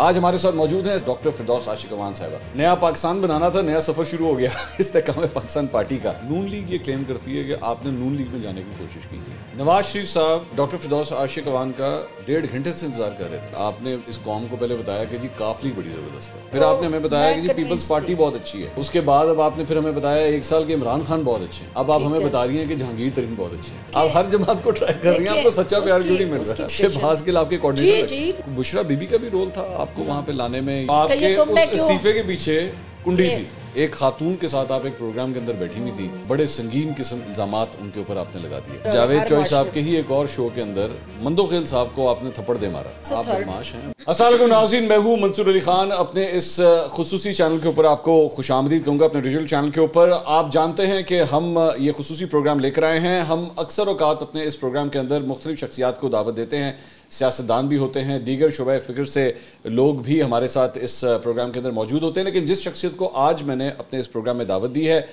आज हमारे साथ मौजूद हैं डॉक्टर फिरदौस आशिकवान साहब नया पाकिस्तान बनाना था नया सफर शुरू हो गया इस इस्तेकाम पाकिस्तान पार्टी का नून लीग ये क्लेम करती है कि आपने नून लीग में जाने की कोशिश की थी नवाज शरीफ साहब डॉक्टर फिरदौस आशिकवान का डेढ़ घंटे से इंतजार कर रहे थे आपने इस कॉम को पहले बताया कि जी काफ बड़ी जबरदस्त है फिर आपने हमें बताया कि जी पीपल्स पार्टी बहुत अच्छी है उसके बाद अब आपने फिर हमें बताया एक साल के इमरान खान बहुत अच्छे हैं अब आप हमें बता रही हैं कि जहांगीर तरीन बहुत अच्छे हैं आप हर जमात को ट्राई कर रही हैं आपको सच्चा प्यार क्यों नहीं मिल रहा है आपके बुशरा बीबी का भी रोल था आपको वहाँ पे लाने में आपके उस इस्तीफे के पीछे कुंडी थी एक खातून के साथ आप एक प्रोग्राम के अंदर बैठी हुई थी बड़े संगीन किस्म इल्जाम उनके ऊपर आपने लगा दिए तो जावेद चौई साहब के ही एक और शो के अंदर मंदोखेल साहब को आपने थप्पड़ दे मारा अच्छा, आप बदमाश हैं असल नाजीन मैं हूँ मंसूर अली खान अपने इस खसूसी चैनल के ऊपर आपको खुश आमदीद कहूँगा अपने डिजिटल चैनल के ऊपर आप जानते हैं कि हम ये खसूसी प्रोग्राम लेकर आए हैं हम अक्सर अवकात अपने इस प्रोग्राम के अंदर मुख्तलिफ शख्सियात को दावत देते हैं सियासतदान भी होते हैं दीगर शुब फ़िक्र से लोग भी हमारे साथ इस प्रोग्राम के अंदर मौजूद होते हैं लेकिन जिस शख्सियत को आज मैंने अपने इस प्रोग्राम में दावत दी है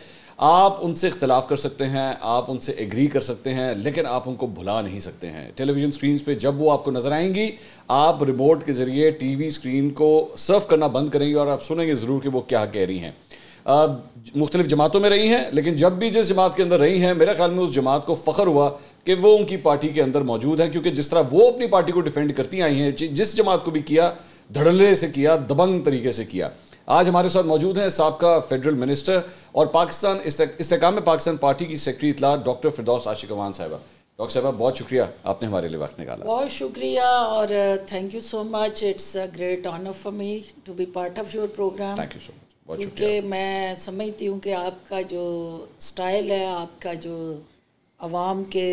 आप उनसे इख्तलाफ कर सकते हैं आप उनसे एग्री कर सकते हैं लेकिन आप उनको भुला नहीं सकते हैं टेलीविज़न स्क्रीन पे जब वो आपको नज़र आएंगी आप रिमोट के ज़रिए टीवी स्क्रीन को सर्व करना बंद करेंगे और आप सुनेंगे ज़रूर कि वो क्या कह रही हैं मुख्तलिफ जमातों में रही हैं लेकिन जब भी जिस जमात के अंदर रही हैं मेरे ख्याल में उस जमात को फ़ख्र हुआ कि वो उनकी पार्टी के अंदर मौजूद है क्योंकि जिस तरह वो अपनी पार्टी को डिफेंड करती आई हैं जिस जमात को भी किया धड़ल्ले से किया दबंग तरीके से किया आज हमारे साथ मौजूद हैं सबका फेडरल मिनिस्टर और पाकिस्तान इस्तेकाम में पाकिस्तान पार्टी की सेक्रेटरी इतला डॉक्टर फिरदौस आशिकवान साहबा डॉक्टर साहबा बहुत शुक्रिया आपने हमारे लिए वक्त निकाला बहुत शुक्रिया और thank you so much it's a great honour for me to be part of your programme thank you so much क्योंकि मैं समझती हूँ कि आपका जो स्टाइल है आपका जो आवाम के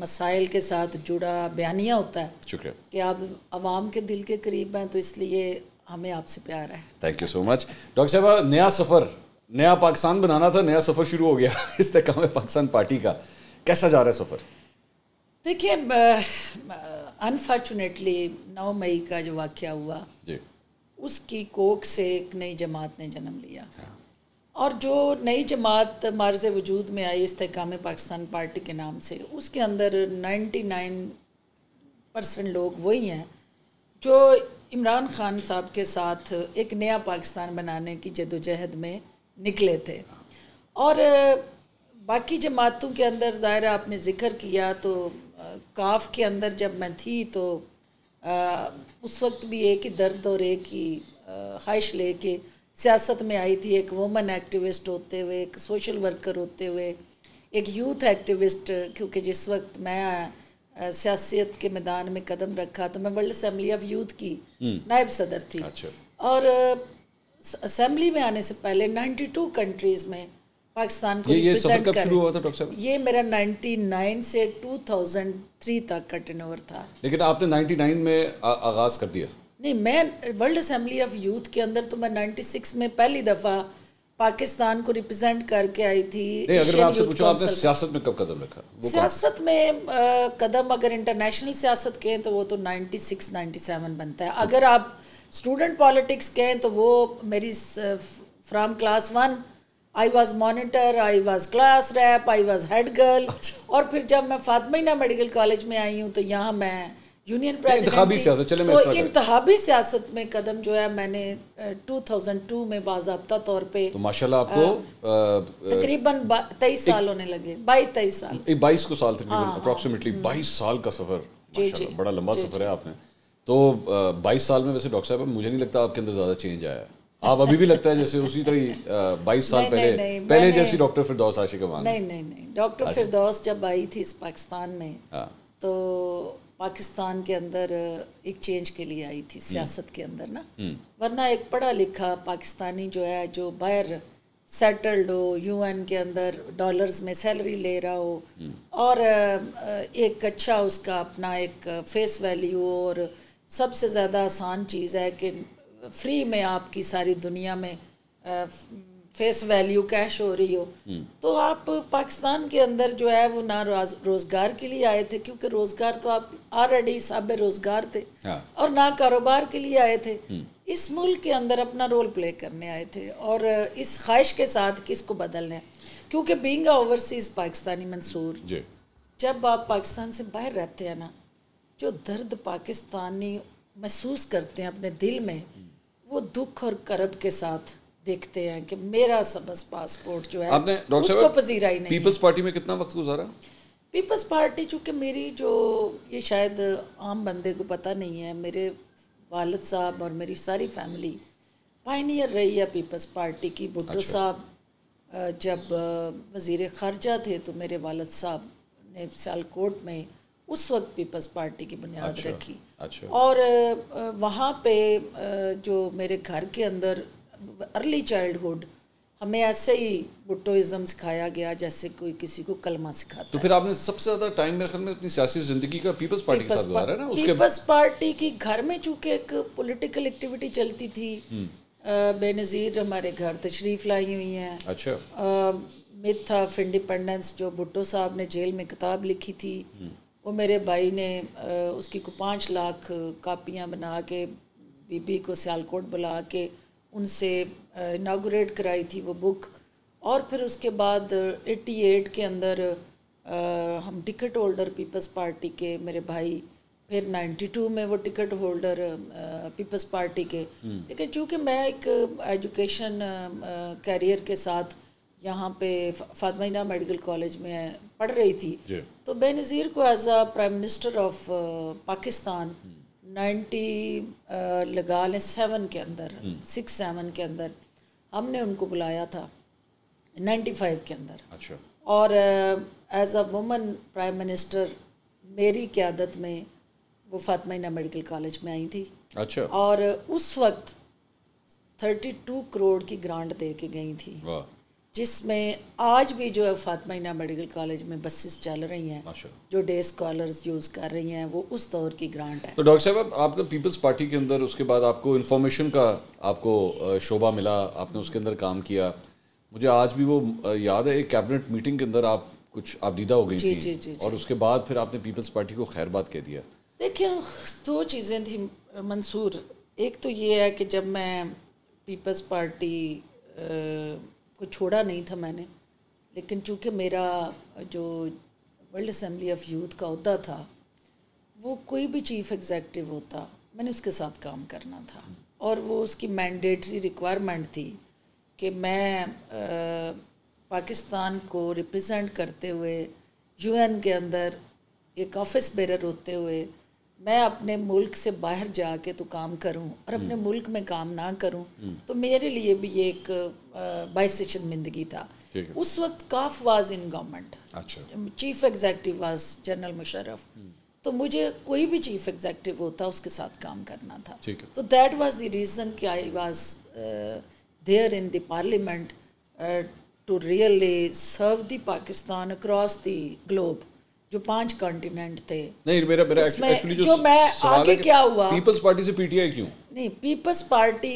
मसाइल के साथ जुड़ा बयानिया होता है शुक्रिया कि आप आवाम के दिल के करीब हैं तो इसलिए हमें आपसे प्यार है thank you so much doctor साहब नया सफ़र नया पाकिस्तान बनाना था नया सफ़र शुरू हो गया इस्तेकाम पाकिस्तान पार्टी का कैसा जा रहा है सफ़र देखिए अनफॉर्चुनेटली नौ मई का जो वाक्य हुआ जी उसकी कोख से एक नई जमात ने जन्म लिया हाँ। और जो नई जमात मार्ज वजूद में आई इसकाम पाकिस्तान पार्टी के नाम से उसके अंदर 99 परसेंट लोग वही हैं जो इमरान खान साहब के साथ एक नया पाकिस्तान बनाने की जदोजहद में निकले थे और बाकी जमातों के अंदर ज़ाहिर आपने ज़िक्र किया तो काफ के अंदर जब मैं थी तो आ, उस वक्त भी एक ही दर्द और एक ही ख्वाहिश लेके सियासत में आई थी एक वुमेन एक्टिविस्ट होते हुए एक सोशल वर्कर होते हुए एक यूथ एक्टिविस्ट क्योंकि जिस वक्त मैं सियासत के मैदान में कदम रखा तो मैं वर्ल्ड असम्बली ऑफ यूथ की हम्म। नायब सदर थी अच्छा। और असम्बली में आने से पहले 92 कंट्रीज में पाकिस्तान को ये, ये सफर कब शुरू हुआ था डॉक्टर साहब ये मेरा 99 से 2003 तक का टर्नओवर था लेकिन आपने 99 में आगाज कर दिया नहीं मैं वर्ल्ड असम्बली ऑफ यूथ के अंदर तो मैं 96 में पहली दफ़ा पाकिस्तान को रिप्रेजेंट करके आई थी आपने सियासत में कब कदम रखा सियासत में कदम अगर इंटरनेशनल सियासत के तो वो तो 96 97 बनता है अगर आप स्टूडेंट पॉलिटिक्स के हैं तो वो मेरी from class one I was monitor I was class rep I was head girl और फिर जब मैं फातमीना मेडिकल कॉलेज में आई हूँ तो यहाँ मैं यूनियन इंतबी चले तो इंतहाबी सियासत में कदम जो है मैंने 2002 में बाबा तौर पे तो माशाल्लाह आपको तकरीबन तेईस साल होने लगे बाईस तेईस साल बाईस को साल तकरीबन हाँ, अप्रोक्सीमेटली हाँ, हम्म। बाईस साल का सफ़र बड़ा लंबा सफ़र है आपने तो बाईस साल में वैसे डॉक्टर साहब मुझे नहीं लगता आपके अंदर ज़्यादा चेंज आया आप अभी भी लगता है जैसे उसी तरह बाईस साल नहीं, पहले नहीं, पहले जैसी डॉक्टर फिरदौस आशिक नहीं नहीं नहीं डॉक्टर फिरदौस जब आई थी इस पाकिस्तान में हाँ। तो पाकिस्तान के अंदर एक चेंज के लिए आई थी हम्म। सियासत के अंदर ना हम्म। वरना एक पढ़ा लिखा पाकिस्तानी जो है जो बाहर सेटल्ड हो यूएन के अंदर डॉलर्स में सैलरी ले रहा हो हम्म। और एक अच्छा उसका अपना एक फेस वैल्यू और सबसे ज़्यादा आसान चीज़ है कि फ्री में आपकी सारी दुनिया में फेस वैल्यू कैश हो रही हो हम्म। तो आप पाकिस्तान के अंदर जो है वो ना रोज़गार के लिए आए थे क्योंकि रोज़गार तो आप ऑलरेडी सब रोज़गार थे हाँ। और ना कारोबार के लिए आए थे हम्म। इस मुल्क के अंदर अपना रोल प्ले करने आए थे और इस ख्वाहिश के साथ किसको बदलने बदलना है क्योंकि बींग ओवरसीज़ पाकिस्तानी मंसूर जब आप पाकिस्तान से बाहर रहते हैं ना जो दर्द पाकिस्तानी महसूस करते हैं अपने दिल में वो दुख और करब के साथ देखते हैं कि मेरा सब बस पासपोर्ट जो है आपने उसको पजीरा ही नहीं पीपल्स पार्टी में कितना वक्त गुजारा पीपल्स पार्टी चूंकि मेरी जो ये शायद आम बंदे को पता नहीं है मेरे वालद साहब और मेरी सारी फैमिली पाइनियर रही है पीपल्स पार्टी की भुट्टो अच्छा। साहब जब वज़ी खारजा थे तो मेरे वालद साहब ने सियालकोट में उस वक्त पीपल्स पार्टी की बुनियाद अच्छा, रखी अच्छा। और वहाँ पे जो मेरे घर के अंदर अर्ली चाइल्डहुड हमें ऐसे ही बुटोइज्म सिखाया गया जैसे कोई किसी को कलमा सिखाता तो फिर आपने सबसे ज़्यादा टाइम मेरे ख्याल में अपनी सियासी ज़िंदगी का पीपल्स पार्टी के साथ गुजारा ना उसके पीपल्स पार्टी की घर में चूंकि एक पॉलिटिकल एक्टिविटी चलती थी हम्म। बेनज़ीर हमारे घर तशरीफ़ लाई हुई हैं अच्छा मिथ ऑफ इंडिपेंडेंस जो भुट्टो साहब ने जेल में किताब लिखी थी हम्म। वो मेरे भाई ने उसकी को पाँच लाख कापियाँ बना के बीबी को सियालकोट बुला के उनसे इनाग्रेट कराई थी वो बुक और फिर उसके बाद 88 के अंदर आ, हम टिकट होल्डर पीपल्स पार्टी के मेरे भाई फिर 92 में वो टिकट होल्डर पीपल्स पार्टी के हम्म। लेकिन चूंकि मैं एक एजुकेशन कैरियर के साथ यहाँ पे फातमीना मेडिकल कॉलेज में पढ़ रही थी तो बेनज़ीर को as a prime minister of Pakistan hmm. Ninety लगा लें सेवन के अंदर हम्म। सिक्स सेवन के अंदर हमने उनको बुलाया था नाइन्टी फाइव के अंदर अच्छा और as a woman prime minister मेरी क्यादत में वो फातमा मेडिकल कॉलेज में आई थी अच्छा और उस वक्त थर्टी टू करोड़ की ग्रांट दे के गई थी वाह जिसमें आज भी जो है फातमा मेडिकल कॉलेज में बसेस चल रही हैं जो डे स्कॉलर्स यूज़ कर रही हैं वो उस दौर की ग्रांट है तो डॉक्टर साहब आपने तो पीपल्स पार्टी के अंदर उसके बाद आपको इन्फॉर्मेशन का आपको शोभा मिला आपने उसके अंदर काम किया मुझे आज भी वो याद है एक कैबिनेट मीटिंग के अंदर आप कुछ आपदीदा हो गई थी जी, जी, और उसके बाद फिर आपने पीपल्स पार्टी को खैरबाद कह दिया देखिए दो चीज़ें थी मंसूर एक तो ये है कि जब मैं पीपल्स पार्टी को छोड़ा नहीं था मैंने लेकिन चूँकि मेरा जो वर्ल्ड असम्बली ऑफ यूथ का अहदा था वो कोई भी चीफ एग्जेक्टिव होता मैंने उसके साथ काम करना था और वो उसकी मैंडेटरी रिक्वायरमेंट थी कि मैं आ, पाकिस्तान को रिप्रेजेंट करते हुए यूएन के अंदर एक ऑफिस बेरर होते हुए मैं अपने मुल्क से बाहर जाके तो काम करूं और अपने हम्म। मुल्क में काम ना करूं हम्म। तो मेरे लिए भी ये एक बाईस जिंदगी था उस वक्त काफ वाज इन गवर्नमेंट अच्छा chief executive was general Musharraf तो मुझे कोई भी चीफ एग्जैक्टिव होता उसके साथ काम करना था तो दैट वाज द रीज़न कि I was there in the parliament to really serve the Pakistan across the globe जो पांच कॉन्टिनेंट थे नहीं मेरा मेरा एक्चुअली जो, जो मैं आगे क्या हुआ पीपल्स पार्टी से पीटीआई क्यों नहीं पीपल्स पार्टी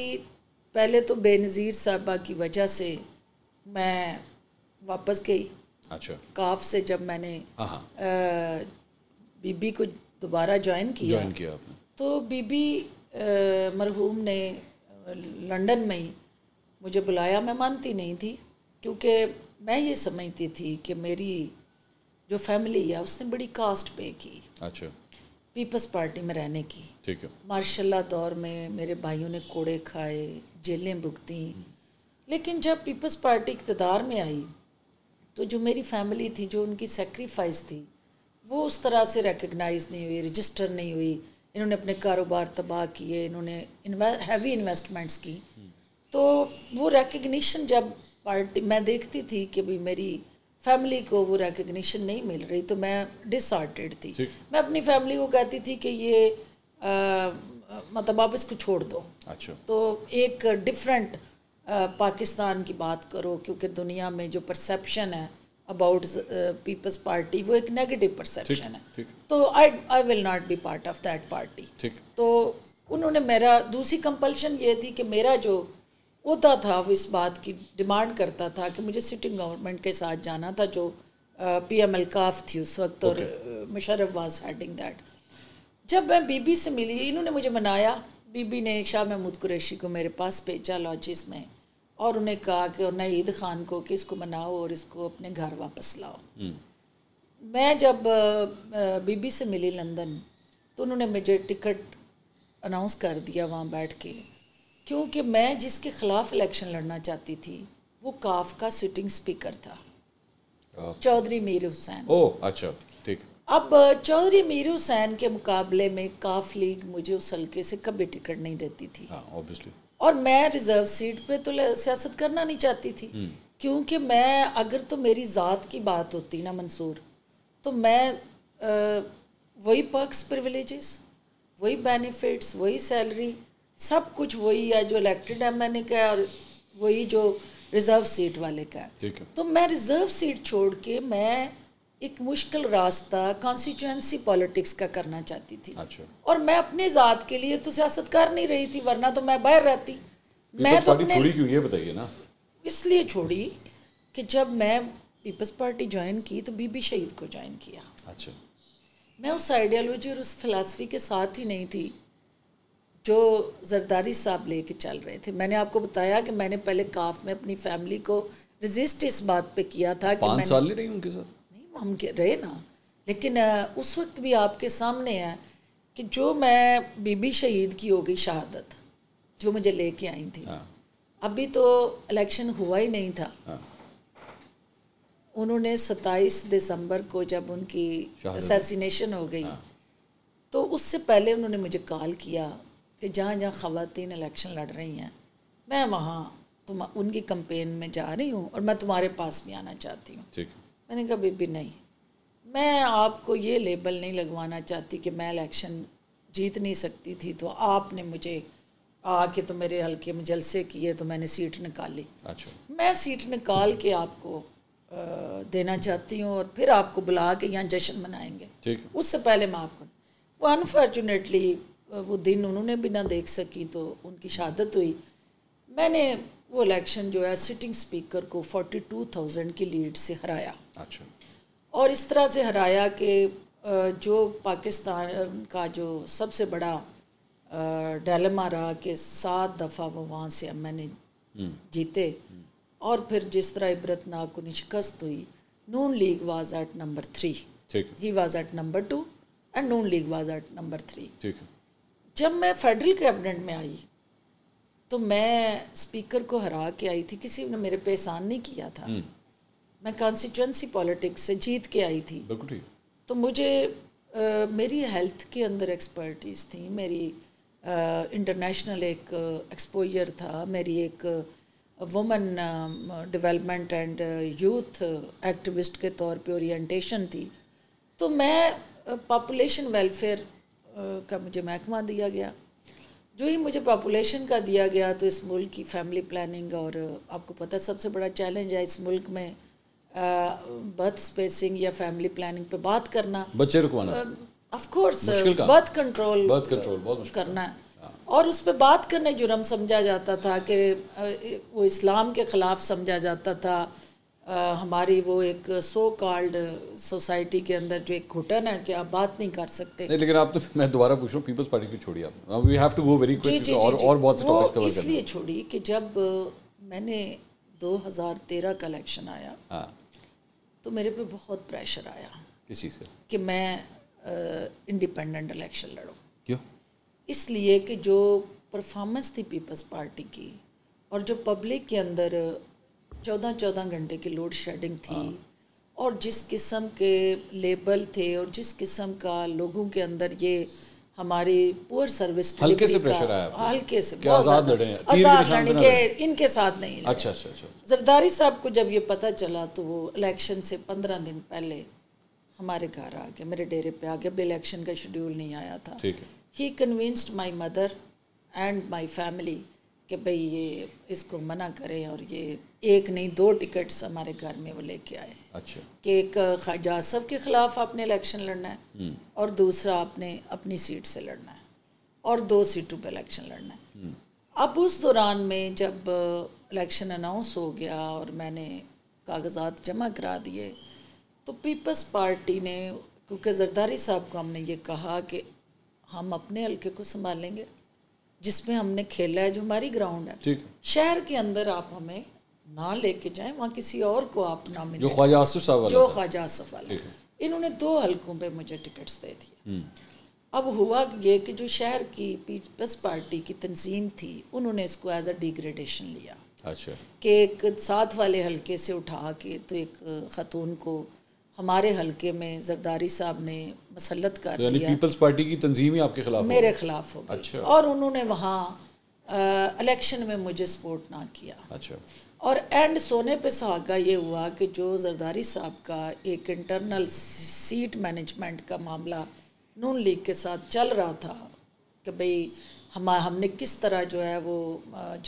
पहले तो बेनज़ीर साहबा की वजह से मैं वापस गई अच्छा काफ से जब मैंने हाँ, हाँ। बीबी को दोबारा ज्वाइन किया ज्वाइन किया आपने तो बीबी मरहूम ने लंदन में ही मुझे बुलाया मैं मानती नहीं थी क्योंकि मैं ये समझती थी कि मेरी जो फैमिली है उसने बड़ी कास्ट पे की अच्छा पीपल्स पार्टी में रहने की ठीक है मार्शाला दौर में मेरे भाइयों ने कोड़े खाए जेलें भुगती लेकिन जब पीपल्स पार्टी इकतदार में आई तो जो मेरी फैमिली थी जो उनकी सेक्रीफाइस थी वो उस तरह से रिकग्नाइज नहीं हुई रजिस्टर नहीं हुई इन्होंने अपने कारोबार तबाह किए इन्होंने हैवी इन्वेस्टमेंट्स की तो वो रिकग्निशन जब पार्टी मैं देखती थी कि भाई मेरी फैमिली को वो रिकग्निशन नहीं मिल रही तो मैं डिसऑर्टेड थी मैं अपनी फैमिली को कहती थी कि ये आ, मतलब आप इसको छोड़ दो अच्छा तो एक डिफरेंट पाकिस्तान की बात करो क्योंकि दुनिया में जो परसेप्शन है अबाउट पीपल्स पार्टी वो एक नेगेटिव परसेप्शन है तो I I will not be part of that party तो उन्होंने मेरा दूसरी कंपल्शन ये थी कि मेरा जो होता था वो इस बात की डिमांड करता था कि मुझे सिटिंग गवर्नमेंट के साथ जाना था जो पी एम अलकाफ थी उस वक्त okay. और मुशरफ वाज हेडिंग दैट जब मैं बीबी से मिली इन्होंने मुझे मनाया बीबी ने शाह महमूद कुरैशी को मेरे पास भेजा लॉजिस में और उन्हें कहा कि और नईद खान को कि इसको मनाओ और इसको अपने घर वापस लाओ hmm. मैं जब बीबी से मिली लंदन तो उन्होंने मुझे टिकट अनाउंस कर दिया वहाँ बैठ के क्योंकि मैं जिसके खिलाफ इलेक्शन लड़ना चाहती थी वो काफ का सिटिंग स्पीकर था चौधरी मीर हुसैन ओ अच्छा ठीक अब चौधरी मीर हुसैन के मुकाबले में काफ लीग मुझे उस हल्के से कभी टिकट नहीं देती थी ऑब्वियसली हाँ, और मैं रिजर्व सीट पे तो सियासत करना नहीं चाहती थी हम्म। क्योंकि मैं अगर तो मेरी ज़ात की बात होती ना मंसूर तो मैं वही पर्क्स प्रिविलेजेस वही बेनिफिट्स वही सैलरी सब कुछ वही है जो इलेक्टेड एम एन ए का है और वही जो रिजर्व सीट वाले का है तो मैं रिजर्व सीट छोड़ के मैं एक मुश्किल रास्ता कॉन्स्टिट्यूंसी पॉलिटिक्स का करना चाहती थी अच्छा। और मैं अपने ज़ात के लिए तो सियासत कर नहीं रही थी वरना तो मैं बाहर रहती तो मैं तो अपने छोड़ी क्यों ये बताइए ना इसलिए छोड़ी कि जब मैं पीपल्स पार्टी ज्वाइन की तो बीबी शहीद को ज्वाइन किया अच्छा मैं उस आइडियालॉजी और उस फिलासफी के साथ ही नहीं थी जो जरदारी साहब लेके चल रहे थे मैंने आपको बताया कि मैंने पहले काफ में अपनी फैमिली को रजिस्ट इस बात पे किया था कि मैंने, साल नहीं रही उनके साथ नहीं हम रहे ना लेकिन उस वक्त भी आपके सामने है कि जो मैं बीबी शहीद की हो गई शहादत जो मुझे लेके आई थी हाँ। अभी तो इलेक्शन हुआ ही नहीं था हाँ। उन्होंने 27 दिसंबर को जब उनकी असैसिनेशन हो गई हाँ। तो उससे पहले उन्होंने मुझे कॉल किया कि जहाँ जहाँ ख़वातीन इलेक्शन लड़ रही हैं मैं वहाँ तुम उनकी कंपेन में जा रही हूँ और मैं तुम्हारे पास भी आना चाहती हूँ मैंने कहा भी नहीं मैं आपको ये लेबल नहीं लगवाना चाहती कि मैं इलेक्शन जीत नहीं सकती थी तो आपने मुझे आके तो मेरे हल्के में जलसे किए तो मैंने सीट निकाली अच्छा मैं सीट निकाल के आपको देना चाहती हूँ और फिर आपको बुला के यहाँ जश्न मनाएंगे उससे पहले मैं आपको वो अनफॉर्चुनेटली वो दिन उन्होंने भी ना देख सकी तो उनकी शहादत हुई मैंने वो इलेक्शन जो है सिटिंग स्पीकर को फोर्टी टू थाउजेंड की लीड से हराया अच्छा और इस तरह से हराया कि जो पाकिस्तान का जो सबसे बड़ा डेलमा रहा कि सात दफ़ा वो वहाँ से एम हम्म। एन जीते और फिर जिस तरह इबरतनाक को निशिकस्त हुई Noon league was at number three he was at number two and Noon league was at number three ठीक है जब मैं फेडरल कैबिनेट में आई तो मैं स्पीकर को हरा के आई थी किसी ने मेरे पे एहसान नहीं किया था हम्म। मैं कॉन्स्टिट्यूंसी पॉलिटिक्स से जीत के आई थी तो मुझे आ, मेरी हेल्थ के अंदर एक्सपर्टीज थी मेरी इंटरनेशनल एक एक्सपोजर था मेरी एक women development and youth activist के तौर पे ओरिएंटेशन थी तो मैं पॉपुलेशन वेलफेयर का मुझे महकमा दिया गया जो ही मुझे पॉपुलेशन का दिया गया तो इस मुल्क की फैमिली प्लानिंग और आपको पता सबसे बड़ा चैलेंज है इस मुल्क में बर्थ स्पेसिंग या फैमिली प्लानिंग पे बात करना बच्चे रुकवाना of course birth control birth control बहुत करना हाँ। और उस पर बात करने जुर्म समझा जाता था कि वो इस्लाम के ख़िलाफ़ समझा जाता था हमारी वो एक सो कॉल्ड सोसाइटी के अंदर जो एक घुटन है कि आप बात नहीं कर सकते नहीं लेकिन आप तो मैं दोबारा पूछ रहा हूँ पीपल्स पार्टी छोड़ी आप we have to go very quick और और बहुत टॉपिक्स कवर इसलिए छोड़ी कि जब मैंने 2013 का इलेक्शन आया हाँ तो मेरे पे बहुत प्रेशर आया किसी से कि मैं इंडिपेंडेंट इलेक्शन लड़ूँ क्यों इसलिए कि जो परफॉर्मेंस थी पीपल्स पार्टी की और जो पब्लिक के अंदर चौदह चौदह घंटे की लोड शेडिंग थी हाँ। और जिस किस्म के लेबल थे और जिस किस्म का लोगों के अंदर ये हमारी पुअर सर्विस हल्के से प्रेशर आया हल्के से आजाद लड़े आजाद लड़ने के इनके साथ नहीं अच्छा अच्छा अच्छा जरदारी साहब को जब ये पता चला तो वो इलेक्शन से पंद्रह दिन पहले हमारे घर आ गए मेरे डेरे पे आ गए अभी इलेक्शन तो का शेड्यूल नहीं आया था he convinced my mother and my family कि भाई ये इसको मना करें और ये एक नहीं दो टिकट्स हमारे घर में वो लेके आए अच्छा कि एक ख्वाजा आसफ के ख़िलाफ़ आपने इलेक्शन लड़ना है हम्म। और दूसरा आपने अपनी सीट से लड़ना है और दो सीटों पे इलेक्शन लड़ना है हम्म। अब उस दौरान में जब इलेक्शन अनाउंस हो गया और मैंने कागजात जमा करा दिए तो पीपल्स पार्टी ने क्योंकि जरदारी साहब को हमने ये कहा कि हम अपने हल्के को संभालेंगे जिसमें हमने खेला है जो हमारी ग्राउंड है शहर के अंदर आप हमें ना लेके जाएं वहाँ किसी और को आप ना मिले जो ख्वाजा आसफ साहब जो ख्वाजा आसफ वाला इन्होंने दो हलकों पे मुझे टिकट्स दे दिए हम्म। अब हुआ ये कि जो शहर की पीपल्स पार्टी की तंजीम थी उन्होंने इसको एज अ डिग्रेडेशन लिया अच्छा कि एक साथ वाले हलके से उठा के तो एक ख़तून को हमारे हलके में जरदारी साहब ने मसलत कर तो दिया पीपल्स पार्टी की तंजीम ही आपके खिलाफ मेरे खिलाफ हो गई अच्छा। और उन्होंने वहाँ इलेक्शन में मुझे सपोर्ट ना किया अच्छा और एंड सोने पे सुहागा ये हुआ कि जो जरदारी साहब का एक इंटरनल सीट मैनेजमेंट का मामला नून लीग के साथ चल रहा था कि भाई हम हमने किस तरह जो है वो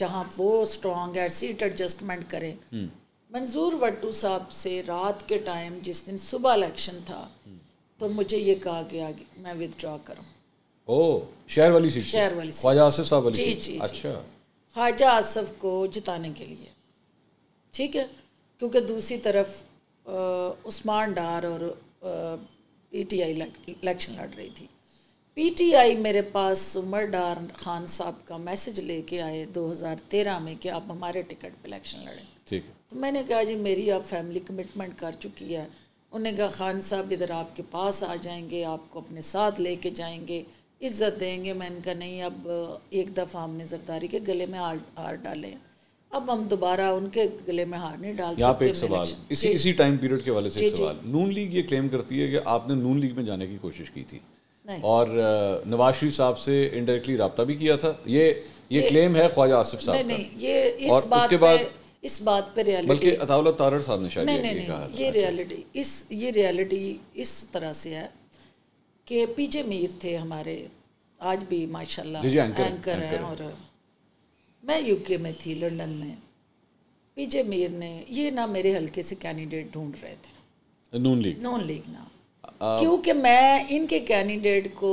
जहाँ वो स्ट्रॉन्ग है सीट एडजस्टमेंट करें हम्म। मंजूर वट्टू साहब से रात के टाइम जिस दिन सुबह इलेक्शन था हम्म। तो मुझे ये कहा गया कि मैं विदड्रॉ करूँ शहर वाली सीट शहर वाली ख्वाजा आसिफ साहब जी जी अच्छा ख्वाजा आसफ को जिताने के लिए ठीक है क्योंकि दूसरी तरफ उस्मान डार और पीटीआई इलेक्शन लड़ रही थी पीटीआई मेरे पास उमर डार खान साहब का मैसेज लेके आए 2013 में कि आप हमारे टिकट पे इलेक्शन लड़ें ठीक है तो मैंने कहा जी मेरी आप फैमिली कमिटमेंट कर चुकी है उन्होंने कहा खान साहब इधर आपके पास आ जाएंगे आपको अपने साथ लेके जाएंगे इज्जत देंगे मैंने कहा नहीं अब एक दफ़ा हमने जरदारी के गले में हार हार डाले हैं अब हम दोबारा उनके गले में हार नहीं डाल यहाँ पे एक सवाल इसी इसी टाइम पीरियड के वाले से एक सवाल नून लीग ये क्लेम करती है कि आपने नून लीग में जाने की कोशिश की थी और नवाज शरीफ साहब से इनडायरेक्टली रबता भी किया था ये ये क्लेम है ख्वाजा आसिफ साहब नहीं नहीं ये इस और बात उसके बाद इस बात पे रियलिटी बल्कि अताउला तारड़ साहब ने शायद नहीं, नहीं, नहीं, ये रियलिटी अच्छा। इस ये रियलिटी इस तरह से है कि पीजे मीर थे हमारे आज भी माशाल्लाह एंकर, एंकर हैं और मैं यूके में थी लंदन में पीजे मीर ने ये ना मेरे हल्के से कैंडिडेट ढूंढ रहे थे नून लीग नून लीग ना क्योंकि मैं इनके कैंडिडेट को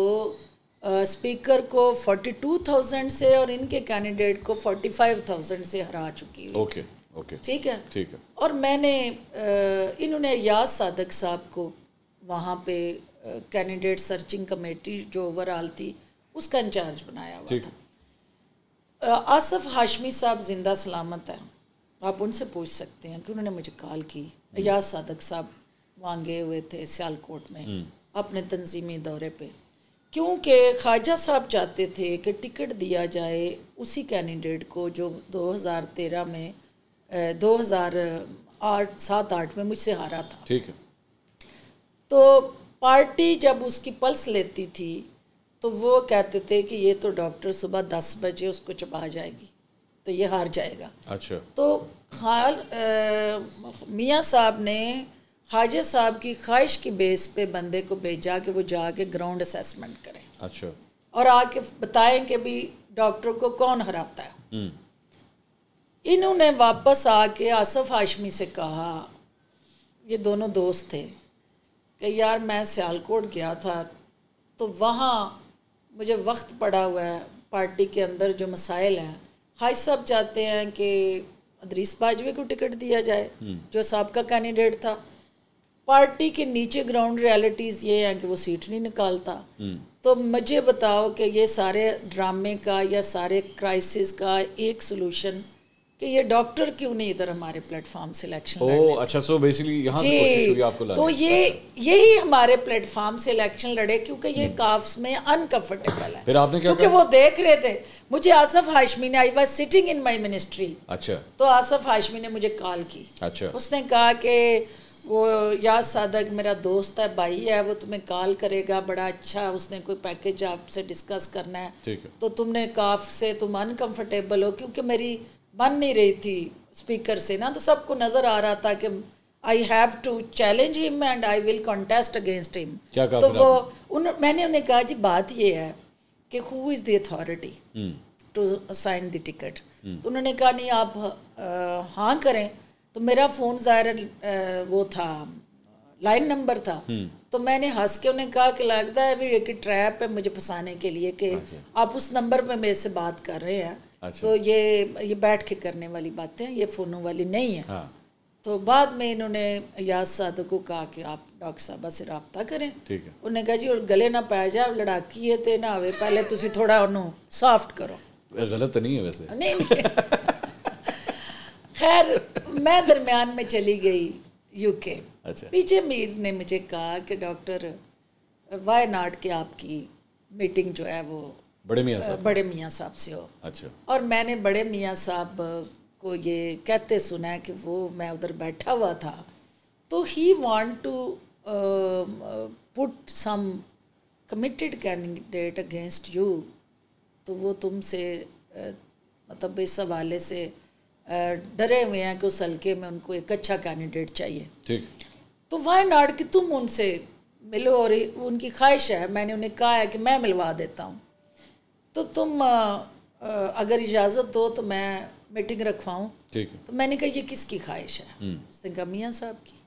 स्पीकर फोर्टी को 42,000 से और इनके कैंडिडेट को 45,000 से हरा चुकी हूँ ओके ओके ठीक है ठीक है और मैंने इन्होंने याद सादक साहब को वहाँ पे कैंडिडेट सर्चिंग कमेटी जो ओवरऑल थी उसका इंचार्ज बनाया हुआ था आसफ़ हाशमी साहब ज़िंदा सलामत हैं आप उनसे पूछ सकते हैं कि उन्होंने मुझे कॉल की हम्म। अयाज सादक साहब मांगे हुए थे सियालकोट में हम्म। अपने तंजीमी दौरे पे क्योंकि ख्वाजा साहब चाहते थे कि टिकट दिया जाए उसी कैंडिडेट को जो 2013 में 2008 सात आठ में मुझसे हारा था ठीक है तो पार्टी जब उसकी पल्स लेती थी तो वो कहते थे कि ये तो डॉक्टर सुबह दस बजे उसको चबा जाएगी तो ये हार जाएगा अच्छा तो खाल मियाँ साहब ने हाजिर साहब की ख्वाहिश की बेस पे बंदे को भेजा कि वो जाके ग्राउंड असेसमेंट करें अच्छा और आके बताएं कि भी डॉक्टर को कौन हराता है हम्म। इन्होंने वापस आके आसफ हाशमी से कहा ये दोनों दोस्त थे कि यार मैं सियालकोट गया था तो वहाँ मुझे वक्त पड़ा हुआ है पार्टी के अंदर जो मसाइल हैं हाई साहब चाहते हैं कि अदरीस बाजवे को टिकट दिया जाए हम्म। जो साहब का कैंडिडेट था पार्टी के नीचे ग्राउंड रियलिटीज़ ये हैं कि वो सीट नहीं निकालता हम्म। तो मुझे बताओ कि ये सारे ड्रामे का या सारे क्राइसिस का एक सलूशन कि ये डॉक्टर क्यों नहीं इधर हमारे प्लेटफॉर्म सिलेक्शन ओह अच्छा सो बेसिकली यहां से कोशिश हुई आपको तो ये अच्छा। यही हमारे प्लेटफॉर्म से इलेक्शन लड़े क्योंकि ये हम्म। काफ्स में अनकंफर्टेबल है फिर आपने क्या क्योंकि वो देख रहे थे मुझे आसफ हाशमी ने I was sitting in my ministry अच्छा तो आसफ हाशमी ने मुझे कॉल की अच्छा उसने कहा कि वो या सादक मेरा दोस्त है भाई है वो तुम्हें कॉल करेगा बड़ा अच्छा उसने कोई पैकेज आपसे डिस्कस करना है, है तो तुमने काफ से तुम अनकंफर्टेबल हो क्योंकि मेरी बन नहीं रही थी स्पीकर से ना तो सबको नज़र आ रहा था कि I have to challenge him and I will contest against him तो वो उन मैंने उन्हें कहा जी बात ये है कि who is the authority to sign the ticket तो उन्होंने कहा नहीं आप आ, हाँ करें तो मेरा फ़ोन ज़ाहिर वो था लाइन नंबर था हम्म। तो मैंने हंस के उन्हें कहा कि लगता है अभी एक ट्रैप है मुझे फंसाने के लिए कि अच्छा। आप उस नंबर पे मेरे से बात कर रहे हैं अच्छा। तो ये ये बैठ के करने वाली बातें ये फ़ोनों वाली नहीं है हाँ। तो बाद में इन्होंने याद साधु को कहा कि आप डॉक्टर साहब से रबता करें ठीक है उन्हें कहा जी और गले ना पाया जाए लड़ाकी है तो ना आवे पहले तुम थोड़ा उन्होंने सॉफ्ट करो गलत नहीं है वैसे नहीं, नहीं। खैर मैं दरमियान में चली गई यूके अच्छा पीछे मीर ने मुझे कहा कि डॉक्टर वाई नाट के आपकी मीटिंग जो है वो बड़े मियाँ साहब बड़े मियाँ साहब से हो अच्छा और मैंने बड़े मियाँ साहब को ये कहते सुना है कि वो मैं उधर बैठा हुआ था तो he want to put some committed candidate against you तो वो तुमसे मतलब इस हवाले से डरे हुए हैं कि उस हल्के में उनको एक अच्छा कैंडिडेट चाहिए ठीक तो वाई नाट कि तुम उनसे मिलो और उनकी ख्वाहिश है मैंने उन्हें कहा है कि मैं मिलवा देता हूँ तो तुम अगर इजाज़त दो तो मैं मीटिंग रखवाऊँ ठीक है तो मैंने कहा ये किसकी ख्वाहिश है हम्म। उसने कहा मियाँ साहब की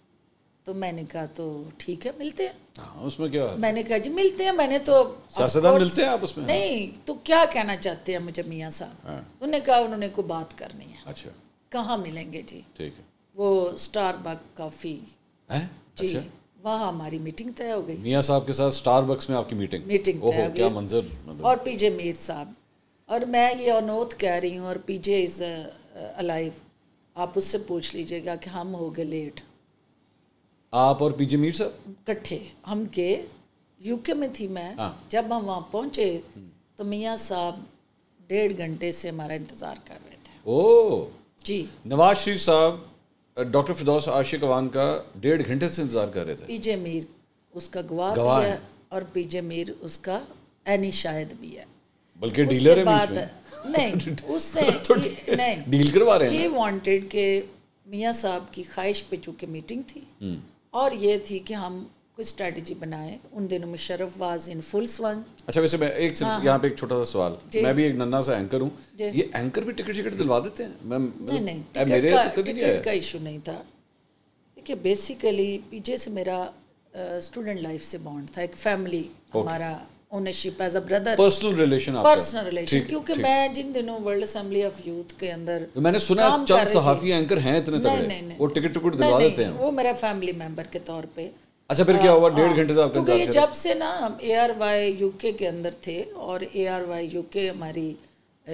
तो मैंने कहा तो ठीक है मिलते हैं हाँ, उसमें क्या है? मैंने कहा जी मिलते हैं मैंने तो मिलते हैं आप उसमें नहीं तो क्या कहना चाहते हैं मुझे मियाँ साहब हाँ। उन्होंने कहा उन्होंने को बात करनी है अच्छा कहाँ मिलेंगे जी ठीक है वो स्टार बग कॉफ़ी जी अच्छा? वाह हमारी मीटिंग तय हो गई मियाँ साहब के साथ स्टारबक्स में आपकी मीटिंग मीटिंग ओहो, हो क्या मंजर मतलब। और पीजे मीर साहब और मैं ये अनोद कह रही हूँ और पीजे इज़ अलाइव आप उससे पूछ लीजिएगा कि हम हो गए लेट आप और पीजे मीर साहब इकट्ठे हम गए यूके में थी मैं हाँ। जब हम वहाँ पहुँचे तो मियाँ साहब डेढ़ घंटे से हमारा इंतज़ार कर रहे थे ओ जी नवाज शरीफ साहब डॉक्टर फिदौस आशिक अवान का डेढ़ घंटे से इंतजार कर रहे थे पीजे मीर उसका गवाह गवा है और पीजे मीर उसका एनी शायद भी है बल्कि डीलर है बीच नहीं तो उससे तो, तो नहीं डील करवा रहे हैं ये वांटेड के मियाँ साहब की ख्वाहिश पे चूंकि मीटिंग थी हम्म। और ये थी कि हम कोई स्ट्रेटजी बनाए उन दिनों में शरफ वाज इन फुल स्वंग अच्छा वैसे मैं एक सिर्फ हाँ, यहाँ पे एक छोटा सा सवाल मैं भी एक नन्ना सा एंकर हूँ ये एंकर भी टिकट टिकट दिलवा देते हैं मैं नहीं नहीं टिकट मेरे का, तो टिकट का इशू नहीं था देखिए बेसिकली पीछे से मेरा स्टूडेंट uh, लाइफ से बॉन्ड था एक फैमिली हमारा ownership as a brother personal relation personal relation क्योंकि मैं जिन दिनों वर्ल्ड असेंबली ऑफ यूथ के अंदर तो मैंने सुना चंद सहाफी एंकर हैं इतने तगड़े वो टिकट टिकट दिलवा देते हैं वो मेरा फैमिली मेंबर के तौर पे अच्छा फिर क्या हाँ, हुआ डेढ़ हाँ। घंटे से आपका क्योंकि जब से ना हम ए आर वाई यू के अंदर थे और ए आर वाई यू के हमारी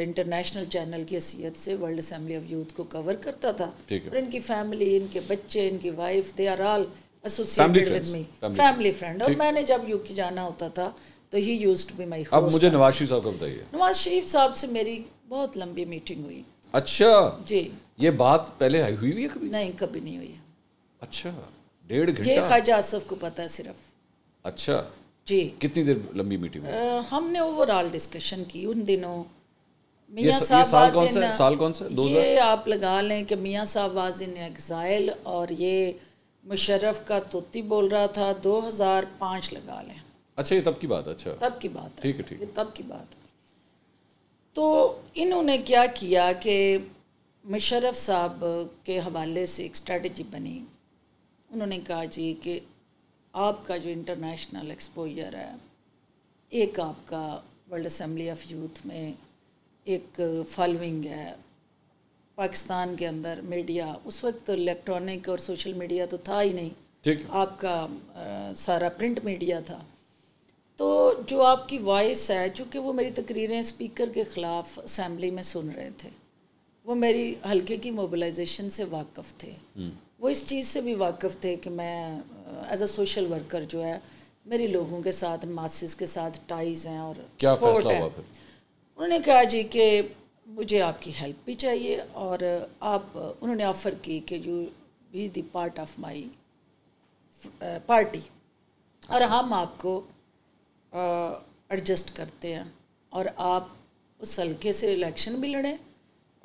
इंटरनेशनल चैनल की हैसियत से वर्ल्ड असम्बली ऑफ यूथ को कवर करता था और इनकी फैमिली इनके बच्चे इनकी wife they are all associated with me family friend और मैंने जब यू के जाना होता था तो he used to be my अब मुझे नवाज शरीफ साहब का बताइए नवाज शरीफ साहब से मेरी बहुत लंबी मीटिंग हुई अच्छा जी ये बात पहले हुई हुई है कभी नहीं कभी नहीं हुई अच्छा डेढ़ घंटा ये ख्वाजा आसफ को पता है सिर्फ अच्छा जी कितनी देर लंबी मीटिंग हुई हमने ओवरऑल डिस्कशन की उन दिनों मियाँ साहब साल कौन सा साल कौन सा दो ये आप लगा लें कि मियाँ साहब वाजिन एग्ज़ाइल और ये मुशर्रफ का तोती बोल रहा था 2005 लगा लें अच्छा ये तब की बात अच्छा तब की बात ठीक है ठीक है तब की बात तो इन्होंने क्या किया कि मुशर्रफ साहब के हवाले से एक स्ट्रेटजी बनी उन्होंने कहा जी कि आपका जो इंटरनेशनल एक्सपोजर है एक आपका वर्ल्ड असम्बली ऑफ यूथ में एक फॉलोइंग है पाकिस्तान के अंदर मीडिया उस वक्त तो इलेक्ट्रॉनिक और सोशल मीडिया तो था ही नहीं ठीक आपका आ, सारा प्रिंट मीडिया था तो जो आपकी वॉइस है चूँकि वो मेरी तकरीरें स्पीकर के ख़िलाफ़ असम्बली में सुन रहे थे वो मेरी हल्के की मोबिलाइजेशन से वाकफ़ थे हम्म। वो इस चीज़ से भी वाकिफ़ थे कि मैं एज अ सोशल वर्कर जो है मेरे लोगों के साथ मासिस के साथ टाइज हैं और क्या फैसला है उन्होंने कहा जी कि मुझे आपकी हेल्प भी चाहिए और आप उन्होंने ऑफ़र की कि you be the part of my party और अच्छा। हम आपको एडजस्ट uh, करते हैं और आप उस हल्के से इलेक्शन भी लड़ें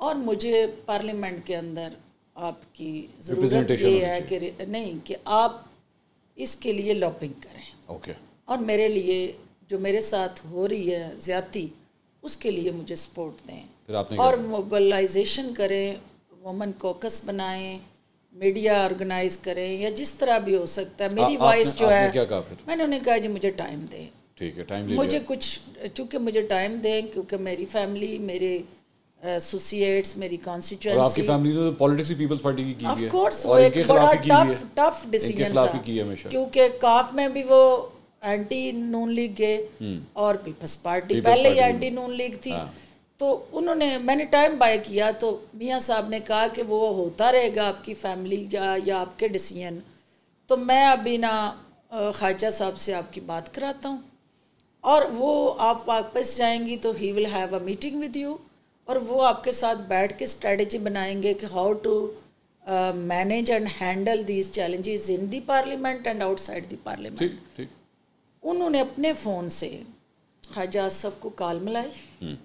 और मुझे पार्लियामेंट के अंदर आपकी ज़रूरत ये है कि नहीं कि आप इसके लिए लॉपिंग करें ओके okay. और मेरे लिए जो मेरे साथ हो रही है ज्यादा उसके लिए मुझे सपोर्ट दें फिर आपने और मोबलाइजेशन करें वमन कोकस बनाएं मीडिया ऑर्गेनाइज करें या जिस तरह भी हो सकता है मेरी वॉइस जो है मैंने उन्हें कहा जी मुझे टाइम दें ठीक है टाइम मुझे कुछ चूँकि मुझे टाइम दें क्योंकि मेरी फैमिली मेरे एसोसिएट्स uh, मेरी कॉन्स्टिट्यूएंसी आपकी फैमिली ने तो पॉलिटिक्स ही पीपल्स पार्टी की की ऑफ कोर्स वो एक बड़ा टफ टफ डिसीजन था क्योंकि काफ में भी वो एंटी नून लीग गए हम्म। और पीपल्स पार्टी पहले ही एंटी नून लीग थी हाँ। तो उन्होंने मैंने टाइम बाय किया तो मियाँ साहब ने कहा कि वो होता रहेगा आपकी फैमिली या या आपके डिसीजन तो मैं अभी ना खाजा साहब से आपकी बात कराता हूँ और वो आप वापस जाएंगी तो he will have a meeting with you और वो आपके साथ बैठ के स्ट्रेटजी बनाएंगे कि how to manage and handle these challenges in the parliament and outside the parliament उन्होंने अपने फ़ोन से ख्वाजा आसफ को कॉल मिलाई हम्म।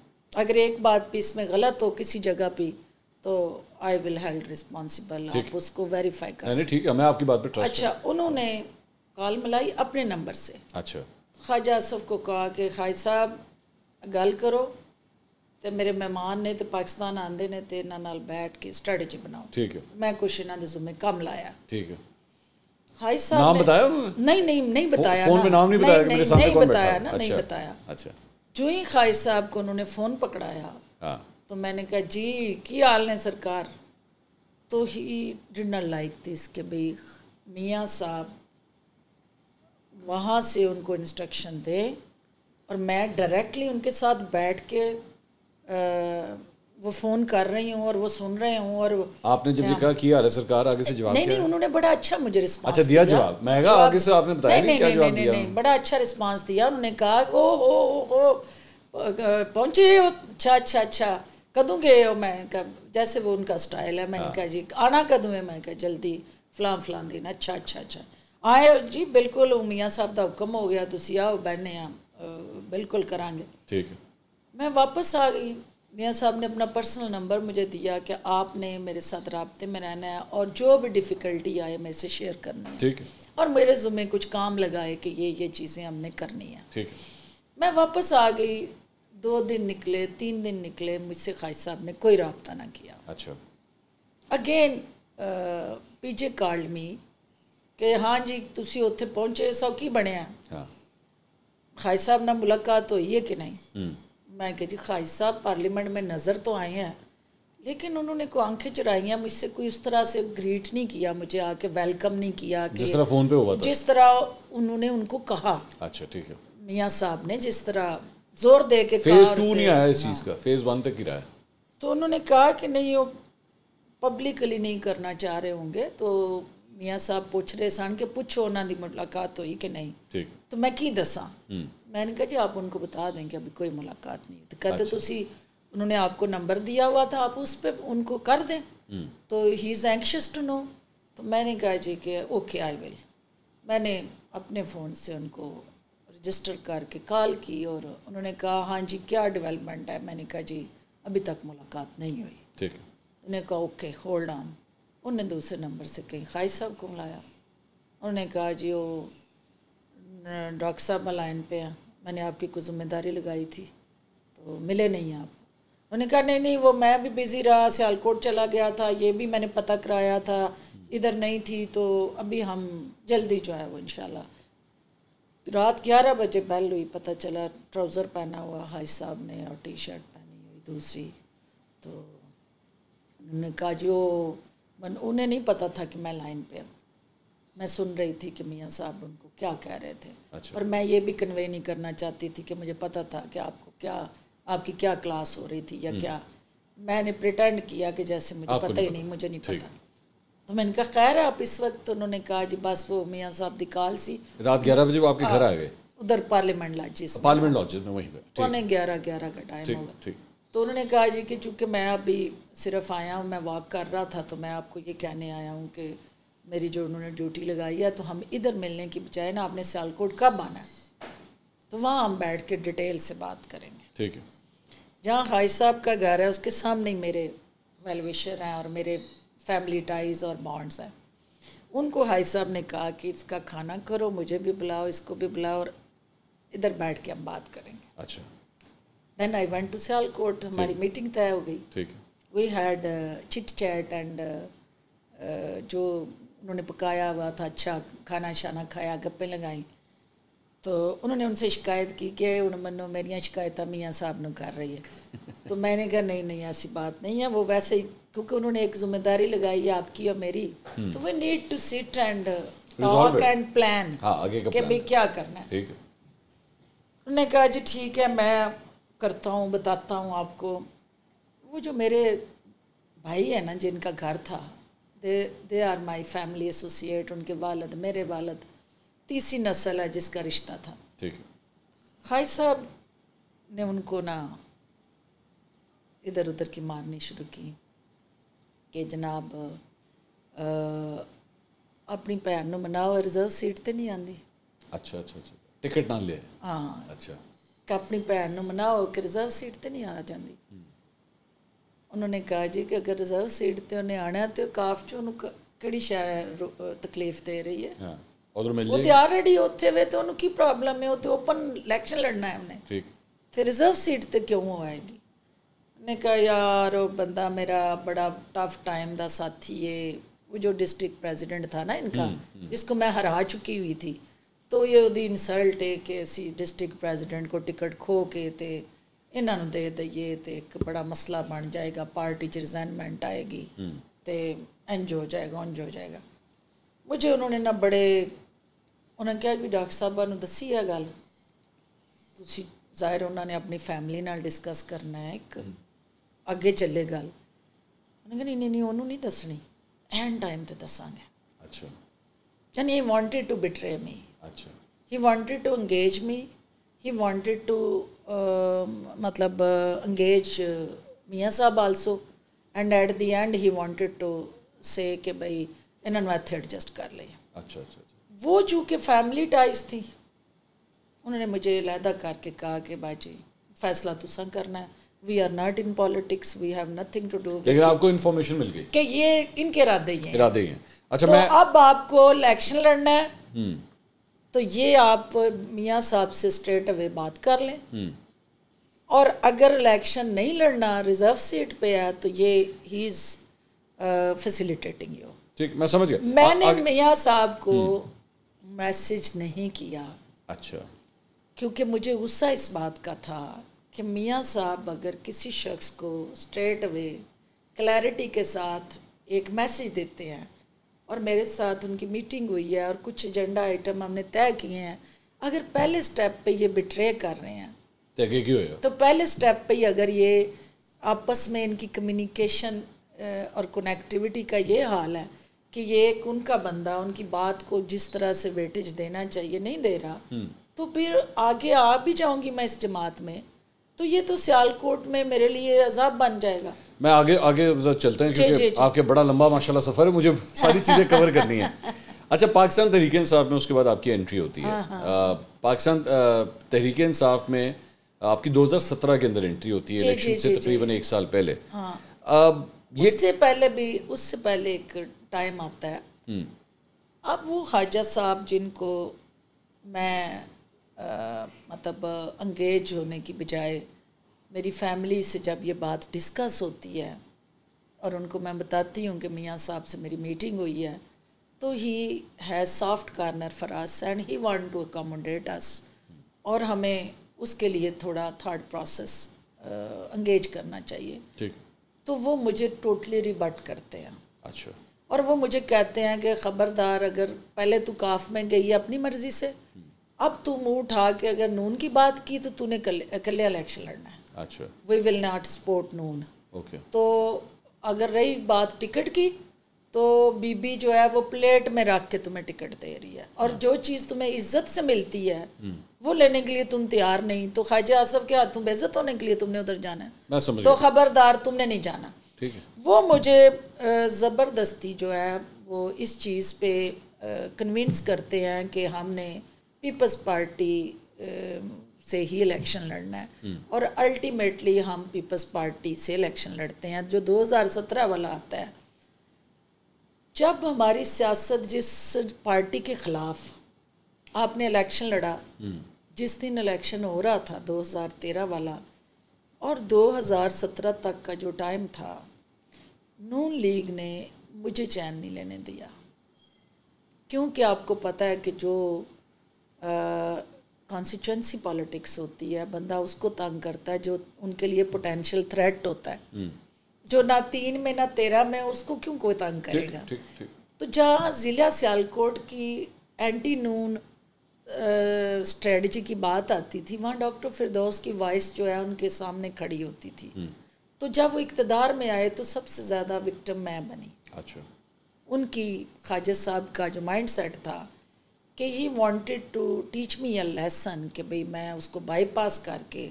अगर एक बात भी इसमें गलत हो किसी जगह पे तो आई विल हेल्ड रिस्पॉन्सिबल आप उसको वेरीफाई कर ठीक है मैं आपकी बात पे ट्रस्ट अच्छा उन्होंने कॉल मिलाई अपने नंबर से अच्छा ख्वाजा आसफ को कहा कि खाई साहब गल करो ਤੇ ਮੇਰੇ ਮਹਿਮਾਨ ਨੇ ਤੇ ਪਾਕਿਸਤਾਨ ਆਂਦੇ ਨੇ ਤੇ ਇਹਨਾਂ ਨਾਲ ਬੈਠ ਕੇ ਸਟ੍ਰੈਟਜੀ ਬਣਾਓ ਠੀਕ ਹੈ ਮੈਂ ਕੁਛ ਇਹਨਾਂ ਦੇ ਜ਼ਿੰਮੇ ਕੰਮ ਲਾਇਆ ਠੀਕ ਹੈ हाई साहब नाम बताया उन्होंने नहीं नहीं नहीं बताया फोन पे नाम नहीं बताया मेरे सामने नहीं कौन बताया ना नहीं बताया अच्छा जो ही खाई साहब को उन्होंने फोन पकड़ाया हाँ तो मैंने कहा जी की हाल है सरकार तो he did not like this के भाई मियाँ साहब वहाँ से उनको इंस्ट्रक्शन दे और मैं डायरेक्टली उनके साथ बैठ के वो फ़ोन कर रही हूँ और वो सुन रहे हूँ और आपने जब लिखा कि अरे सरकार आगे से जवाब नहीं नहीं उन्होंने बड़ा अच्छा मुझे रिस्पांस अच्छा दिया जवाब मैं कहा आगे से आपने बताया नहीं, नहीं, नहीं, नहीं, नहीं बड़ा अच्छा रिस्पांस दिया उन्होंने कहा ओ हो हो पहुंचे हो अच्छा अच्छा अच्छा कदू गए हो मैं कहा जैसे वो उनका स्टाइल है मैंने हाँ। कहा जी आना कदू है मैं कहा जल्दी फलां फलां दिन अच्छा अच्छा अच्छा आए जी बिल्कुल मियाँ साहब का हुक्म हो गया तुम आओ बहने बिल्कुल करा ठीक है मैं वापस आ गई मियाँ साहब ने अपना पर्सनल नंबर मुझे दिया कि आपने मेरे साथ रबते में रहना है और जो भी डिफ़िकल्टी आए मेरे से शेयर करना है ठीक है और मेरे जुम्मे कुछ काम लगाए कि ये ये चीज़ें हमने करनी है ठीक है मैं वापस आ गई दो दिन निकले तीन दिन निकले मुझसे खाज साहब ने कोई रबता ना किया अच्छा अगेन पीजे कार्ड मी कि हाँ जी तुम उत्थे पहुंचे की बने हाँ। खाज साहब ना मुलाकात हुई है कि नहीं हम्म। मैं कि जी खाज साहब पार्लियामेंट में नज़र तो आए हैं लेकिन उन्होंने को आंखें चुराई हैं मुझसे कोई उस तरह से ग्रीट नहीं किया मुझे आके वेलकम नहीं किया कि जिस तरह फ़ोन पे हुआ था जिस तरह उन्होंने उनको कहा अच्छा ठीक है मियाँ साहब ने जिस तरह जोर दे के फेज टू नहीं आया इस चीज़ का फेज वन तक ही है तो उन्होंने कहा कि नहीं वो पब्लिकली नहीं करना चाह रहे होंगे तो मियाँ साहब पूछ रहे सन के पूछो उन्होंने मुलाकात हुई कि नहीं तो मैं की दसा मैंने कहा जी आप उनको बता दें कि अभी कोई मुलाकात नहीं तो कहते अच्छा। उन्होंने आपको नंबर दिया हुआ था आप उस पर उनको कर दें हम्म। तो he is anxious to know तो मैंने कहा जी कि ओके आई विल मैंने अपने फ़ोन से उनको रजिस्टर करके कॉल की और उन्होंने कहा हाँ जी क्या डेवलपमेंट है मैंने कहा जी अभी तक मुलाकात नहीं हुई ठीक उन्होंने कहा ओके होल्ड ऑन उन्होंने दूसरे नंबर से कहीं खाई साहब को बुलाया उन्होंने कहा जी वो डॉक्टर साहब लाइन पे हैं मैंने आपकी कोई जिम्मेदारी लगाई थी तो मिले नहीं आप उन्होंने कहा नहीं नहीं वो मैं भी बिज़ी रहा सियालकोट चला गया था ये भी मैंने पता कराया था इधर नहीं थी तो अभी हम जल्दी जो है वो इन रात ग्यारह बजे बैल हुई पता चला ट्राउज़र पहना हुआ हाई साहब ने और टी शर्ट पहनी हुई दूसरी तो उन्होंने कहा जो उन्हें नहीं पता था कि मैं लाइन पे हूँ मैं सुन रही थी कि मियाँ साहब उनको क्या कह रहे थे अच्छा। और मैं ये भी कन्वे नहीं करना चाहती थी कि मुझे पता था कि आपको क्या आपकी क्या क्लास हो रही थी या हम्म। क्या मैंने प्रिटेंड किया कि जैसे मुझे पता पता ही नहीं मुझे नहीं पता तो मैंने कहा खैर आप इस वक्त उन्होंने कहा जी बस वो मियाँ साहब कॉल सी रात ग्यारह बजे वो आपके घर आ हाँ, गए उधर पार्लियामेंट लॉजेस पार्लियामेंट लॉजेस में वहीं पे पौने ग्यारह ग्यारह का टाइम होगा तो उन्होंने कहा जी कि चूंकि मैं अभी सिर्फ आया हूँ मैं वॉक कर रहा था तो मैं आपको ये कहने आया हूँ कि मेरी जो उन्होंने ड्यूटी लगाई है तो हम इधर मिलने की बजाय ना आपने सियालकोट कब आना है तो वहाँ हम बैठ के डिटेल से बात करेंगे ठीक है जहाँ खाज साहब का घर है उसके सामने ही मेरे वेलविशर हैं और मेरे फैमिली टाइज और बॉन्ड्स हैं उनको हाई साहब ने कहा कि इसका खाना करो मुझे भी बुलाओ इसको भी बुलाओ और इधर बैठ के हम बात करेंगे अच्छा then I went to Sialkot हमारी मीटिंग तय हो गई ठीक we had chit chat and जो उन्होंने पकाया हुआ था अच्छा खाना शाना खाया गप्पे लगाई तो उन्होंने उनसे शिकायत की कि उन मनो मेरिया शिकायत मियाँ साहब न कर रही है तो मैंने कहा नहीं नहीं ऐसी बात नहीं है वो वैसे ही क्योंकि उन्होंने एक जिम्मेदारी लगाई आपकी और मेरी हम्म। तो we need to sit and talk and plan कि भाई क्या करना है ठीक उन्होंने कहा जी ठीक है मैं करता हूँ बताता हूँ आपको वो जो मेरे भाई है ना जिनका घर था they they are my family associate उनके वालद मेरे वालद तीसरी नस्ल है जिसका रिश्ता था ठीक खाई साहब ने उनको ना इधर उधर की मारनी शुरू की कि जनाब आ, अपनी भैन ਨੂੰ ਮਨਾਓ ਰਿਜ਼ਰਵ ਸੀਟ ਤੇ ਨਹੀਂ ਆਂਦੀ ਅੱਛਾ ਅੱਛਾ ਅੱਛਾ ਟਿਕਟ ਨਾ ਲਿਆ ਹਾਂ ਅੱਛਾ ਕਿ ਆਪਣੀ ਭੈਣ ਨੂੰ ਮਨਾਓ ਕਿ ਰਿਜ਼ਰਵ ਸੀਟ ਤੇ ਨਹੀਂ ਆ ਜਾਂਦੀ ਉਹਨਾਂ ਨੇ ਕਹਾ ਜੀ ਕਿ ਅਗਰ ਰਿਜ਼ਰਵ ਸੀਟ ਤੇ ਉਹਨੇ ਆਣਾ ਤੇ ਕਾਫ ਚ ਉਹਨੂੰ ਕਿਹੜੀ ਸ਼ਾਇਰ ਤਕਲੀਫ ਦੇ ਰਹੀ ਹੈ ਹਾਂ ਉਧਰ ਮਿਲ ਜੇ ਉਹ ਤੇ ਆਲਰੇਡੀ ਉੱਥੇ ਵੇ ਤੇ ਉਹਨੂੰ ਕੀ ਪ੍ਰੋਬਲਮ ਹੈ ਉੱਥੇ ਓਪਨ ਇਲੈਕਸ਼ਨ ਲੜਨਾ ਹੈ ਉਹਨੇ ਠੀਕ ਤੇ ਰਿਜ਼ਰਵ ਸੀਟ ਤੇ ਕਿਉਂ ਆਏਗੀ ਨੇ ਕਹਾ ਯਾਰ ਉਹ ਬੰਦਾ ਮੇਰਾ ਬੜਾ ਟਫ ਟਾਈਮ ਦਾ ਸਾਥੀ ਏ ਉਹ ਜੋ ਡਿਸਟ੍ਰਿਕਟ ਪ੍ਰੈਜ਼ੀਡੈਂਟ ਥਾ ਨਾ ਇਨਕਾ ਜਿਸਕੋ ਮੈਂ ਹਰਾ ਚੁੱਕੀ ਹੋਈ ਥੀ ਤੋ ਇਹ ਉਹਦੀ ਇਨਸਲਟ ਏ ਕਿ ਅਸੀਂ ਡਿਸਟ੍ਰਿਕਟ ਪ੍ਰੈਜ਼ੀਡੈਂਟ ਕੋ ਟਿਕਟ ਖੋ ਕੇ ਤੇ ਇਹਨਾਂ ਨੂੰ ਦੇ ਦਈਏ ਤੇ ਇੱਕ ਬੜਾ ਮਸਲਾ ਬਣ ਜਾਏਗਾ ਪਾਰਟੀ ਚ ਰਿਜ਼ਾਈਨਮੈਂਟ ਆਏਗੀ ਤੇ ਐਨਜੋ ਹੋ ਜਾਏਗਾ ਐਨਜੋ ਹੋ ਜਾਏਗਾ ਮੁਝੇ ਉਹਨਾਂ ਨੇ ਨਾ ਬੜੇ ਉਹਨਾਂ ਕਿਹਾ ਵੀ ਡਾਕਟਰ ਸਾਹਿਬਾਂ ਨੂੰ ਦੱਸੀ ਆ ਗੱਲ ਤੁਸੀਂ ਜ਼ਾਹਿਰ ਉਹਨਾਂ ਨੇ ਆਪਣੀ ਫੈਮਿਲੀ ਨਾਲ ਡਿਸਕਸ ਕਰਨਾ ਹੈ ਇੱਕ ਅੱਗੇ ਚੱਲੇ ਗੱਲ ਉਹਨਾਂ ਕਹਿੰਦੇ ਨਹੀਂ ਨਹੀਂ ਉਹਨੂੰ ਨਹੀਂ ਦੱਸਣੀ ਐਂਡ ਟਾਈਮ ਤੇ ਦੱਸਾਂਗੇ ਅੱਛਾ ਯਾਨੀ ਹੀ ਵਾਂਟਡ ਟੂ ਬਿਟਰੇ ਮੀ ਅੱਛਾ he wanted to engage me he wanted to uh, matlab, uh, engage uh, Mia Saab also and at the end he wanted to say भाई इन्होंने मैथ एडजस्ट कर लिया अच्छा अच्छा वो चूँकि फैमिली टाइज थी उन्होंने मुझे अलहदा करके कहा कि जी फैसला तुसा करना है we are not in politics we have nothing to do लेकिन आपको इन्फॉर्मेशन मिल गई कि ये इनके इरादे ही हैं इरादे ही हैं अच्छा तो मैं अब आपको इलेक्शन लड़ना है तो ये आप मियाँ साहब से स्ट्रेट अवे बात कर लें हम्म। और अगर इलेक्शन नहीं लड़ना रिजर्व सीट पे है तो ये ही इज़ फैसिलिटेटिंग यू ठीक मैं समझ गया मैंने मियाँ साहब को मैसेज हम्म। नहीं किया अच्छा क्योंकि मुझे गुस्सा इस बात का था कि मियाँ साहब अगर किसी शख्स को स्ट्रेट अवे क्लैरिटी के साथ एक मैसेज देते हैं और मेरे साथ उनकी मीटिंग हुई है और कुछ एजेंडा आइटम हमने तय किए हैं अगर पहले स्टेप पे ये बिट्रे कर रहे हैं क्यों है तो पहले स्टेप पे ही अगर ये आपस में इनकी कम्युनिकेशन और कनेक्टिविटी का ये हाल है कि ये एक उनका बंदा उनकी बात को जिस तरह से वेटेज देना चाहिए नहीं दे रहा हम्म। तो फिर आगे आ भी जाऊंगी मैं इस जमात में तो ये तो सियालकोट में मेरे लिए अजाब बन जाएगा मैं आगे आगे चलते हैं क्योंकि आपके बड़ा लंबा माशाल्लाह सफ़र है मुझे सारी चीज़ें कवर करनी है अच्छा पाकिस्तान तहरीक इंसाफ में उसके बाद आपकी एंट्री होती है हाँ, हाँ। पाकिस्तान तहरीक इंसाफ में आपकी 2017 के अंदर एंट्री होती है इलेक्शन से तकरीबन एक साल पहले अब हाँ। ये उससे पहले भी उससे पहले एक टाइम आता है हम्म। अब वो हाजा साहब जिनको मैं मतलब अंगेज होने की बजाय मेरी फैमिली से जब ये बात डिस्कस होती है और उनको मैं बताती हूँ कि मियाँ साहब से मेरी मीटिंग हुई है तो ही है soft corner for us and he want to accommodate us और हमें उसके लिए थोड़ा थाट प्रोसेस अंगेज करना चाहिए ठीक तो वो मुझे टोटली रिबट करते हैं अच्छा और वो मुझे कहते हैं कि ख़बरदार अगर पहले तू काफ में गई अपनी मर्ज़ी से अब तू मुंह उठा के अगर नून की बात की तो तूने कल इलेक्शन लड़ना है अच्छा we will not support none okay तो अगर रही बात टिकट की तो बीबी जो है वो प्लेट में रख के तुम्हें टिकट दे रही है और हाँ। जो चीज़ तुम्हें इज्जत से मिलती है हम्म। वो लेने के लिए तुम तैयार नहीं तो ख्वाजा आसफ के हाथों बेजत होने के लिए तुमने उधर जाना है तो खबरदार तुमने नहीं जाना वो मुझे ज़बरदस्ती जो है वो इस चीज़ पे कन्विंस करते हैं कि हमने पीपल्स पार्टी से ही इलेक्शन लड़ना है हम्म। और अल्टीमेटली हम पीपल्स पार्टी से इलेक्शन लड़ते हैं जो 2017 वाला आता है जब हमारी सियासत जिस पार्टी के ख़िलाफ़ आपने इलेक्शन लड़ा हम्म। जिस दिन इलेक्शन हो रहा था 2013 वाला और 2017 तक का जो टाइम था नून लीग ने मुझे चैन नहीं लेने दिया क्योंकि आपको पता है कि जो कॉन्स्टिट्यूंसी पॉलिटिक्स होती है बंदा उसको तंग करता है जो उनके लिए पोटेंशियल थ्रेट होता है हम्म। जो ना तीन में ना तेरह में उसको क्यों कोई तंग करेगा ठीक, ठीक, तो जहाँ ज़िला सियालकोट की एंटी नून स्ट्रेटजी की बात आती थी वहाँ डॉक्टर फिरदौस की वॉइस जो है उनके सामने खड़ी होती थी हम्म। तो जब वो इकतदार में आए तो सबसे ज़्यादा विक्टम मैं बनी अच्छा उनकी खाजत साहब का जो माइंड सेट था कि he wanted to teach me a lesson कि भाई मैं उसको बाईपास करके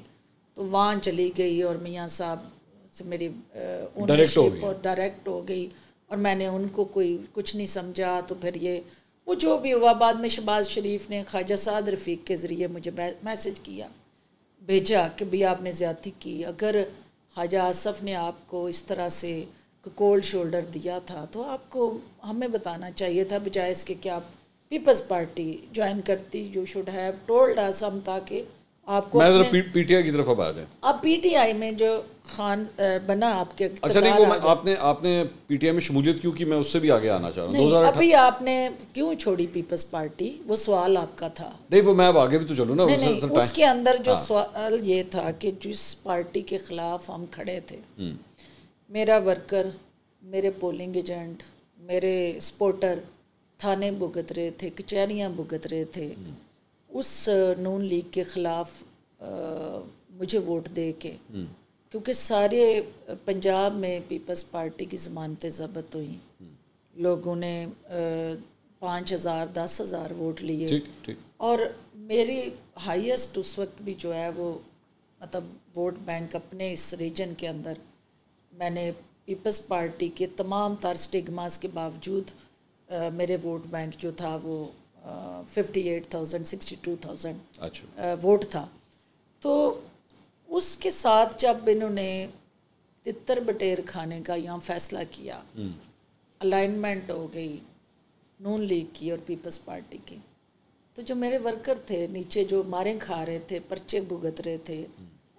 तो वहाँ चली गई और मियाँ साहब से मेरी ओनरशिप और डायरेक्ट हो गई और मैंने उनको कोई कुछ नहीं समझा तो फिर ये वो जो भी हुआ बाद में शहबाज शरीफ ने ख्वाजा साद रफ़ीक के ज़रिए मुझे मैसेज किया भेजा कि भाई आपने ज़्यादती की अगर ख्वाजा आसफ़ ने आपको इस तरह से कोल्ड शोल्डर दिया था तो आपको हमें बताना चाहिए था बजाय इसके कि आप पीपल्स पार्टी ज्वाइन करती यू शुड हैव टोल्ड असम ताकि आपको मैं जरा पीटीआई की तरफ अब आ जाए अब पीटीआई में जो खान बना आपके अच्छा नहीं वो मैं आपने आपने पीटीआई में शमूलियत क्यों की मैं उससे भी आगे आना चाह रहा हूँ अभी आपने क्यों छोड़ी पीपल्स पार्टी वो सवाल आपका था नहीं वो मैं अब आगे भी तो चलूँ ना नहीं, नहीं, उसके अंदर जो हाँ। सवाल ये था कि जिस पार्टी के खिलाफ हम खड़े थे हम्म। मेरा वर्कर मेरे पोलिंग एजेंट मेरे सपोर्टर थाने भुगत रहे थे कचहरियाँ भुगत रहे थे हम्म। उस नून लीग के ख़िलाफ़ मुझे वोट दे के हम्म। क्योंकि सारे पंजाब में पीपल्स पार्टी की ज़मानतें जबत हुई हम्म। लोगों ने पाँच हज़ार दस हज़ार वोट लिए और मेरी हाईएस्ट उस वक्त भी जो है वो मतलब वोट बैंक अपने इस रीजन के अंदर मैंने पीपल्स पार्टी के तमाम तार स्टिग्मास के बावजूद मेरे वोट बैंक जो था वो fifty eight thousand sixty two thousand vote था तो उसके साथ जब इन्होंने तितर बटेर खाने का यहाँ फैसला किया अलाइनमेंट हम्म। हो गई नून लीग की और पीपल्स पार्टी की तो जो मेरे वर्कर थे नीचे जो मारें खा रहे थे पर्चे भुगत रहे थे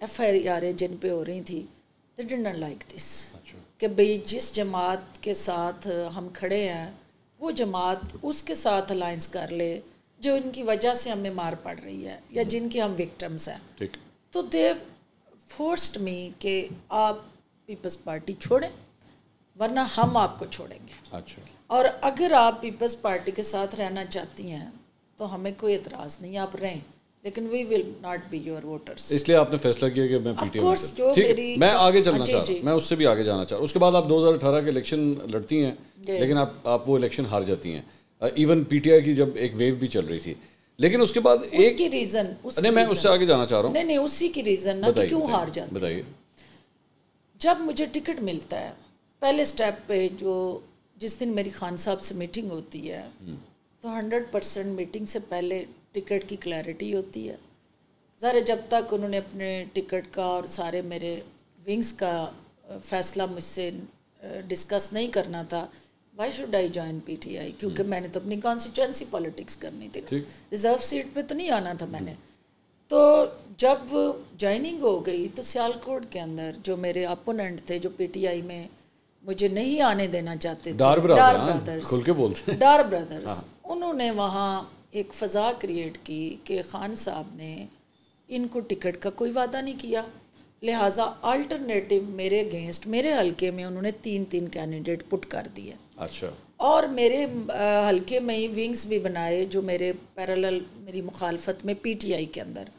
एफ आई आर जिन पे हो रही थी they did not like this कि भाई जिस जमात के साथ हम खड़े हैं वो जमात उसके साथ अलाइंस कर ले जो इनकी वजह से हमें मार पड़ रही है या हम्म। जिनकी हम विक्टम्स हैं तो देव फोर्स्ड मी कि आप पीपल्स पार्टी छोड़ें वरना हम आपको छोड़ेंगे अच्छा और अगर आप पीपल्स पार्टी के साथ रहना चाहती हैं तो हमें कोई एतराज़ नहीं आप रहें लेकिन we will not be your voters इसलिए आपने फैसला किया कि मैं पीटीएम में ठीक है मैं आगे चलना हाँ चाह रहा मैं उससे भी आगे जाना चाह रहा उसके बाद आप 2018 के इलेक्शन लड़ती हैं लेकिन आप आप वो इलेक्शन हार जाती हैं इवन पीटीआई की जब एक वेव भी चल रही थी लेकिन उसके बाद एक की रीजन नहीं मैं उससे आगे जाना चाह रहा हूँ नहीं नहीं उसी की रीजन ना कि क्यों हार जाती बताइए जब मुझे टिकट मिलता है पहले स्टेप पे जो जिस दिन मेरी खान साहब से मीटिंग होती है हम्म। तो हंड्रेड परसेंट मीटिंग से पहले टिकट की क्लैरिटी होती है ज़रा जब तक उन्होंने अपने टिकट का और सारे मेरे विंग्स का फैसला मुझसे डिस्कस नहीं करना था why should I join P T I क्योंकि हम्म। मैंने तो अपनी कॉन्स्टिट्यूंसी पॉलिटिक्स करनी थी रिजर्व सीट पे तो नहीं आना था हम्म। मैंने तो जब ज्वाइनिंग हो गई तो सियालकोट के अंदर जो मेरे अपोनेंट थे जो पीटीआई में मुझे नहीं आने देना चाहते थे डार ब्रदर्स डार ब्रदर्स उन्होंने वहाँ एक फ़ज़ा क्रिएट की कि ख़ान साहब ने इनको टिकट का कोई वादा नहीं किया लिहाजा अल्टरनेटिव मेरे अगेंस्ट मेरे हलके में उन्होंने तीन तीन कैंडिडेट पुट कर दिए अच्छा और मेरे हलके में ही विंग्स भी बनाए जो मेरे पैरेलल मेरी मुखालफत में पीटीआई के अंदर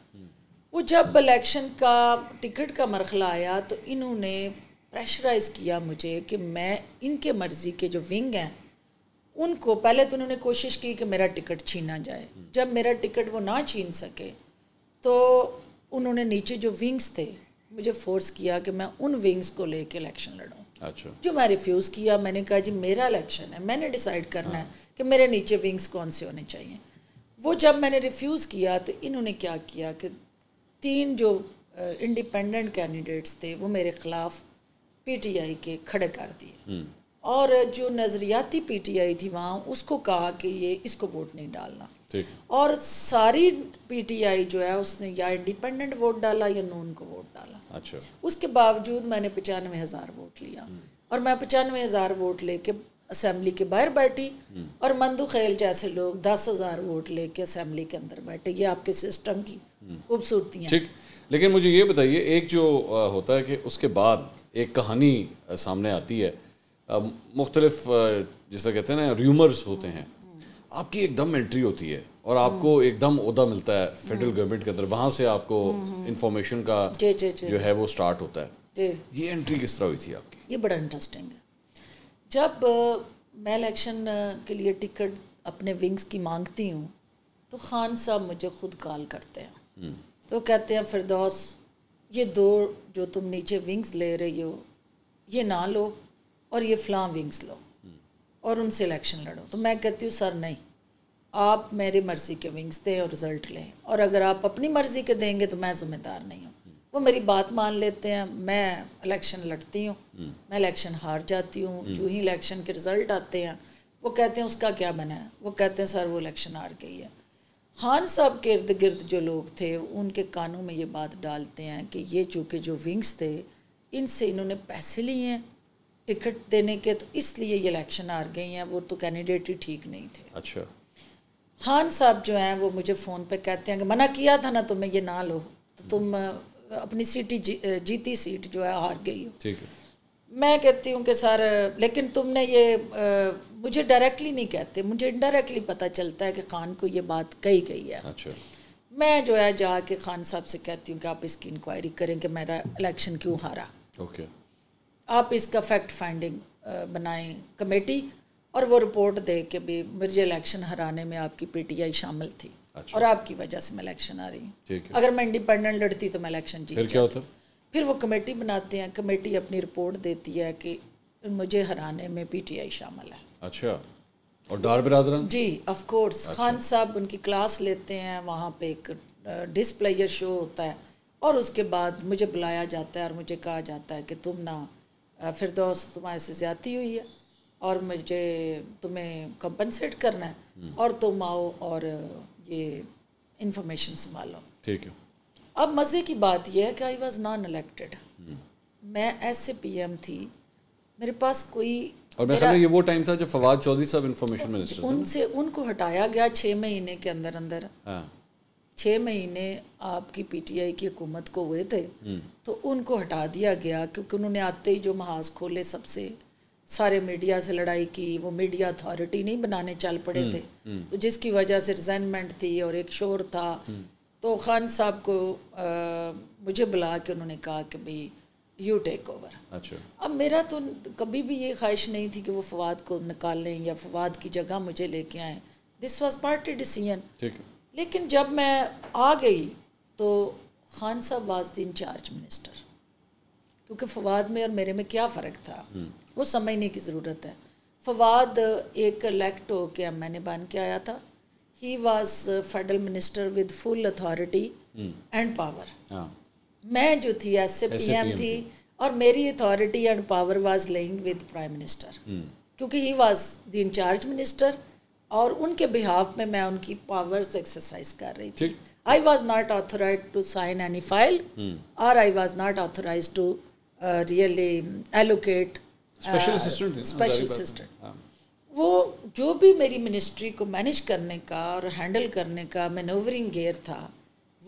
वो जब इलेक्शन का टिकट का मरखला आया तो इन्होंने प्रेशराइज़ किया मुझे कि मैं इनके मर्ज़ी के जो विंग हैं उनको पहले तो उन्होंने कोशिश की कि मेरा टिकट छीना जाए हम्म। जब मेरा टिकट वो ना छीन सके तो उन्होंने नीचे जो विंग्स थे मुझे फोर्स किया कि मैं उन विंग्स को लेके इलेक्शन लड़ूँ अच्छा जो मैं रिफ्यूज़ किया मैंने कहा जी मेरा इलेक्शन है मैंने डिसाइड करना हाँ। है कि मेरे नीचे विंग्स कौन से होने चाहिए वो जब मैंने रिफ्यूज़ किया तो इन्होंने क्या किया कि तीन जो इंडिपेंडेंट कैंडिडेट्स थे वो मेरे ख़िलाफ़ पीटीआई के खड़े कर दिए हम्म। और जो नज़रियाती पी टी आई थी वहाँ उसको कहा कि ये इसको वोट नहीं डालना और सारी पी टी आई जो है उसने या इंडिपेंडेंट वोट डाला या नून को वोट डाला अच्छा उसके बावजूद मैंने पचानवे हज़ार वोट लिया हम्म। और मैं पचानवे हज़ार वोट लेके असम्बली के बाहर बैठी हम्म। और मंदू खेल जैसे लोग दस हज़ार वोट लेके असम्बली के अंदर बैठे ये आपके सिस्टम की हम्म। खूबसूरती है ठीक लेकिन मुझे ये बताइए एक जो होता है कि उसके बाद एक कहानी सामने आती है मुख्तलिफ जैसा कहते हैं ना र्यूमर्स होते हैं आपकी एकदम एंट्री होती है और आपको एकदम उदा मिलता है फेडरल गवर्नमेंट के अंदर वहाँ से आपको इन्फॉर्मेशन का जे, जे, जे, जो है वो स्टार्ट होता है ये एंट्री किस तरह हुई थी आपकी ये बड़ा इंटरेस्टिंग है जब मैं इलेक्शन के लिए टिकट अपने विंग्स की मांगती हूँ तो खान साहब मुझे खुद कॉल करते हैं हम्म। तो कहते हैं फिरदौस ये दो जो तुम नीचे विंग्स ले रही हो ये ना लो और ये फ्लां विंग्स लो और उनसे इलेक्शन लड़ो तो मैं कहती हूँ सर नहीं आप मेरे मर्ज़ी के विंग्स दें और रिज़ल्ट लें और अगर आप अपनी मर्ज़ी के देंगे तो मैं ज़िम्मेदार नहीं हूँ वो मेरी बात मान लेते हैं मैं इलेक्शन लड़ती हूँ मैं इलेक्शन हार जाती हूँ हम्म। जो ही इलेक्शन के रिज़ल्ट आते हैं वो कहते हैं उसका क्या बना है वो कहते हैं सर वो इलेक्शन हार गई है खान साहब के इर्द गिर्द जो लोग थे उनके कानों में ये बात डालते हैं कि ये चूँकि जो विंग्स थे इनसे इन्होंने पैसे लिए हैं टिकट देने के तो इसलिए ये इलेक्शन हार गई हैं वो तो कैंडिडेट ही ठीक नहीं थे अच्छा खान साहब जो हैं वो मुझे फ़ोन पे कहते हैं कि मना किया था ना तुम्हें तो ये ना लो तो हम्म। तुम अपनी सीट जी, जीती सीट जो है हार गई हो ठीक है मैं कहती हूँ कि सर लेकिन तुमने ये आ, मुझे डायरेक्टली नहीं कहते मुझे इनडायरेक्टली पता चलता है कि खान को ये बात कही गई है अच्छा मैं जो है जाके खान साहब से कहती हूँ कि आप इसकी इंक्वायरी करें कि मेरा इलेक्शन क्यों हारा ओके okay. आप इसका फैक्ट फाइंडिंग बनाएं कमेटी और वो रिपोर्ट दे के भी मुझे इलेक्शन हराने में आपकी पीटीआई शामिल थी अच्छा। और आपकी वजह से मैं इलेक्शन आ रही हूँ अगर मैं इंडिपेंडेंट लड़ती तो मैं इलेक्शन जीत फिर क्या होता फिर वो कमेटी बनाते हैं कमेटी अपनी रिपोर्ट देती है कि मुझे हराने में पीटीआई शामिल है अच्छा और डार बिरादरन जी ऑफकोर्स अच्छा। खान साहब उनकी क्लास लेते हैं वहाँ पे एक डिस्प्लेयर शो होता है और उसके बाद मुझे बुलाया जाता है और मुझे कहा जाता है कि तुम ना फिरदौस तुम्हारे से ज्यादा हुई है और मुझे तुम्हें कंपनसेट करना है हम्म। और तुम आओ और ये इन्फॉर्मेशन संभालो ठीक है अब मज़े की बात यह है कि आई वॉज़ नॉन इलेक्टेड मैं ऐसे पी एम थी मेरे पास कोई और मैं ये वो टाइम था जब फवाद चौधरी साहब इन्फॉर्मेशन मिनिस्टर उनसे उनको हटाया गया छः महीने के अंदर अंदर हाँ। छः महीने आपकी पीटीआई की हुकूमत को हुए थे हम्म। तो उनको हटा दिया गया क्योंकि उन्होंने आते ही जो महाज खोले सबसे सारे मीडिया से लड़ाई की वो मीडिया अथॉरिटी नहीं बनाने चल पड़े हम्म, थे हम्म। तो जिसकी वजह से रिजेंटमेंट थी और एक शोर था तो खान साहब को आ, मुझे बुला के उन्होंने कहा कि भाई यू टेक ओवर अब मेरा तो कभी भी ये ख्वाहिश नहीं थी कि वो फवाद को निकालें या फवाद की जगह मुझे लेके आए दिस वॉज पार्टी डिसीजन लेकिन जब मैं आ गई तो खान साहब वाज द इंचार्ज मिनिस्टर क्योंकि फवाद में और मेरे में क्या फ़र्क था हम्म। वो समझने की ज़रूरत है फवाद एक इलेक्ट हो के एम एन ए बन के आया था he was federal minister with full authority and power मैं जो थी एस ए पी एम थी और मेरी authority and power was lying with prime minister क्योंकि he was the in charge minister और उनके बिहाफ में मैं उनकी पावर्स एक्सरसाइज कर रही थी I was not authorise to sign any file और I was not authorise to really allocate special वो जो भी मेरी मिनिस्ट्री को मैनेज करने का और हैंडल करने का मेनोवरिंग गेयर था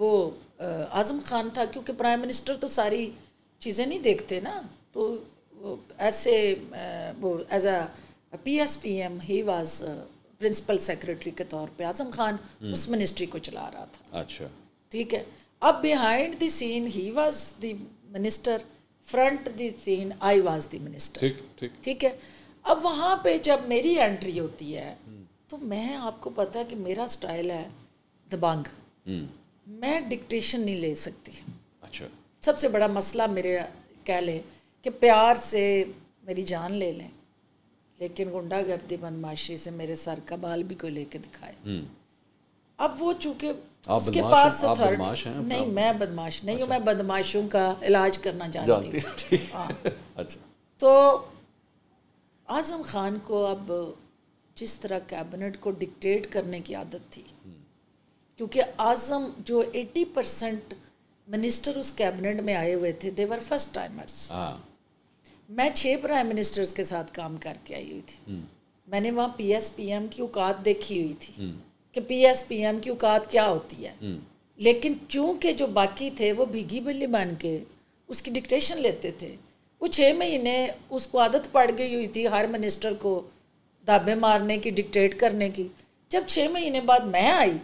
वो uh, आज़म खान था क्योंकि प्राइम मिनिस्टर तो सारी चीज़ें नहीं देखते ना तो ऐसे uh, वो as a P S P M he was principal secretary के तौर पे आजम खान हम्म। उस मिनिस्ट्री को चला रहा था अच्छा ठीक है अब behind the scene he was the minister front the scene I was the minister ठीक ठीक ठीक है अब वहाँ पे जब मेरी एंट्री होती है हम्म। तो मैं आपको पता है कि मेरा स्टाइल है दबंग हम्म। मैं डिक्टेशन नहीं ले सकती अच्छा सबसे बड़ा मसला मेरे कह लें कि प्यार से मेरी जान ले लें लेकिन गुंडागर्दी बदमाशी से मेरे सर का बाल भी कोई लेके दिखाए हम्म। अब वो चूंकि उसके पास थर्ड नहीं मैं बदमाश नहीं हूँ अच्छा। मैं बदमाशों का इलाज करना जानती हूँ हाँ। अच्छा तो आजम खान को अब जिस तरह कैबिनेट को डिक्टेट करने की आदत थी हम्म। क्योंकि आजम जो 80 परसेंट मिनिस्टर उस कैबिनेट में आए हुए थे देवर फर्स्ट टाइमर्स मैं छः प्राइम मिनिस्टर्स के साथ काम करके आई हुई थी हम्म। मैंने वहाँ पी एस पी एम की औकात देखी हुई थी हम्म। कि पी एस पी एम की औकात क्या होती है हम्म। लेकिन चूंकि जो बाकी थे वो भीगी बिल्ली बन के उसकी डिक्टेशन लेते थे वो छः महीने उसको आदत पड़ गई हुई थी हर मिनिस्टर को धाबे मारने की डिक्टेट करने की जब छः महीने बाद मैं आई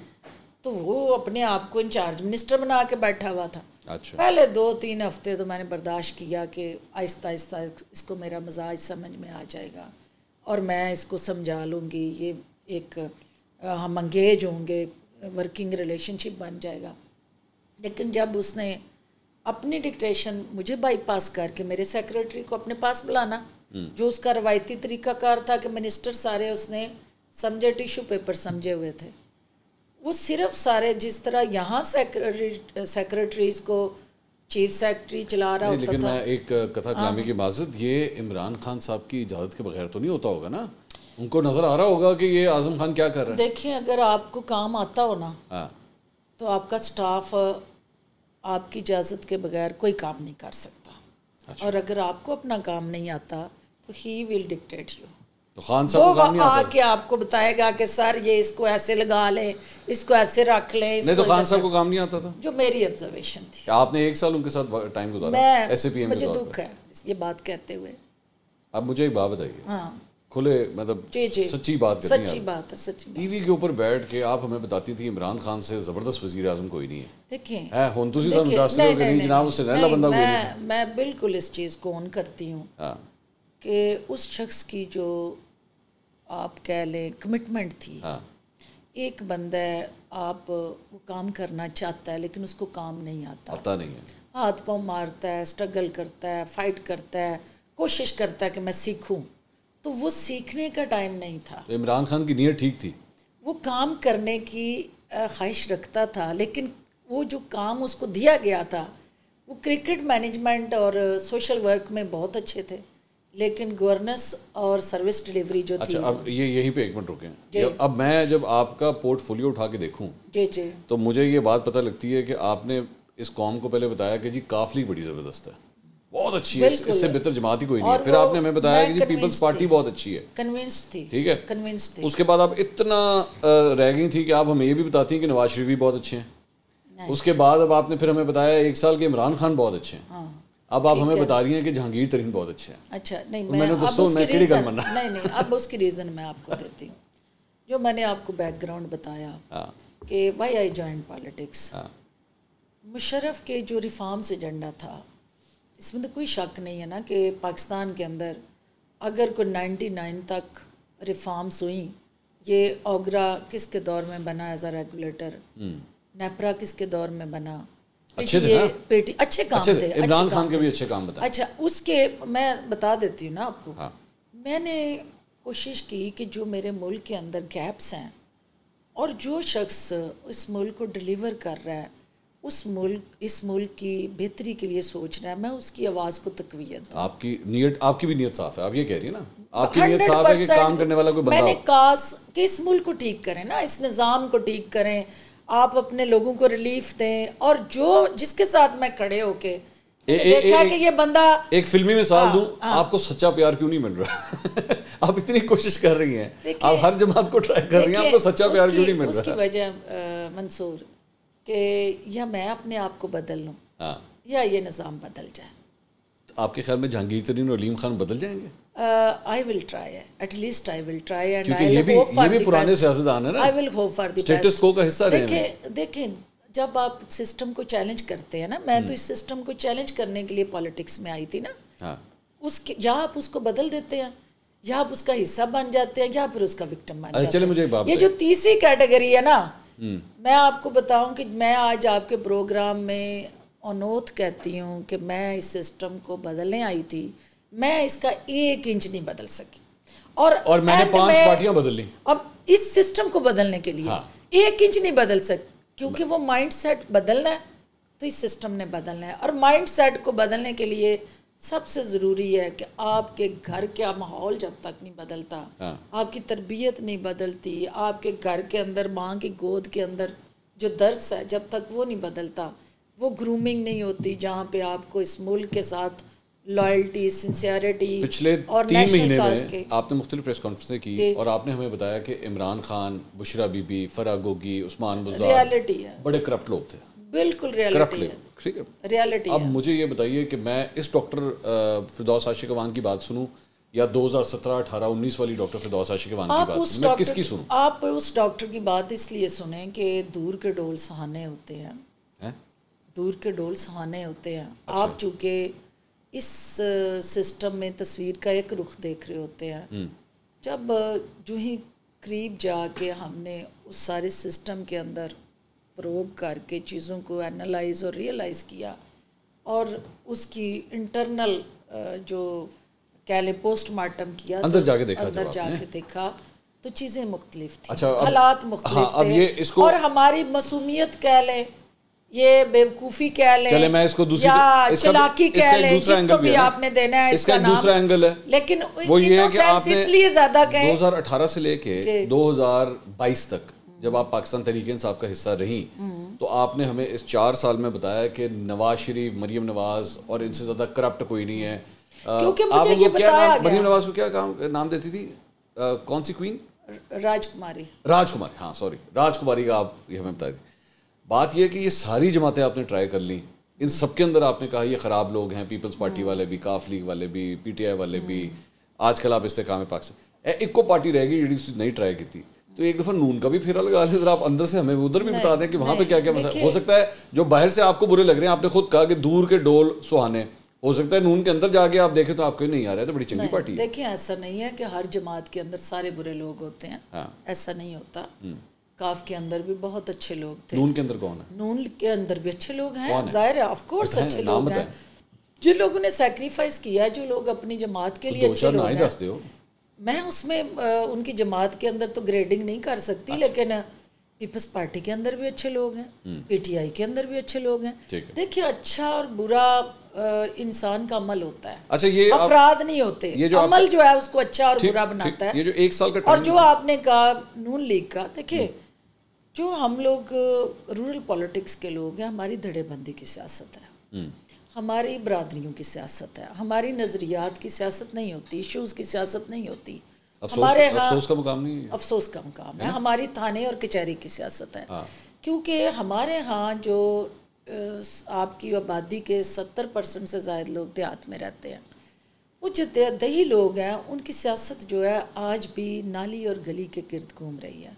तो वो अपने आप को इंचार्ज मिनिस्टर बना के बैठा हुआ था अच्छा पहले दो तीन हफ्ते तो मैंने बर्दाश्त किया कि आहिस्ता आहिस्ता इसको मेरा मजाज समझ में आ जाएगा और मैं इसको समझा लूँगी ये एक हम अंगेज होंगे वर्किंग रिलेशनशिप बन जाएगा लेकिन जब उसने अपनी डिक्टेशन मुझे बाईपास करके मेरे सेक्रेटरी को अपने पास बुलाना हम्म। जो उसका रवायती तरीकाकार था कि मिनिस्टर सारे उसने समझे टिश्यू पेपर समझे हुए थे वो सिर्फ सारे जिस तरह यहाँ सेक्रेटरीज को चीफ सेक्रेटरी चला रहा होता लेकिन था। मैं एक कथा कलामी हाँ। की माजद ये इमरान खान साहब की इजाज़त के बगैर तो नहीं होता होगा ना उनको नज़र आ रहा होगा कि ये आजम खान क्या कर रहे हैं देखिए अगर आपको काम आता हो ना हाँ। तो आपका स्टाफ आपकी इजाज़त के बगैर कोई काम नहीं कर सकता अच्छा। और अगर आपको अपना काम नहीं आता तो ही विल डिक्टेट यू तो खान साहब वो आके आपको बताएगा कि सर ये इसको ऐसे लगा ले इसको ऐसे रख ले नहीं तो खान साहब को काम नहीं आता था जो मेरी ऑब्जर्वेशन थी आपने एक साल उनके साथ टाइम गुजारा मुझे दुख है ये बात कहते हुए अब मुझे एक बात बताइए हाँ खुले मतलब जी जी सच्ची बात सच्ची बात है सच्ची बात टीवी के ऊपर बैठ के आप हमें बताती थी इमरान खान से जबरदस्त वजीर आजम कोई नहीं है देखिए है हुन तुसी सन दस रहे हो कि नहीं जनाब उससे नैला बंदा कोई नहीं मैं बिल्कुल इस चीज को ऑन करती हूं हां कि उस शख्स की जो आप कह लें कमिटमेंट थी हाँ। एक बंदा आप वो काम करना चाहता है लेकिन उसको काम नहीं आता आता नहीं है हाथ पाँव मारता है स्ट्रगल करता है फाइट करता है कोशिश करता है कि मैं सीखूं तो वो सीखने का टाइम नहीं था तो इमरान खान की नीयत ठीक थी वो काम करने की ख्वाहिश रखता था लेकिन वो जो काम उसको दिया गया था वो क्रिकेट मैनेजमेंट और सोशल वर्क में बहुत अच्छे थे लेकिन गवर्नेंस और सर्विस डिलीवरी जो अच्छा, थी अब ये यहीं पे एक मिनट रुके अब मैं जब आपका पोर्टफोलियो उठा के देखूं जी जी तो मुझे ये बात पता लगती है कि आपने इस कॉम को पहले बताया कि जी काफली बड़ी ज़बरदस्त है बहुत अच्छी है इससे बेहतर जमात ही कोई नहीं है फिर आपने हमें बताया कि पीपल्स पार्टी बहुत अच्छी है कन्विंस्ड थी ठीक है कन्विंस्ड थी उसके बाद आप इतना रह गई थी कि आप हमें ये भी बताती हैं कि नवाज शरीफ भी बहुत अच्छे हैं उसके बाद अब आपने फिर हमें बताया एक साल के इमरान खान बहुत अच्छे हैं हाँ। अब आप हमें बता रही हैं कि जहांगीर तरीन बहुत अच्छे हैं अच्छा नहीं मैं मैंने दोस्तों मैं नहीं नहीं अब उसकी रीज़न मैं आपको देती हूँ जो मैंने आपको बैकग्राउंड बताया हाँ। कि why I joined politics Musharraf के जो रिफॉर्म्स एजेंडा था इसमें तो कोई शक नहीं है ना कि पाकिस्तान के अंदर अगर कोई नाइन्टी नाइन तक रिफॉर्म्स हुई ये ओगरा किसके दौर में बना एज आ रेगुलेटर नेपरा किसके दौर में बना अच्छे थे ना बेटी अच्छे काम अच्छे थे, थे इमरान खान के भी अच्छे काम बताए अच्छा उसके मैं बता देती हूँ ना आपको हाँ। मैंने कोशिश की कि जो मेरे मुल्क के अंदर गैप्स हैं और जो शख्स इस मुल्क को डिलीवर कर रहा है उस मुल्क इस मुल्क की बेहतरी के लिए सोच रहा है मैं उसकी आवाज़ को तकवीत आपकी नीयत आपकी भी नीयत साफ है आप ये कह रही है ना आपकी नीयत साफ है कि काम करने वाला कोई बंदा मैंने कास कि इस मुल्क को ठीक करें ना इस निज़ाम को ठीक करें आप अपने लोगों को रिलीफ दें और जो जिसके साथ मैं खड़े होके ए, ए, देखा ए, कि ये बंदा एक फिल्मी मिसाल हाँ, दूं हाँ। आपको सच्चा प्यार क्यों नहीं मिल रहा आप इतनी कोशिश कर रही हैं आप हर जमात को ट्राई कर रही हैं आपको सच्चा प्यार क्यों नहीं मिल रहा उसकी वजह मंसूर कि या मैं अपने आप को बदल लूँ हाँ। या ये निज़ाम बदल जाए तो आपके ख्याल में जहांगीर तरीन और अलीम खान बदल जाएंगे I will try at least I will try and I ये भी ये भी पुराने सियासतदान है ना I will hope for the status quo का हिस्सा रहे देखें देखें जब आप सिस्टम को चैलेंज करते हैं ना मैं तो हम्म। इस सिस्टम को चैलेंज करने के लिए पॉलिटिक्स में आई थी ना हाँ। उसके या आप उसको बदल देते हैं या आप उसका हिस्सा बन जाते हैं या फिर उसका विक्टिम बन अच्छा, जाते हैं मुझे ये जो तीसरी कैटेगरी है ना हम्म। मैं आपको बताऊं कि मैं आज आपके प्रोग्राम में अनोथ कहती हूं कि मैं इस सिस्टम को बदलने आई थी मैं इसका एक इंच नहीं बदल सकी और और मैंने पांच पार्टियां बदल ली अब इस सिस्टम को बदलने के लिए हाँ। एक इंच नहीं बदल सकी क्योंकि वो माइंडसेट बदलना है तो इस सिस्टम ने बदलना है और माइंडसेट को बदलने के लिए सबसे ज़रूरी है कि आपके घर का माहौल जब तक नहीं बदलता हाँ। आपकी तरबियत नहीं बदलती आपके घर के अंदर माँ की गोद के अंदर जो दर्श है जब तक वो नहीं बदलता वो ग्रूमिंग नहीं होती जहाँ पे आपको इस मुल्क के साथ लॉयल्टी सिंसियरिटी पिछले और तीन महीने में आपने मुख्तलिफ प्रेस कॉन्फ्रेंसें की और आपने हमें बताया कि इमरान खान बुशरा बीबी फरा गोगी उस्मान रियलिटी है बड़े करप्ट लोग थे बिल्कुल रियलिटी है ठीक है रियलिटी अब मुझे ये बताइए कि मैं इस डॉक्टर फिरदौस आशिक अवान की बात सुनूँ या 2017 18 19 वाली डॉक्टर फिरदौस आशिक अवान की बात मैं किसकी सुनूं आप उस डॉक्टर की बात इसलिए सुने कि दूर के डोल सहाने होते हैं दूर के डोल सहाने होते हैं अच्छा। आप चूंकि इस सिस्टम में तस्वीर का एक रुख देख रहे होते हैं हम्म। जब जो ही करीब जाके हमने उस सारे सिस्टम के अंदर प्रोब करके चीज़ों को एनालाइज और रियलाइज़ किया और उसकी इंटरनल जो कह लें पोस्टमार्टम किया अंदर तो जाके देखा अंदर जाके देखा तो चीज़ें मुख्तलिफ थी अच्छा, हालात मुख्तलिफ हाँ, अब ये इसको और हमारी मसूमियत कह लें ये बेवकूफी कह लें चले मैं इसको दूसरी या चलाकी कह लें जिसको भी आपने देना है इसका, इसका दूसरा एंगल है लेकिन वो ये है तो कि आपने इसलिए ज्यादा कहे 2018 से लेके 2022 तक जब आप पाकिस्तान तहरीक इंसाफ का हिस्सा रही हम्म। तो आपने हमें इस चार साल में बताया कि नवाज शरीफ मरियम नवाज और इनसे ज्यादा करप्ट कोई नहीं है क्योंकि मुझे ये बताया गया मरीम नवाज को क्या नाम देती थी कौन सी क्वीन राजकुमारी राजकुमारी हाँ सॉरी राजकुमारी का आप ये हमें बताया बात यह कि ये सारी जमातें आपने ट्राई कर ली इन सब के अंदर आपने कहा ये ख़राब लोग हैं पीपल्स पार्टी वाले भी काफ लीग वाले भी पीटीआई वाले भी आजकल आप इस्तेकाम पाकिस्तान इक्को पार्टी रहेगी जी नहीं ट्राई की तो एक दफ़ा नून का भी फेरा लगा आप अंदर से हमें उधर भी बता दें कि वहाँ पे क्या क्या मसला हो सकता है जो बाहर से आपको बुरे लग रहे हैं आपने खुद कहा कि दूर के डोल सुहाने हो सकता है नून के अंदर जाके आप देखें तो आपको नहीं आ रहा है तो बड़ी चंगी पार्टी देखिए ऐसा नहीं है कि हर जमात के अंदर सारे बुरे लोग होते हैं हाँ। ऐसा नहीं होता हम्म। काफ के अंदर भी बहुत अच्छे लोग थे नून के अंदर कौन है नून के अंदर भी अच्छे लोग हैं जाहिर है ऑफ कोर्स अच्छे लोग हैं जिन लोगों ने सैक्रिफाइस किया जो लोग अपनी जमात के तो लिए अच्छे लोग हैं मैं उसमें उनकी जमात के अंदर तो ग्रेडिंग नहीं कर सकती अच्छा। लेकिन पीपल्स पार्टी के अंदर भी अच्छे लोग हैं पीटीआई हम्म। के अंदर भी अच्छे लोग हैं देखिए अच्छा और बुरा इंसान का अमल होता है अच्छा ये अफराद नहीं होते ये जो अमल जो है उसको अच्छा और बुरा बनाता है ये जो एक साल का और जो आपने कहा नून लीग का देखिए हम्म। जो हम लोग रूरल पॉलिटिक्स के लोग हैं हमारी धड़ेबंदी की सियासत है हम्म। हमारी बरदरीों की सियासत है हमारी नज़रियात की सियासत नहीं होती इशूज़ की सियासत नहीं होती हमारे यहाँ अफसोस का मुकाम नहीं है अफसोस का मुकाम है, है हमारी थाने और कचहरी की सियासत है हाँ। क्योंकि हमारे यहाँ जो आपकी आबादी के सत्तर परसेंट से ज़्यादा लोग देहात में रहते हैं वो जो दही लोग हैं उनकी सियासत जो है आज भी नाली और गली के गिरद घूम रही है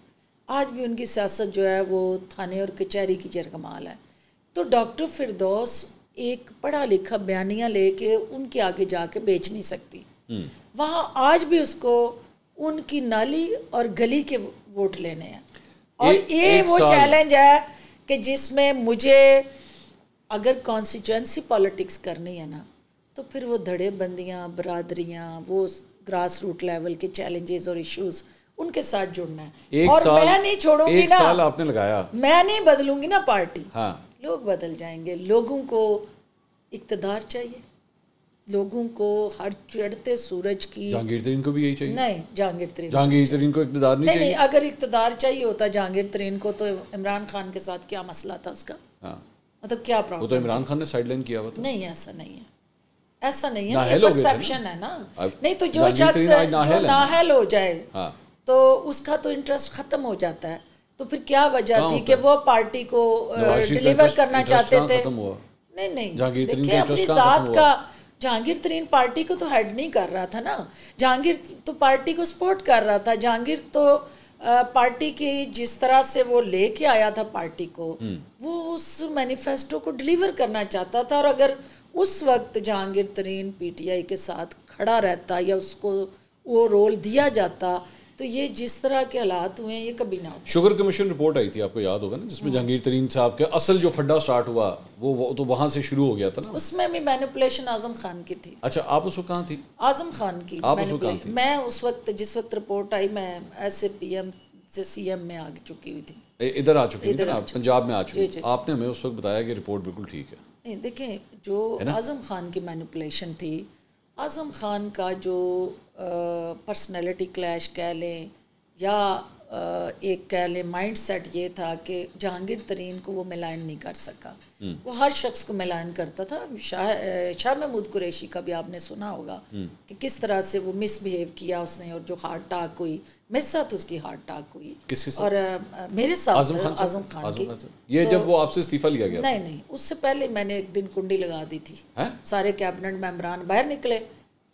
आज भी उनकी सियासत जो है वो थाने और कचहरी की जरकमाल है तो डॉक्टर फिरदौस एक पढ़ा लिखा बयानियाँ ले के उनके आगे जाके बेच नहीं सकती हम्म। वहाँ आज भी उसको उनकी नाली और गली के वोट लेने हैं और ये वो चैलेंज है कि जिसमें मुझे अगर कॉन्स्टिट्यूंसी पॉलिटिक्स करनी है ना तो फिर वो धड़ेबंदियाँ बरादरियाँ वो ग्रास रूट लेवल के चैलेंजेस और इश्यूज उनके साथ जुड़ना है एक और साल, मैं नहीं छोड़ूंगी एक ना साल आपने लगाया मैं नहीं बदलूंगी ना पार्टी हाँ। लोग बदल जाएंगे लोगों को इकतदार चाहिए लोगों को हर चढ़ते सूरज की जहांगीर तरीन को भी यही चाहिए नहीं जहांगीर तरीन जहांगीर तरीन को इकतदार नहीं, नहीं नहीं अगर इकतदार चाहिए होता जहांगीर तरीन को तो इमरान खान के साथ क्या मसला था उसका हाँ। मतलब क्या प्रॉब्लम वो तो इमरान खान ने साइडलाइन किया हुआ था नहीं ऐसा नहीं है ऐसा नहीं है परसेप्शन है ना नहीं तो जो शख्स नाहल हो जाए हाँ। तो उसका तो इंटरेस्ट खत्म हो जाता है तो फिर क्या वजह थी कि वो पार्टी को डिलीवर करना चाहते थे नहीं नहीं देखिए अपनी साथ का जहांगीर तरीन पार्टी को तो हेड नहीं कर रहा था ना जहांगीर तो पार्टी को सपोर्ट कर रहा था जहांगीर तो पार्टी की जिस तरह से वो लेके आया था पार्टी को हम्म। वो उस मैनिफेस्टो को डिलीवर करना चाहता था और अगर उस वक्त जहांगीर तरीन पीटीआई के साथ खड़ा रहता या उसको वो रोल दिया जाता तो ये जिस तरह के हालात हुए हैं ये कभी ना शुगर कमीशन रिपोर्ट आई थी आपको याद होगा ना जिसमें हाँ। जहांगीर तरीन साहब का असल जो फड्डा स्टार्ट हुआ वो, वो तो वहाँ से शुरू हो गया था ना उसमें भी मैनिपुलेशन आजम खान की थी अच्छा आप उस वक्त कहाँ थी आजम खान की आप उस वक्त थी मैं उस वक्त जिस वक्त रिपोर्ट आई मैं ऐसे पी एम से सी एम में आ चुकी हुई थी इधर आ चुकी थी पंजाब में आ चुकी आपने हमें उस वक्त बताया कि रिपोर्ट बिल्कुल ठीक है देखें जो आजम खान की मैनिपुलेशन थी आजम खान का जो पर्सनैलिटी क्लैश कह लें या एक कह लें माइंड सेट ये था कि जहांगीर तरीन को वो मिलान नहीं कर सका हम्म। वो हर शख्स को मिलान करता था शाह शाह महमूद कुरैशी का भी आपने सुना होगा हम्म। कि किस तरह से वो मिसबिहेव किया उसने और जो हार्ट अटैक हुई मेरे साथ उसकी हार्ट अटैक हुई साथ? और आ, मेरे साथ आजम खान, आजम खान, खान की ये तो, जब वो आपसे इस्तीफा लिया गया नहीं नहीं उससे पहले मैंने एक दिन कुंडी लगा दी थी सारे कैबिनेट मेम्बरान बाहर निकले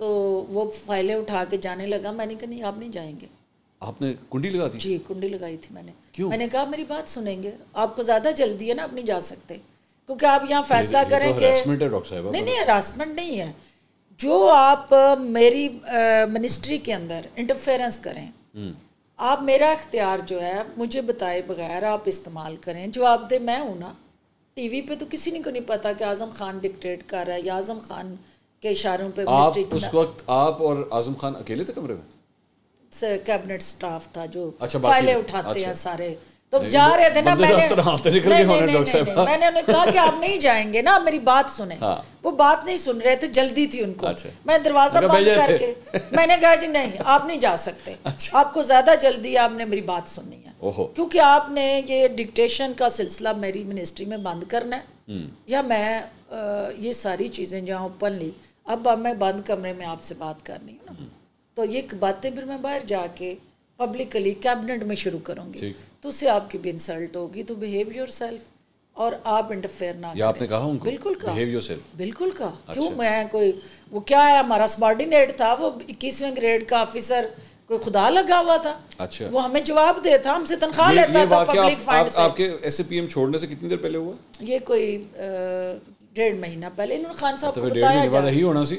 तो वो फाइलें उठा के जाने लगा मैंने कहा नहीं आप नहीं जाएंगे आपने कुंडी लगा दी जी कुंडी लगाई थी मैंने क्यों मैंने कहा मेरी बात सुनेंगे आपको ज़्यादा जल्दी है ना आप नहीं जा सकते क्योंकि आप यहाँ फैसला तो करें कि नहीं नहीं हरासमेंट नहीं है जो आप मेरी मिनिस्ट्री के अंदर इंटरफेरेंस करें हम्म। आप मेरा अख्तियार जो है मुझे बताए बगैर आप इस्तेमाल करें जो आप दे मैं हूँ ना टीवी पे तो किसी ने को नहीं पता कि आज़म खान डिक्टेट कर रहा है या आज़म खान के इशारों पे आप उस वक्त आप और आजम खान अकेले थे कमरे में कैबिनेट स्टाफ था जो अच्छा, फाइलें उठाते अच्छा। हैं सारे तो जा रहे थे ना मैंने नहीं, नहीं, नहीं, नहीं, नहीं, मैंने उन्हें कहा कि आप नहीं जाएंगे ना आप मेरी बात सुने हाँ। वो बात नहीं सुन रहे थे जल्दी थी उनको अच्छा। मैं दरवाजा बंद करके मैंने कहा जी नहीं आप नहीं जा सकते अच्छा। आपको ज्यादा जल्दी आपने मेरी बात सुननी है क्योंकि आपने ये डिक्टेशन का सिलसिला मेरी मिनिस्ट्री में बंद करना है हम्म। या मैं ये सारी चीजें जहाँ ओपनली अब अब मैं बंद कमरे में आपसे बात करनी है ना हम्म। तो ये बातें फिर मैं बाहर जाके पब्लिकली कैबिनेट में शुरू करूँगी तो उससे आपकी भी इंसल्ट होगी तो बिहेव योर सेल्फ और आप इंटरफेयर ना या आपने कहा उनको बिल्कुल कहा बिहेव योर बिल्कुल कहा अच्छा। क्यों मैं कोई वो क्या है हमारा सबॉर्डिनेट था वो इक्कीसवें ग्रेड का ऑफिसर कोई खुदा लगा हुआ था अच्छा वो हमें जवाब दे था हमसे तनख्वाह लेता ये था पब्लिक आप, फंड आप, से आपके एसएपीएम छोड़ने से कितनी देर पहले हुआ ये कोई आ, डेढ़ महीना पहले इन्होंने खान साहब तो को बताया जा ही होना सी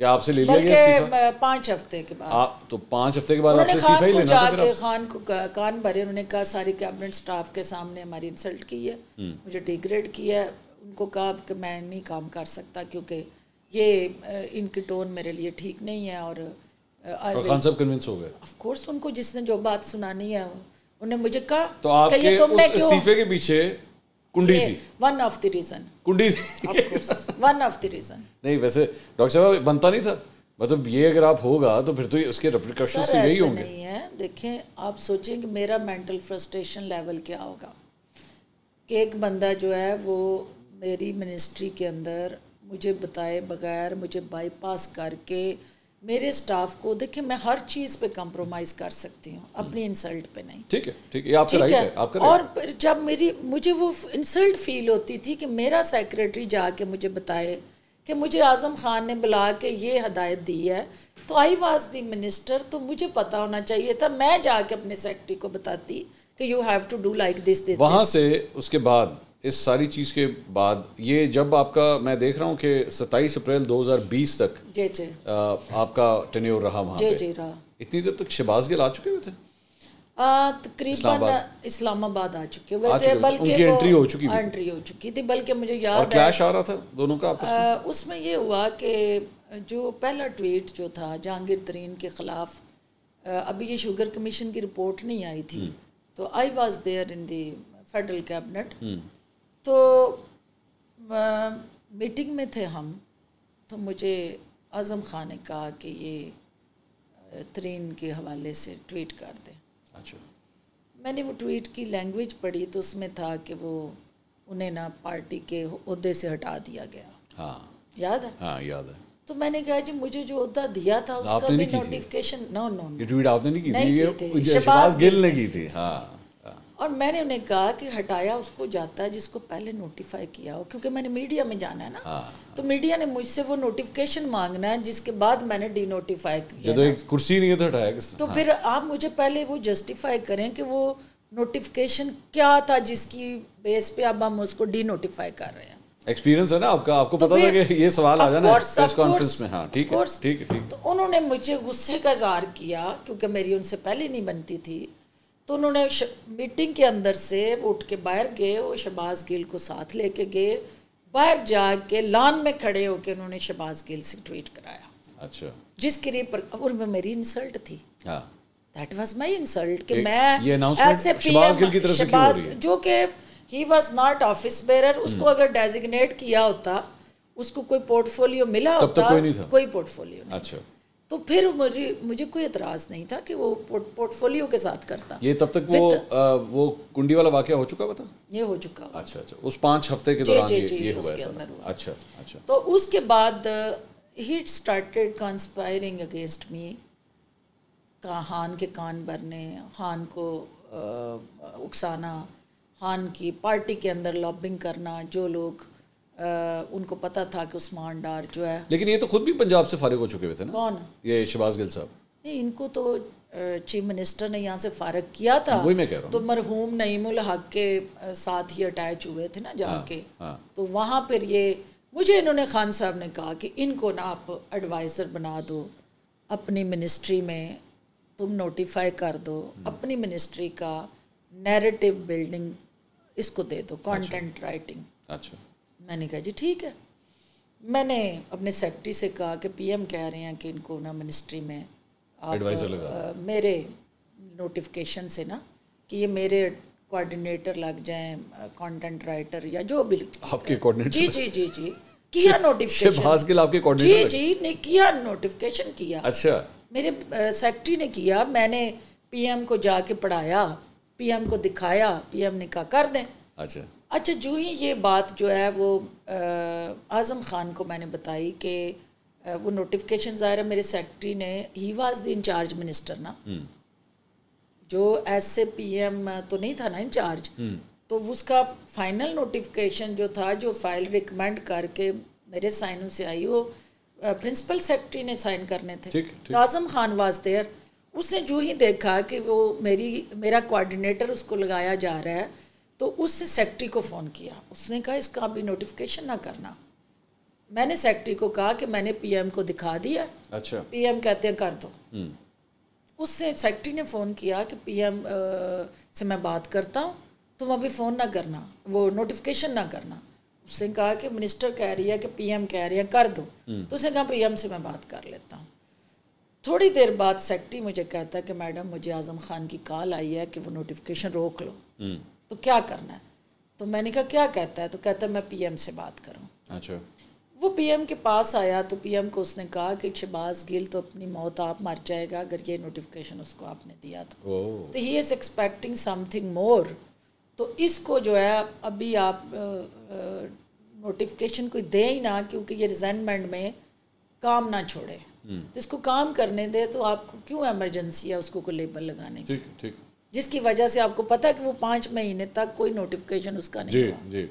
या आपसे ले लिया गया पांच हफ्ते के बाद आप तो पांच हफ्ते के बाद आपसे इस्तीफा ही लेना था फिर खान को कान भरे उन्होंने कहा सारी कैबिनेट स्टाफ के सामने हमारी इंसल्ट की है हम्म। मुझे डिग्रेड किया है उनको कहा कि मैं नहीं काम कर सकता क्योंकि ये इनकी टोन मेरे लिए ठीक नहीं है और खान साहब कन्विंस हो गए ऑफ कोर्स उनको जिसने जो बात सुनानी है उन्होंने मुझे कहा तो आपके उस इस्तीफे के पीछे कुंडी थी वन ऑफ द रीजन कुंडी वन ऑफ द रीजन नहीं वैसे डॉक्टर साहब बनता नहीं था मतलब ये अगर आप होगा तो फिर तो उसके रिप्रिकॉशन से यही होंगे नहीं है देखें आप सोचें कि मेरा मेंटल फ्रस्ट्रेशन लेवल क्या होगा कि एक बंदा जो है वो मेरी मिनिस्ट्री के अंदर मुझे बताए बगैर मुझे बाईपास करके मेरे स्टाफ को देखिए मैं हर चीज़ पे कॉम्प्रोमाइज कर सकती हूँ अपनी इंसल्ट हम्म। पे नहीं ठीक है ठीक है आपका राइट है, है आपका और जब मेरी मुझे वो इंसल्ट फील होती थी कि मेरा सेक्रेटरी जाके मुझे बताए कि मुझे आज़म खान ने बुला के ये हदायत दी है तो आई वाज दी मिनिस्टर तो मुझे पता होना चाहिए था मैं जाके अपने सेक्रेटरी को बताती कि you have to do like this this वहाँ से उसके बाद इस सारी चीज़ के बाद ये जब आपका मैं देख रहा हूँ कि सत्ताईस अप्रैल 2020 तक जे जे। आ, आपका टेन्योर रहा वहाँ रहा इतनी देर तक शहबाज गिल आ चुके हुए थे तकरीबन इस्लामाबाद आ चुके हुए थे बल्कि एंट्री हो चुकी एंट्री हो चुकी थी बल्कि मुझे याद और क्लैश आ रहा था दोनों का आपस में उसमें ये हुआ कि जो पहला ट्वीट जो था जहांगीर तरीन के ख़िलाफ़ अभी ये शुगर कमीशन की रिपोर्ट नहीं आई थी हम्म। तो I was there in the federal cabinet तो मीटिंग में थे हम तो मुझे आज़म खान ने कहा कि ये तरीन के हवाले से ट्वीट कर दें अच्छा मैंने वो ट्वीट की लैंग्वेज पढ़ी तो उसमें था कि वो उन्हें ना पार्टी के अहदे से हटा दिया गया हाँ याद है हाँ याद है तो मैंने कहा जी मुझे जो अहदा दिया था उसका भी नोटिफिकेशन नो नो ये ट्वीट आपने नहीं की थी ये शहबाज गिल ने की थी हाँ और मैंने उन्हें कहा कि हटाया उसको जाता है जिसको पहले नोटिफाई किया हो क्योंकि मैंने मीडिया में जाना है ना आ, हाँ। तो मीडिया ने मुझसे वो नोटिफिकेशन मांगना है जिसके बाद मैंने डी नोटिफाई किया तो कुर्सी नहीं था तो हटाया तो हाँ। फिर आप मुझे पहले वो जस्टिफाई करें कि वो नोटिफिकेशन क्या था जिसकी बेस पे अब हम उसको डी नोटिफाई कर रहे हैं एक्सपीरियंस है ना आपका आपको तो पता था कि ये सवाल आ जाना प्रेस कॉन्फ्रेंस में हाँ ठीक है ठीक है ठीक तो उन्होंने मुझे गुस्से का इजहार किया क्योंकि मेरी उनसे पहले नहीं बनती थी तो उन्होंने मीटिंग के अंदर से उठ के बाहर गए वो शहबाज गिल को साथ लेके गए बाहर जाके लान में खड़े होके उन्होंने शहबाज गिल से ट्वीट कराया अच्छा जिसके लिए पर, और वो मेरी इंसल्ट थी दैट वाज माय इंसल्ट कि मैं ऐसे शहबाज गिल की तरफ से क्यों हो रही है जो कि he was not office bearer उसको हम्म। अगर डेजिग्नेट किया होता उसको कोई पोर्टफोलियो मिला होता कोई नहीं कोई पोर्टफोलियो अच्छा तो फिर मुझे मुझे कोई एतराज़ नहीं था कि वो पोर्टफोलियो के साथ करता ये तब तक वो आ, वो कुंडी वाला वाक्य हो चुका बता ये हो चुका अच्छा अच्छा उस पाँच हफ्ते के दौरान ये, ये, ये हुआ अच्छा अच्छा तो उसके बाद he started conspiring against me का हान के कान भरने हान को uh, उकसाना हान की पार्टी के अंदर लॉबिंग करना जो लोग आ, आ, उनको पता था कि उस्मान डार जो है लेकिन ये तो खुद भी पंजाब से फारिग हो चुके हुए थे ना कौन ये शबाज गिल साहब नहीं इनको तो चीफ मिनिस्टर ने यहाँ से फारग किया था वही मैं कह रहा तो मरहूम नईमुल हक के साथ ही अटैच हुए थे ना जाके हाँ, हाँ। तो वहाँ पर ये मुझे इन्होंने खान साहब ने कहा कि इनको ना आप एडवाइज़र बना दो अपनी मिनिस्ट्री में तुम नोटिफाई कर दो हम्म। अपनी मिनिस्ट्री का नैरेटिव बिल्डिंग इसको दे दो कंटेंट राइटिंग अच्छा मैंने कहा जी ठीक है मैंने अपने सेक्रेटरी से कहा कि पीएम कह रहे हैं कि इनको ना मिनिस्ट्री में आप आ, मेरे नोटिफिकेशन से ना कि ये मेरे कोऑर्डिनेटर लग जाए कंटेंट राइटर या जो भी आपके कोऑर्डिनेटर जी जी जी जी किया नोटिफिकेशन आपके जी जी ने किया नोटिफिकेशन किया अच्छा मेरे सेक्रेटरी ने किया मैंने पीएम को जाके पढ़ाया पीएम को दिखाया पीएम ने कहा कर दें अच्छा अच्छा जो ही ये बात जो है वो आज़म ख़ान को मैंने बताई कि वो नोटिफिकेशन ज़ाहिर है मेरे सेक्रेटरी ने he was the in charge minister ना हम्म। जो ऐसे पीएम तो नहीं था ना इंचार्ज हम्म। तो उसका फाइनल नोटिफिकेशन जो था जो फाइल रिकमेंड करके मेरे साइनों से आई वो प्रिंसिपल सेक्रेटरी ने साइन करने थे तो आज़म खान वाज देयर उसने जो ही देखा कि वो मेरी मेरा कोऑर्डिनेटर उसको लगाया जा रहा है तो उस सेक्रेटरी को फ़ोन किया उसने कहा इसका अभी नोटिफिकेशन ना करना मैंने सेक्रेटरी को कहा कि मैंने पीएम को दिखा दिया अच्छा पीएम कहते हैं कर दो हम्म। उससे सेक्रेटरी ने फ़ोन किया कि पीएम से मैं बात करता हूँ तुम अभी फ़ोन ना करना वो नोटिफिकेशन ना करना उसने कहा कि मिनिस्टर कह रही है कि पीएम कह रही है कर दो हम्म। तो उसने कहा पीएम से मैं बात कर लेता हूँ थोड़ी देर बाद सेक्रेटरी मुझे कहता है कि मैडम मुझे आज़म खान की कॉल आई है कि वो नोटिफिकेशन रोक लो हम्म। तो क्या करना है तो मैंने कहा क्या कहता है तो कहता है मैं पीएम से बात करूँ अच्छा वो पीएम के पास आया तो पीएम को उसने कहा कि शहबाज गिल तो अपनी मौत आप मर जाएगा अगर ये नोटिफिकेशन उसको आपने दिया था तो he is expecting something more तो इसको जो है अभी आप नोटिफिकेशन कोई दे ही ना क्योंकि ये रिजेंटमेंट में काम ना छोड़े हम्म। तो इसको काम करने दे तो आपको क्यों एमरजेंसी है उसको को लेबल लगाने ठीक ठीक जिसकी वजह से आपको पता है कि वो पाँच महीने तक कोई नोटिफिकेशन उसका नहीं जी, जी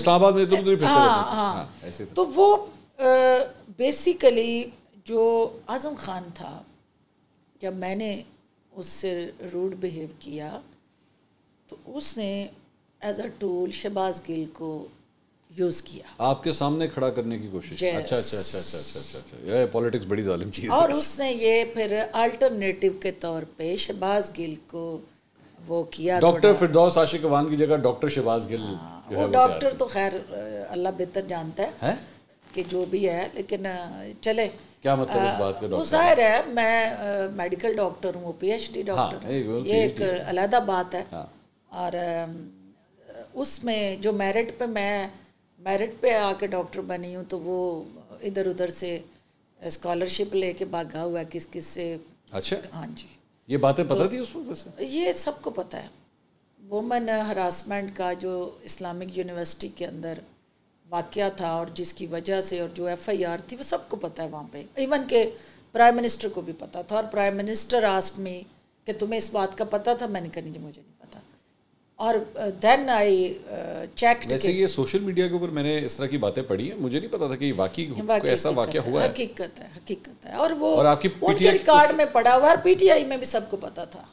इस्लामाबाद में तो हाँ हाँ हाँ तो।, तो वो बेसिकली जो आज़म खान था जब मैंने उससे रूड बिहेव किया तो उसने as a tool Shahbaz Gill को यूज किया आपके सामने खड़ा करने की कोशिश yes. अच्छा अच्छा अच्छा अच्छा अच्छा अच्छा अच्छा ये पॉलिटिक्स बड़ी जालिम चीज और है उसने ये फिर अल्टरनेटिव के तौर पे शहबाज गिल को वो किया डॉक्टर फिरदौस आशिक वान की जगह डॉक्टर शहबाज गिल हाँ, वो डॉक्टर तो खैर अल्लाह बेहतर जानता है, है? कि जो भी है लेकिन चले क्या मतलब इस बात का डॉक्टर जाहिर है मैं मेडिकल डॉक्टर हूँ पीएचडी हाँ, डॉक्टर ये एक अलहदा बात है हाँ। और उसमें जो मेरिट पे मैं मेरिट पे आके डॉक्टर बनी हूँ तो वो इधर उधर से स्कॉलरशिप लेके भागा हुआ किस किस से अच्छा हाँ जी ये बातें तो पता तो, थी उसमें वैसे ये सबको पता है वुमेन हरासमेंट का जो इस्लामिक यूनिवर्सिटी के अंदर वाक़ था और जिसकी वजह से और जो एफ आई आर थी वो सबको पता है वहाँ पे इवन के प्राइम मिनिस्टर को भी पता था और प्राइम मिनिस्टर आस्ट में कि तुम्हें इस बात का पता था मैंने कहा नहीं मुझे नहीं और देन आई चेक वैसे ये सोशल मीडिया के ऊपर मैंने इस तरह की बातें पढ़ी है मुझे नहीं पता था कि वाकई ऐसा वाक्य हुआ है हकीकत है हकीकत है और वो और आपकी उनके कार्ड में पड़ा हुआ और पीटीआई में भी सबको पता था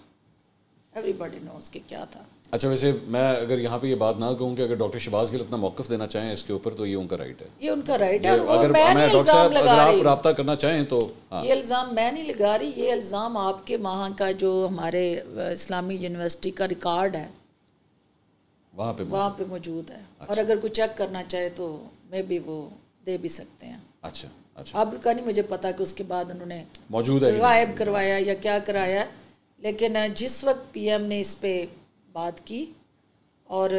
एवरीबॉडी नोस कि क्या था अच्छा वैसे मैं अगर यहाँ पे ये बात ना कहूँ कि अगर डॉक्टर शबाज गिल अपना मौकफ देना चाहें इसके ऊपर तो ये उनका राइट है ये उनका राइट है अगर मैं डॉक्टर साहब अगर आप रहा करना चाहें तो हाँ। ये इल्ज़ाम मैं नहीं लगा रही ये इल्ज़ाम आपके वहाँ का जो हमारे इस्लामी यूनिवर्सिटी का रिकॉर्ड है वहाँ पे वहाँ पे मौजूद है अच्छा। और अगर कोई चेक करना चाहे तो मे भी वो दे भी सकते हैं अच्छा अच्छा अब का नहीं मुझे पता कि उसके बाद उन्होंने मौजूद है गायब करवाया या क्या कराया लेकिन जिस वक्त पीएम ने इस पे बात की और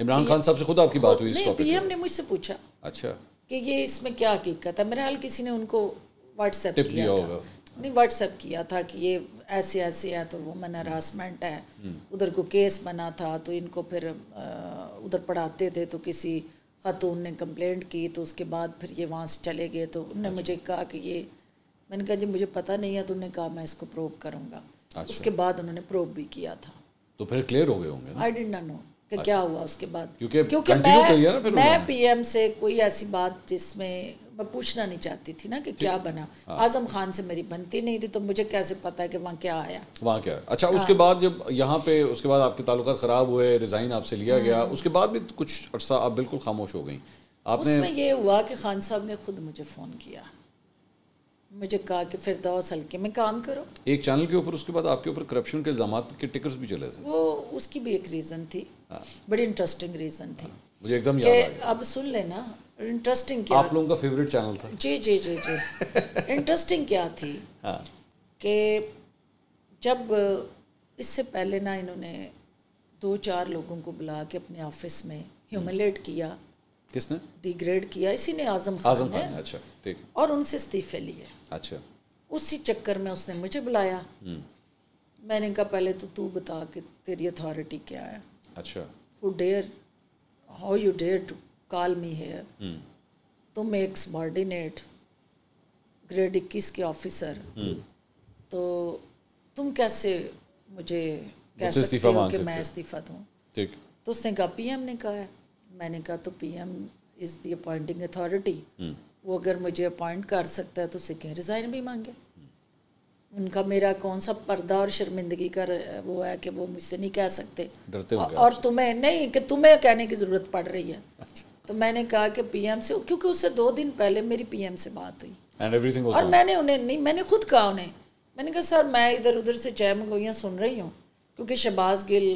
इमरान खान साहब से खुद आपकी बात हुई पी एम पीएम ने मुझसे पूछा अच्छा कि ये इसमें क्या हकीकत है मेरे हाल किसी ने उनको व्हाट्सएप किया होगा नहीं व्हाट्सएप किया था कि ये ऐसे ऐसे है तो वुमेन हरासमेंट है हम्म। उधर को केस बना था तो इनको फिर उधर पढ़ाते थे तो किसी खातून ने कंप्लेंट की तो उसके बाद फिर ये वहाँ से चले गए तो उनने मुझे अच्छा। कहा कि ये मैंने कहा जी मुझे पता नहीं है तो उन्होंने कहा मैं इसको प्रूव करूँगा अच्छा। उसके बाद उन्होंने प्रूव भी किया था तो फिर क्लियर हो गए होंगे आई डेंट नो कि क्या अच्छा। हुआ उसके बाद क्योंकि मैं पी एम से कोई ऐसी बात जिसमें मैं पूछना नहीं चाहती थी ना कि क्या बना हाँ। आजम खान से मेरी बनती नहीं थी तो मुझे कैसे पता है कि वहाँ क्या आया वहाँ क्या अच्छा हाँ। उसके बाद जब यहाँ पे उसके बाद आपके ताल्लुक ख़राब हुए रिज़ाइन आपसे लिया गया हम्म। उसके बाद भी कुछ अर्सा आप बिल्कुल खामोश हो गई आपने उसमें ये हुआ कि खान साहब ने खुद मुझे फ़ोन किया मुझे कहा कि फिरदौस हल्के में काम करो एक चैनल के ऊपर उसके बाद आपके ऊपर करप्शन के इल्जाम के टिकट भी चले थे वो उसकी भी एक रीज़न थी हाँ। बड़ी इंटरेस्टिंग रीज़न थी हाँ। मुझे एकदम याद आ गया अब सुन लेना इंटरेस्टिंग क्या आप लोगों का फेवरेट चैनल था जी जी जी जी इंटरेस्टिंग क्या थी हाँ। कि जब इससे पहले ना इन्होंने दो चार लोगों को बुला के अपने ऑफिस में ह्यूमिलेट किया किसने डिग्रेड किया इसी ने आजम खान आजम खान अच्छा ठीक और उनसे इस्तीफे लिए अच्छा उसी चक्कर में उसने मुझे बुलाया हम्म। मैंने कहा पहले तो तू बता कि तेरी अथॉरिटी क्या है अच्छा who dare how you dare to call me here तुम एक सबॉर्डिनेट ग्रेड इक्कीस के ऑफिसर हम्म। तो तुम कैसे मुझे कह सकते हो कि मैं इस्तीफा दूँ तो उसने कहा एम ने कहा है मैंने कहा तो P M is the appointing authority वो अगर मुझे अपॉइंट कर सकता है तो उसे कहें रिज़ाइन भी मांगे हम्म। उनका मेरा कौन सा पर्दा और शर्मिंदगी का वो है कि वो मुझसे नहीं कह सकते डरते और, और तुम्हें नहीं कि तुम्हें कहने की ज़रूरत पड़ रही है अच्छा। तो मैंने कहा कि पीएम से क्योंकि उससे दो दिन पहले मेरी पीएम से बात हुई और मैंने उन्हें नहीं मैंने खुद कहा उन्हें मैंने कहा सर मैं इधर उधर से चाय मंगोइयाँ सुन रही हूँ क्योंकि शहबाज गिल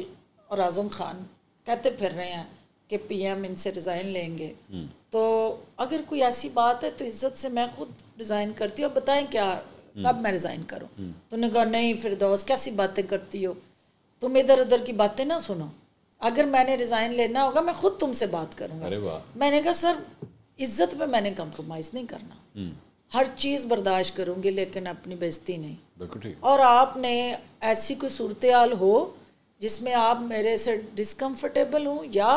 और आज़म खान कहते फिर रहे हैं कि पीएम इनसे रिज़ाइन लेंगे hmm. तो अगर कोई ऐसी बात है तो इज़्ज़त से मैं खुद रिज़ाइन करती हूँ अब बताएं क्या अब hmm. कब मैं रिज़ाइन करूँ hmm. तो उन्होंने कहा नहीं फिर दोस्त कैसी बातें करती हो तुम इधर उधर की बातें ना सुनो अगर मैंने रिज़ाइन लेना होगा मैं ख़ुद तुमसे बात करूंगा मैंने कहा सर इज्जत पे मैंने कम्प्रोमाइज़ नहीं करना हम्म। हर चीज़ बर्दाश्त करूँगी लेकिन अपनी बेजती नहीं और आपने ऐसी कोई सूरत हाल हो जिसमें आप मेरे से डिसकम्फर्टेबल हूँ या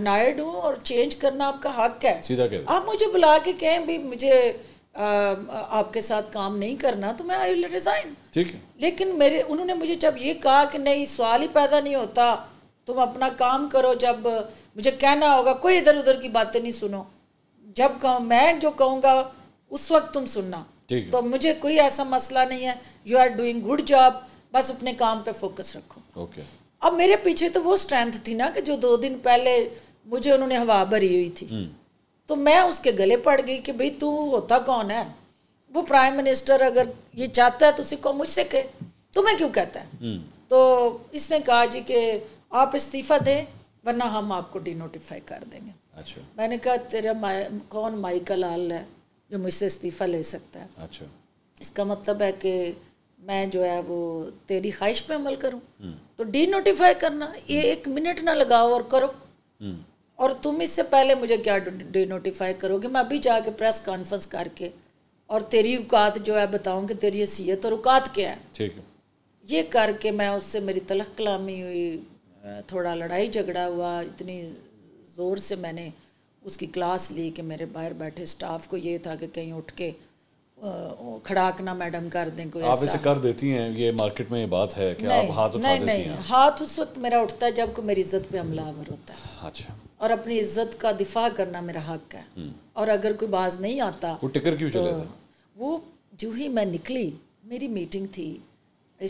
अनायड हूँ और चेंज करना आपका हक है सीधा कह आप मुझे बुला के कहें भी मुझे आ, आपके साथ काम नहीं करना तो मैं आई विल रिज़ाइन ठीक है लेकिन मेरे उन्होंने मुझे जब ये कहा कि नहीं सवाल ही पैदा नहीं होता तुम अपना काम करो जब मुझे कहना होगा कोई इधर उधर की बातें नहीं सुनो जब कहूँ मैं जो कहूँगा उस वक्त तुम सुनना तो मुझे कोई ऐसा मसला नहीं है you are doing good job बस अपने काम पे फोकस रखो ओके अब मेरे पीछे तो वो स्ट्रेंथ थी ना कि जो दो दिन पहले मुझे उन्होंने हवा भरी हुई थी हम्म। तो मैं उसके गले पड़ गई कि भाई तू होता कौन है वो प्राइम मिनिस्टर अगर ये चाहता है तो उसे को मुझसे कहे तुम्हें तो क्यों कहता है हम्म। तो इसने कहा जी कि आप इस्तीफ़ा दें वरना हम आपको नोटिफाई कर देंगे अच्छा मैंने कहा तेरा माय कौन माइकल आल लाल है जो मुझसे इस्तीफ़ा ले सकता है अच्छा इसका मतलब है कि मैं जो है वो तेरी ख्वाहिश पे अमल करूं हम्म। तो डी नोटिफाई करना ये हम्म। एक मिनट ना लगाओ और करो हम्म। और तुम इससे पहले मुझे क्या डी नोटिफाई करोगे मैं अभी जाके प्रेस कॉन्फ्रेंस करके और तेरी औकात जो है बताऊँ कि तेरी हैसीत और औकात क्या है ठीक है ये करके मैं उससे मेरी तलख कलामी हुई थोड़ा लड़ाई झगड़ा हुआ इतनी ज़ोर से मैंने उसकी क्लास ली कि मेरे बाहर बैठे स्टाफ को ये था कि कहीं उठ के खड़ाक ना मैडम कर दें कोई आप इसे कर देती हैं ये मार्केट में ये बात है कि आप हाथ उठा नहीं, देती नहीं, हैं हाथ उस वक्त मेरा उठता है जब को मेरी इज्जत पे हमलावर होता है अच्छा और अपनी इज्जत का दिफा करना मेरा हक है हम्म। और अगर कोई बाज नहीं आता वो टिकर क्यों तो चले वो जो ही मैं निकली मेरी मीटिंग थी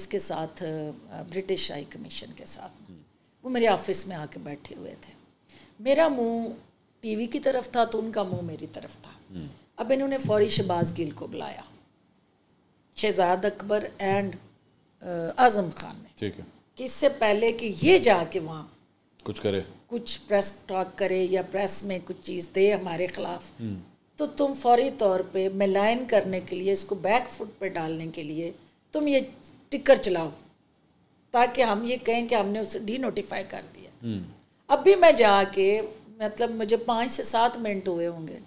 इसके साथ ब्रिटिश हाई कमीशन के साथ वो मेरे ऑफिस में आके बैठे हुए थे मेरा मुंह टीवी की तरफ था तो उनका मुंह मेरी तरफ था हम्म। अब इन्होंने फौरी शहबाज गिल को बुलाया शहजाद अकबर एंड आजम खान ने ठीक है कि इससे पहले कि ये जाके वहाँ कुछ करे कुछ प्रेस टॉक करे या प्रेस में कुछ चीज़ दे हमारे खिलाफ हम्म। तो तुम फौरी तौर पे मिलाइन करने के लिए इसको बैक फुट पे डालने के लिए तुम ये टिकर चलाओ ताकि हम ये कहें कि हमने उसे डी नोटिफाई कर दिया हम्म। अब भी मैं जाके मतलब मुझे पाँच से सात मिनट हुए होंगे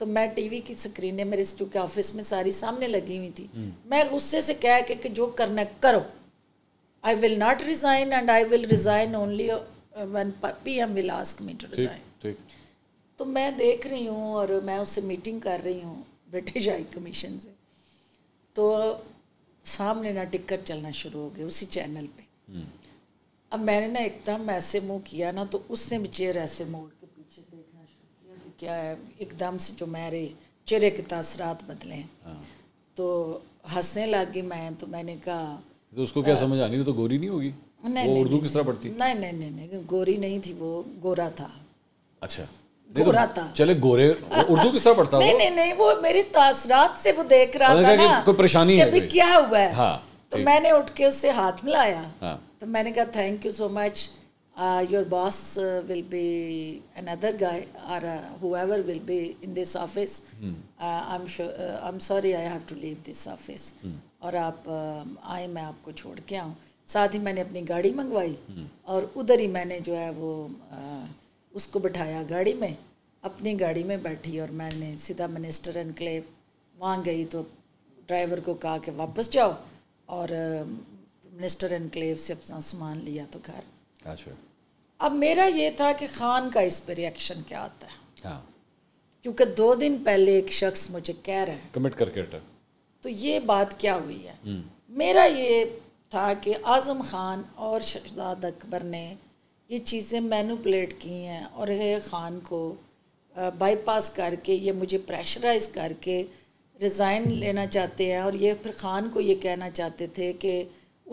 तो मैं टीवी की स्क्रीनें मेरे के ऑफिस में सारी सामने लगी हुई थी हम्म। मैं गुस्से से कह के कि जो करना करो I will not resign and I will resign only when P M will ask me to resign तो मैं देख रही हूँ और मैं उससे मीटिंग कर रही हूँ ब्रिटिश हाई कमीशन से तो सामने ना टिकट चलना शुरू हो गए उसी चैनल पे हम्म। अब मैंने ना एकदम ऐसे मुंह किया ना तो उसने भी चेयर ऐसे मोड़ के पीछे देखना शुरू किया कि क्या है एकदम से जो मेरे चेहरे के तसरात बदले हैं हाँ। तो हंसने गई मैं तो मैंने कहा तो उसको क्या समझ आ रही तो गोरी नहीं होगी नहीं उर्दू किस तरह पढ़ती नहीं नहीं नहीं नहीं गोरी नहीं थी वो गोरा था अच्छा गोरा था चले गोरे उर्दू किस तरह पढ़ता नहीं नहीं नहीं वो मेरी तासरात से वो देख रहा था ना कोई परेशानी है क्या हुआ है हाँ, तो मैंने उठ के उससे हाथ मिलाया हाँ। तो मैंने कहा thank you so much your boss will be another guy और whoever will be in this office I am sorry I have to leave this office और आप um, आए मैं आपको छोड़ के आऊँ साथ ही मैंने अपनी गाड़ी मंगवाई hmm. और उधर ही मैंने जो है वो uh, उसको बिठाया गाड़ी में अपनी गाड़ी में बैठी और मैंने सीधा मिनिस्टर एनक्लेव वहाँ गई तो ड्राइवर को कहा कि वापस जाओ और मिनिस्टर एनक्लेव से अपना सामान लिया तो घर अच्छा अब मेरा ये था कि खान का इस पर रिएक्शन क्या आता है हाँ। क्योंकि दो दिन पहले एक शख्स मुझे कह रहा है कमिट करके तो ये बात क्या हुई है हम्म। मेरा ये था कि आज़म खान और शहजाद अकबर ने ये चीज़ें मैनुपलेट की हैं और है ख़ान को बाईपास करके ये मुझे प्रेशराइज करके रिज़ाइन लेना चाहते हैं और ये फिर ख़ान को ये कहना चाहते थे कि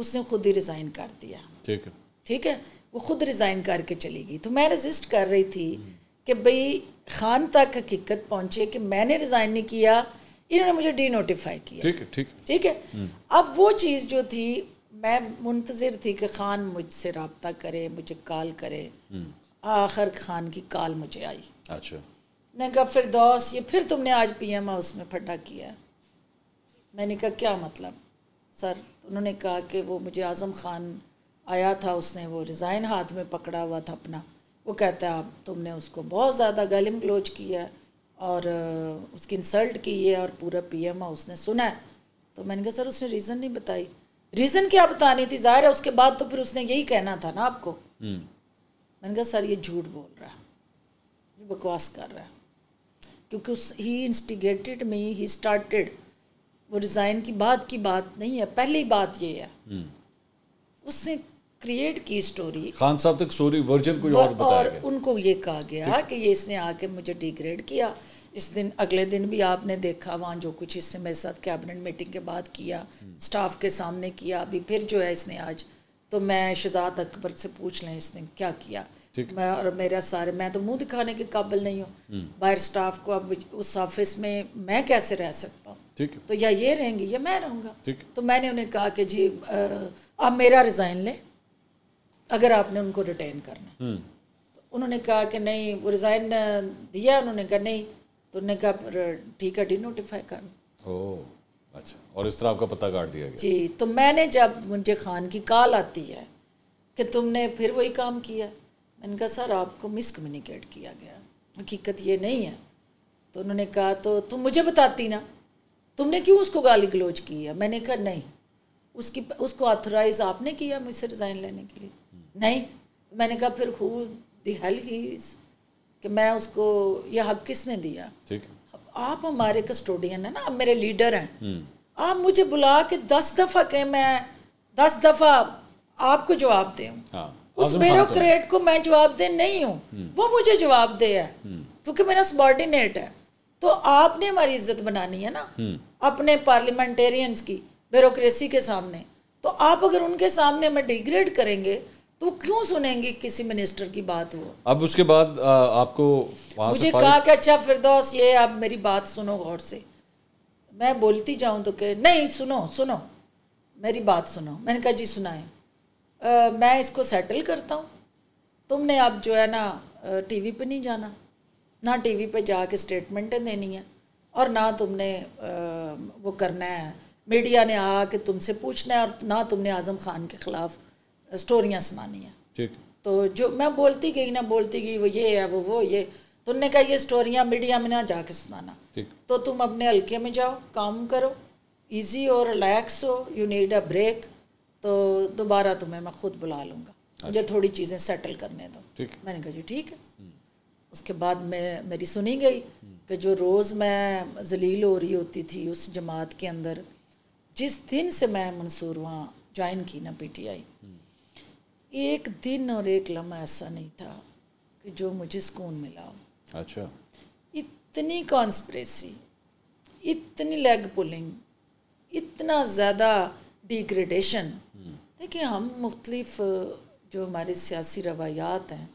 उसने खुद ही रिज़ाइन कर दिया ठीक है ठीक है वो खुद रिज़ाइन करके चली गई तो मैं रजिस्ट कर रही थी हम्म। कि भई ख़ान तक हकीकत पहुँचे कि मैंने रिज़ाइन नहीं किया इन्होंने मुझे डी नोटिफाई किया ठीक है ठीक ठीक है हम्म। अब वो चीज़ जो थी मैं मुंतज़र थी कि ख़ान मुझसे रबता करे मुझे कॉल करे हम्म। आखिर खान की कॉल मुझे आई अच्छा मैंने कहा फिर दोस्त ये फिर तुमने आज पी एम हाउस में फटा किया मैंने कहा क्या मतलब सर उन्होंने कहा कि वो मुझे आज़म खान आया था उसने वो रिज़ाइन हाथ में पकड़ा हुआ था अपना वो कहता है आप तुमने उसको बहुत ज़्यादा गलिम क्लोज किया है और उसकी इंसल्ट की है और पूरा पी एम हाउस ने सुना है तो मैंने कहा सर उसने रीज़न नहीं बताई रीज़न क्या बतानी थी जाहिर है उसके बाद तो फिर उसने यही कहना था ना आपको हम्म। मैंने कहा सर ये झूठ बोल रहा है बकवास कर रहा है क्योंकि उस ही इंस्टिगेटेड में ही स्टार्टेड वो रिज़ाइन की बात की बात नहीं है पहली बात ये है हम्म। उसने क्रिएट की स्टोरी खान साहब तक स्टोरी वर्जन कोई और बताया और गया। उनको ये कहा गया कि ये इसने आके मुझे डिग्रेड किया इस दिन अगले दिन भी आपने देखा वहाँ जो कुछ इसने मेरे साथ कैबिनेट मीटिंग के बाद किया स्टाफ के सामने किया अभी फिर जो है इसने आज तो मैं शहजाद अकबर से पूछ लें इसने क्या किया मैं और मेरा सारे मैं तो मुंह दिखाने के काबिल नहीं हूँ हम्म। बाहर स्टाफ को अब उस ऑफिस में मैं कैसे रह सकता हूँ तो या ये रहेंगी या मैं रहूँगा तो मैंने उन्हें कहा कि जी आप मेरा रिज़ाइन लें अगर आपने उनको रिटेन करना है तो उन्होंने कहा कि नहीं वो रिज़ाइन दिया उन्होंने कहा नहीं तो उन्होंने कहा ठीक है डी नोटिफाई कर अच्छा और इस तरह आपका पता काट दिया गया जी तो मैंने जब मुझे खान की कॉल आती है कि तुमने फिर वही काम किया मैंने कहा सर आपको मिसकम्युनिकेट किया गया हकीकत ये नहीं है तो उन्होंने कहा तो तुम मुझे बताती ना तुमने क्यों उसको गाली गलोच की है मैंने कहा नहीं उसकी उसको ऑथराइज़ आपने किया मुझसे रिज़ाइन लेने के लिए नहीं मैंने कहा फिर हु दल ही कि मैं उसको ये हक किसने दिया ठीक आप हमारे कस्टोडियन है ना आप मेरे लीडर हैं हम्म। आप मुझे बुला के दस दफ़ा के मैं दस दफ़ा आपको जवाब दे हाँ, उस ब्यूरोक्रेट तो को मैं जवाब दे नहीं हूँ हम्म। वो मुझे जवाब दे है हम्म। क्योंकि मेरा सबॉर्डिनेट है तो आपने हमारी इज्जत बनानी है ना अपने पार्लियामेंटेरियंस की ब्यूरोक्रेसी के सामने तो आप अगर उनके सामने हमें डिग्रेड करेंगे वो क्यों सुनेंगे किसी मिनिस्टर की बात वो अब उसके बाद आ, आपको मुझे कहा कि अच्छा फिरदौस ये आप मेरी बात सुनो गौर से मैं बोलती जाऊँ तो कह नहीं सुनो सुनो मेरी बात सुनो मैंने कहा जी सुनाए मैं इसको सेटल करता हूँ तुमने अब जो है ना टीवी पे नहीं जाना ना टीवी पे जाके स्टेटमेंटें देनी है और ना तुमने आ, वो करना है मीडिया ने आके तुमसे पूछना है और ना तुमने आज़म खान के ख़िलाफ़ स्टोरियाँ सुनानी हैं ठीक तो जो मैं बोलती गई ना बोलती गई वो ये है वो वो ये तुमने तो कहा ये स्टोरियाँ मीडिया में ना जाके सुनाना ठीक तो तुम अपने हल्के में जाओ काम करो इजी और रिलैक्स हो यू नीड अ ब्रेक तो दोबारा तुम्हें मैं खुद बुला लूँगा मुझे अच्छा। थोड़ी चीज़ें सेटल करने दो ठीक मैंने कहा जी ठीक है हम्म। उसके बाद मैं मेरी सुनी गई हम्म। कि जो रोज़ मैं जलील हो रही होती थी उस जमात के अंदर जिस दिन से मैं मंसूर वहाँ ज्वाइन की ना पीटीआई एक दिन और एक लम्हा ऐसा नहीं था कि जो मुझे सुकून मिला हो अच्छा इतनी कॉन्स्परेसी इतनी लेग पुलिंग इतना ज़्यादा डिग्रेडेशन हम्म। देखिए हम मुख्तलिफ जो हमारे सियासी रवायात हैं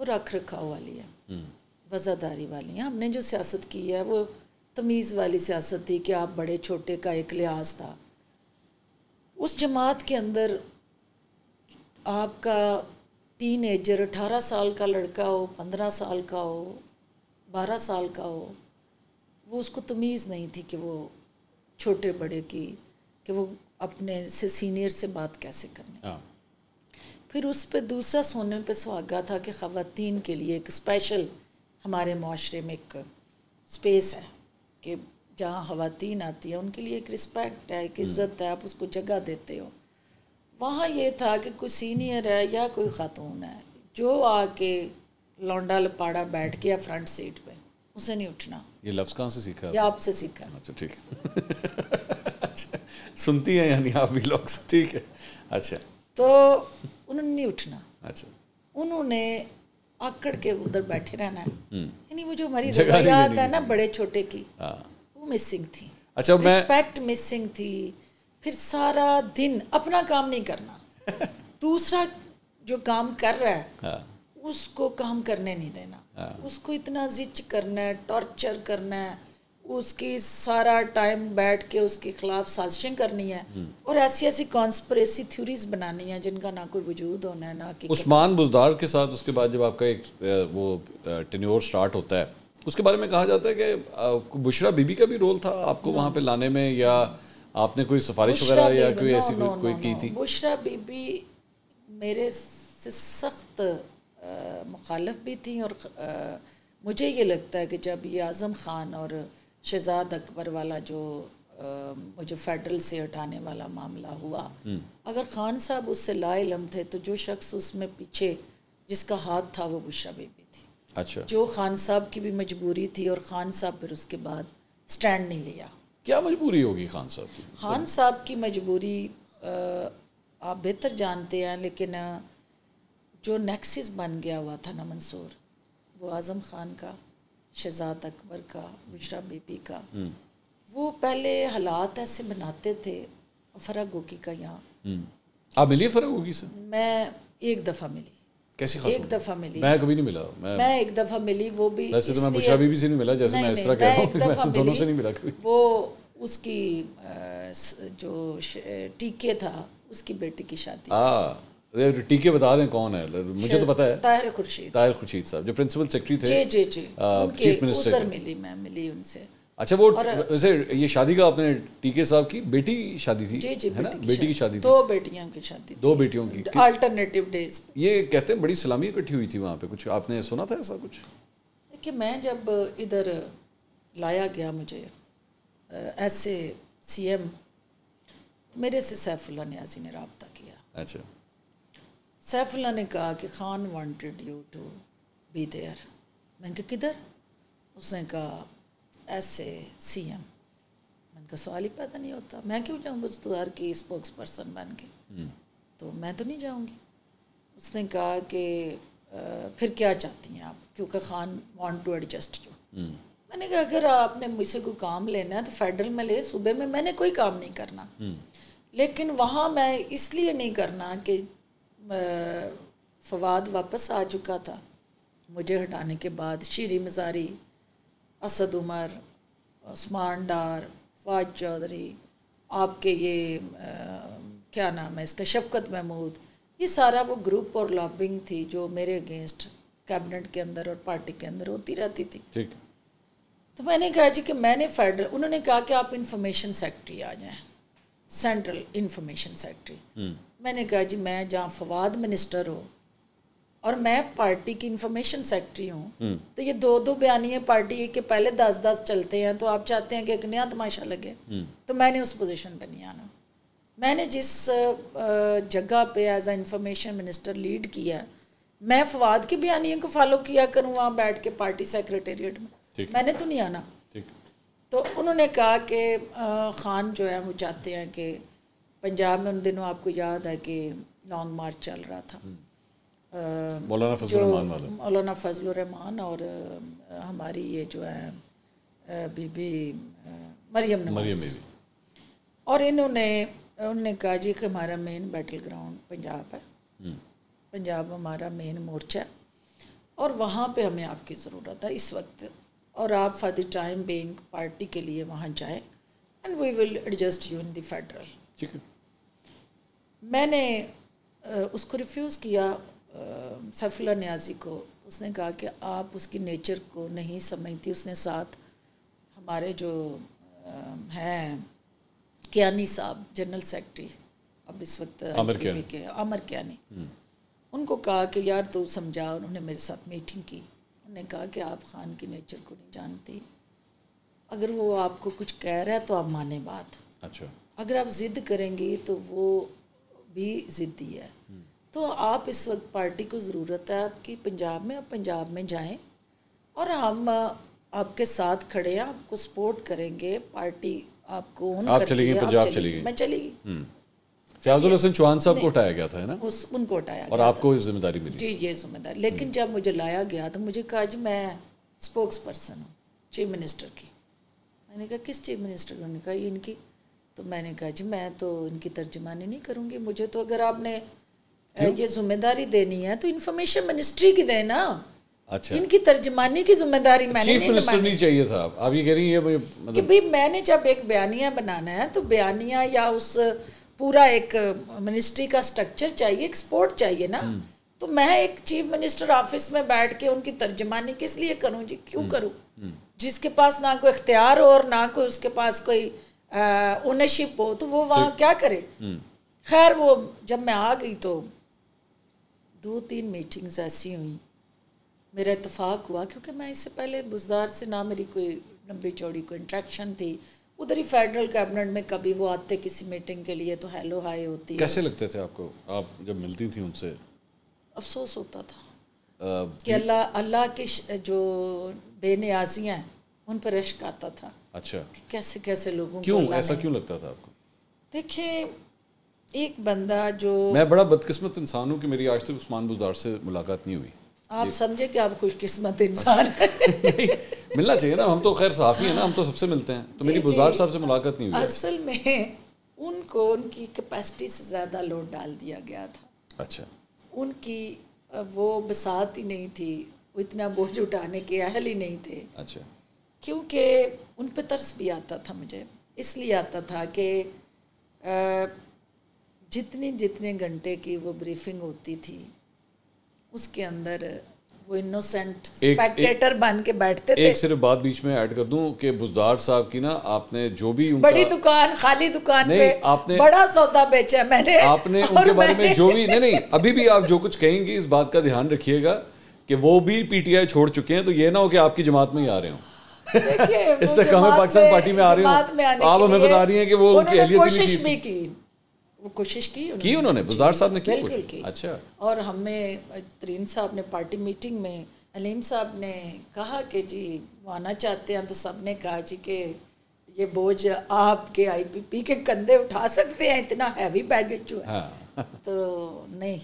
वो रख रखाव वाली हैं हम्म। वज़ादारी वाली हैं हमने जो सियासत की है वो तमीज़ वाली सियासत थी कि आप बड़े छोटे का एक लिहाज था उस जमात के अंदर आपका टीन एजर अठारह साल का लड़का हो पंद्रह साल का हो बारह साल का हो वो उसको तमीज़ नहीं थी कि वो छोटे बड़े की कि वो अपने से सीनियर से बात कैसे करनी हाँ। फिर उस पर दूसरा सोने पर सुहागा था कि ख़वान के लिए एक स्पेशल हमारे माशरे में एक स्पेस है कि जहाँ ख़वातीन आती है उनके लिए एक रिस्पेक्ट है एक हम्म। इज़्ज़त है आप उसको जगह देते हो वहाँ ये था कि कोई सीनियर है या कोई ख़ातून है जो आके लौंडा लपाड़ा बैठ गया फ्रंट सीट पे उसे नहीं उठना ये लफ्ज़ कहाँ से सीखा या आपसे सीखा अच्छा ठीक अच्छा सुनती हैं यानी आप भी लोग ठीक है अच्छा तो उन्होंने नहीं उठना अच्छा उन्होंने आकड़ के उधर बैठे रहना है हम्म। यानी वो जो हमारी रवायात है ना बड़े छोटे की हाँ। वो मिसिंग थी अच्छा मैं रिस्पेक्ट मिसिंग थी फिर सारा दिन अपना काम नहीं करना दूसरा जो काम कर रहा है हाँ। उसको काम करने नहीं देना हाँ। उसको इतना जिच करना है टॉर्चर करना है उसकी सारा टाइम बैठ के उसके खिलाफ साजिशें करनी है हम्म। और ऐसी ऐसी कॉन्स्परेसी थ्योरीज बनानी है जिनका ना कोई वजूद होना है ना कि उस्मान बुजदार के साथ उसके बाद जब आपका एक वो टेन्योर स्टार्ट होता है उसके बारे में कहा जाता है कि बुशरा बीबी का भी रोल था आपको हाँ। वहाँ पे लाने में या आपने कोई सिफारिश वगैरह या कोई ऐसी कोई, कोई की थी बुशरा बीबी मेरे से सख्त मुखालफ भी थी और आ, मुझे ये लगता है कि जब ये आज़म ख़ान और शहजाद अकबर वाला जो आ, मुझे फेडरल से हटाने वाला मामला हुआ हम्म। अगर खान साहब उससे लाइलम थे तो जो शख्स उसमें पीछे जिसका हाथ था वो बुशरा बीबी थी अच्छा जो खान साहब की भी मजबूरी थी और खान साहब फिर उसके बाद स्टैंड नहीं लिया क्या मजबूरी होगी खान साहब की खान साहब की मजबूरी आप बेहतर जानते हैं लेकिन जो नेक्सिस बन गया हुआ था ना मंसूर वो आज़म खान का शहजाद अकबर का बुशरा बेबी का हम्म। वो पहले हालात ऐसे बनाते थे फरा गोकी का यहाँ हम्म। आप मिली फरक गोकी से मैं एक दफ़ा मिली कैसी खातून? एक दफा मिली मैं कभी नहीं मिला मैं, मैं एक दफा मिली वो भी वैसे तो मैं बुशरा बीबी से नहीं मिला जैसे नहीं, मैं इस तरह कह रहा हूँ मैं तो दोनों से नहीं मिला कभी वो उसकी जो टीके था उसकी बेटी की शादी हाँ टीके बता दें कौन है मुझे तो पता है ताहिर खुर्शीद ताहिर खुर्शीद साहब जो प्रिंसिपल सेक्रेटरी थे जी जी जी चीफ मिनिस्टर मिली मैं मिली उनसे अच्छा वो वैसे ये शादी का आपने टीके साहब की बेटी शादी थी जी जी है ना बेटी की शादी दो बेटियों की शादी दो बेटियों की अल्टरनेटिव डेज ये कहते हैं बड़ी सलामी इकट्ठी हुई थी वहाँ पे कुछ आपने सुना था ऐसा कुछ देखिए मैं जब इधर लाया गया मुझे ऐसे सी एम मेरे से सैफुल्ला न्याजी ने रबता किया अच्छा सैफुल्ला ने कहा कि Khan wanted you to be there मैंने कहा किधर उसने कहा ऐसे सी एम मैंने कहा सवाल ही पैदा नहीं होता मैं क्यों जाऊँ बस्तुहार की स्पोक्स पर्सन बन के हम्म। तो मैं तो नहीं जाऊँगी उसने कहा कि फिर क्या चाहती हैं आप क्योंकि खान वॉन्ट टू एडजस्ट जो हम्म। मैंने कहा अगर आपने मुझसे कोई काम लेना है तो फेडरल में ले सूबे में मैंने कोई काम नहीं करना हम्म। लेकिन वहाँ मैं इसलिए नहीं करना कि फवाद वापस आ चुका था मुझे हटाने के बाद शीरी मजारी असद उमर उस्मान डार फाज चौधरी आपके ये आ, क्या नाम है इसका शफकत महमूद ये सारा वो ग्रुप और लॉबिंग थी जो मेरे अगेंस्ट कैबिनेट के अंदर और पार्टी के अंदर होती रहती थी ठीक तो मैंने कहा जी कि मैंने फेडरल उन्होंने कहा कि आप इंफॉर्मेशन सेक्रेटरी आ जाएं सेंट्रल इंफॉर्मेशन सेक्रेटरी हम्म। मैंने कहा जी मैं जहाँ फवाद मिनिस्टर हो और मैं पार्टी की इंफॉर्मेशन सेक्रेटरी हूँ हम्म। तो ये दो दो बयानी पार्टी के पहले दस दस चलते हैं तो आप चाहते हैं कि एक नया तमाशा लगे हम्म। तो मैंने उस पोजीशन पर नहीं आना मैंने जिस जगह पे as a information minister lead किया मैं फवाद के बयानी को फॉलो किया करूँ वहाँ बैठ के पार्टी सेक्रेटेरिएट में मैंने तो नहीं आना तो उन्होंने कहा कि ख़ान जो है वो चाहते हैं कि पंजाब में उन दिनों आपको याद है कि लॉन्ग मार्च चल रहा था हम्म। मौलाना फजल मौलाना और हमारी ये जो है बीबी मरियम मरियम और इन्होंने उनने कहा जी कि हमारा मेन बैटल ग्राउंड पंजाब है हम्म। पंजाब हमारा मेन मोर्चा है और वहाँ पे हमें आपकी ज़रूरत है इस वक्त और आप for the time being party के लिए वहाँ जाएं and we will adjust you in the federal ठीक है मैंने उसको रिफ्यूज़ किया सैफुल्ला न्याजी को उसने कहा कि आप उसकी नेचर को नहीं समझती उसने साथ हमारे जो हैं कियानी साहब जनरल सेक्रेटरी अब इस वक्त आमिर के अमर कियानी हम्म। उनको कहा कि यार तू समझा उन्होंने मेरे साथ मीटिंग की उन्होंने कहा कि आप खान की नेचर को नहीं जानते अगर वो आपको कुछ कह रहा है तो आप माने बात अच्छा अगर आप ज़िद करेंगी तो वो भी ज़िद्दी है हम्म। तो आप इस वक्त पार्टी को ज़रूरत है आपकी पंजाब में आप पंजाब में जाएं और हम आपके साथ खड़े हैं आपको सपोर्ट करेंगे पार्टी आपको आप चली गई पंजाब चली गई मैं चली गई हम्म। फयाजुल हसन चौहान साहब को हटाया गया था है ना उस उनको हटाया और आपको जिम्मेदारी मिली जी ये जिम्मेदारी लेकिन हम्म। जब मुझे लाया गया तो मुझे कहा जी मैं स्पोक्स पर्सन हूँ चीफ मिनिस्टर की मैंने कहा किस चीफ मिनिस्टर को उन्होंने कहा इनकी तो मैंने कहा जी मैं तो इनकी तर्जमानी नहीं करूँगी मुझे तो अगर आपने ये जिम्मेदारी देनी है तो इन्फॉर्मेशन मिनिस्ट्री की देना अच्छा इनकी तर्जमानी की जिम्मेदारी तो मैंने चीफ मिनिस्टर नहीं चाहिए था आप ये कह रही है मतलब कि भाई मैंने जब एक बयानिया बनाना है तो बयानिया या उस पूरा एक मिनिस्ट्री का स्ट्रक्चर चाहिए एक स्पोर्ट चाहिए ना हम्म। तो मैं एक चीफ मिनिस्टर ऑफिस में बैठ के उनकी तर्जमानी किस लिए करूँ जी क्यों हम्म। करूँ हम्म। जिसके पास ना कोई इख्तियार हो और ना कोई उसके पास कोई ओनरशिप हो तो वो तो वहाँ क्या करे खैर वो जब मैं आ गई तो दो तीन मीटिंग्स ऐसी हुई मेरा इतफाक़ हुआ क्योंकि मैं इससे पहले बुजदार से ना मेरी कोई लंबी चौड़ी कोई इंट्रैक्शन थी उधर ही फेडरल कैबिनेट में कभी वो आते किसी मीटिंग के लिए तो हेलो हाय होती कैसे लगते थे आपको आप जब मिलती थी उनसे अफसोस होता था आ, कि अल्लाह अल्लाह की जो बेनियाजियाँ हैं उन पर रश्क आता था अच्छा कैसे कैसे लोगों क्यों ऐसा क्यों लगता था आपको देखिए एक बंदा जो मैं बड़ा बदकिस्मत इंसान हूँ कि मेरी आज तक उस्मान बुजदार से मुलाकात नहीं हुई आप समझे कि आप खुशकिस्मत इंसान मिलना चाहिए ना हम तो खैर साफी है ना हम तो सबसे मिलते हैं तो मेरी बुजदार साहब से मुलाकात नहीं हुई असल में उनको उनकी कैपेसिटी से ज़्यादा लोड डाल दिया गया था अच्छा उनकी वो बसात ही नहीं थी वो इतना बोझ उठाने के अहल ही नहीं थे अच्छा क्योंकि उन पर तरस भी आता था मुझे इसलिए आता था कि जितने जितने घंटे की वो ब्रीफिंग होती थी उसके अंदर वो इनोसेंट स्पेक्टेटर बन के बैठते थे एक सिर्फ बात बीच में ऐड कर दूं कि बुजदार साहब की ना आपने जो भी उनका बड़ी दुकान खाली दुकान पे आपने बड़ा सौदा बेचा मैंने आपने उनके बारे में जो भी नहीं नहीं अभी भी आप जो कुछ कहेंगी इस बात का ध्यान रखिएगा कि वो भी पीटीआई छोड़ चुके हैं तो ये ना हो कि आपकी जमात में ही आ रहे हों इस तक पाकिस्तान पार्टी में आ रहे हो आप हमें बता रही हैं कि वो उनकी कोशिश भी की कोशिश की उन्होंने की उन्होंने बुजदार साहब ने की बिल्कुल की अच्छा और हमें तरीन साहब ने पार्टी मीटिंग में अलीम साहब ने कहा कि जी वो आना चाहते हैं तो सब ने कहा जी कि ये बोझ आपके आईपीपी के कंधे उठा सकते हैं इतना हैवी बैगेज जो है हाँ। तो नहीं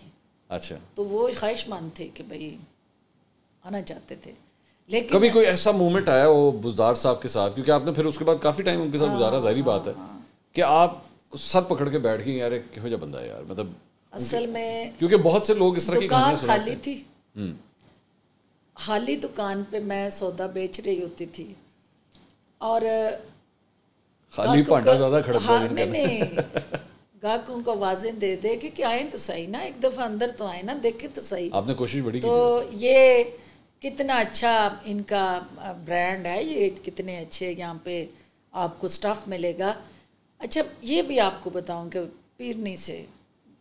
अच्छा तो वो ख्वाहिशमंद थे कि भाई आना चाहते थे लेकिन कभी कोई ऐसा मोमेंट आया वो बुजदार साहब के साथ क्योंकि आपने फिर उसके बाद काफ़ी टाइम उनके साथ हाँ, गुजारा जाहिर बात है हाँ, हाँ। कि आप सर पकड़ के बैठ गई यार कहो जा बंदा यार मतलब असल में क्योंकि बहुत से लोग इस तरह की दुकान खाली थी हम्म। खाली दुकान पे मैं सौदा बेच रही होती थी और खाली पांडा ज्यादा खड़ा हाँ, नहीं नहीं ग्राहकों को आवाजें दे दे कि, कि आए तो सही ना एक दफा अंदर तो आए ना देखे तो सही आपने कोशिश बड़ी तो की ये कितना अच्छा इनका ब्रांड है ये कितने अच्छे यहाँ पे आपको स्टाफ मिलेगा अच्छा ये भी आपको बताऊं कि पीरनी से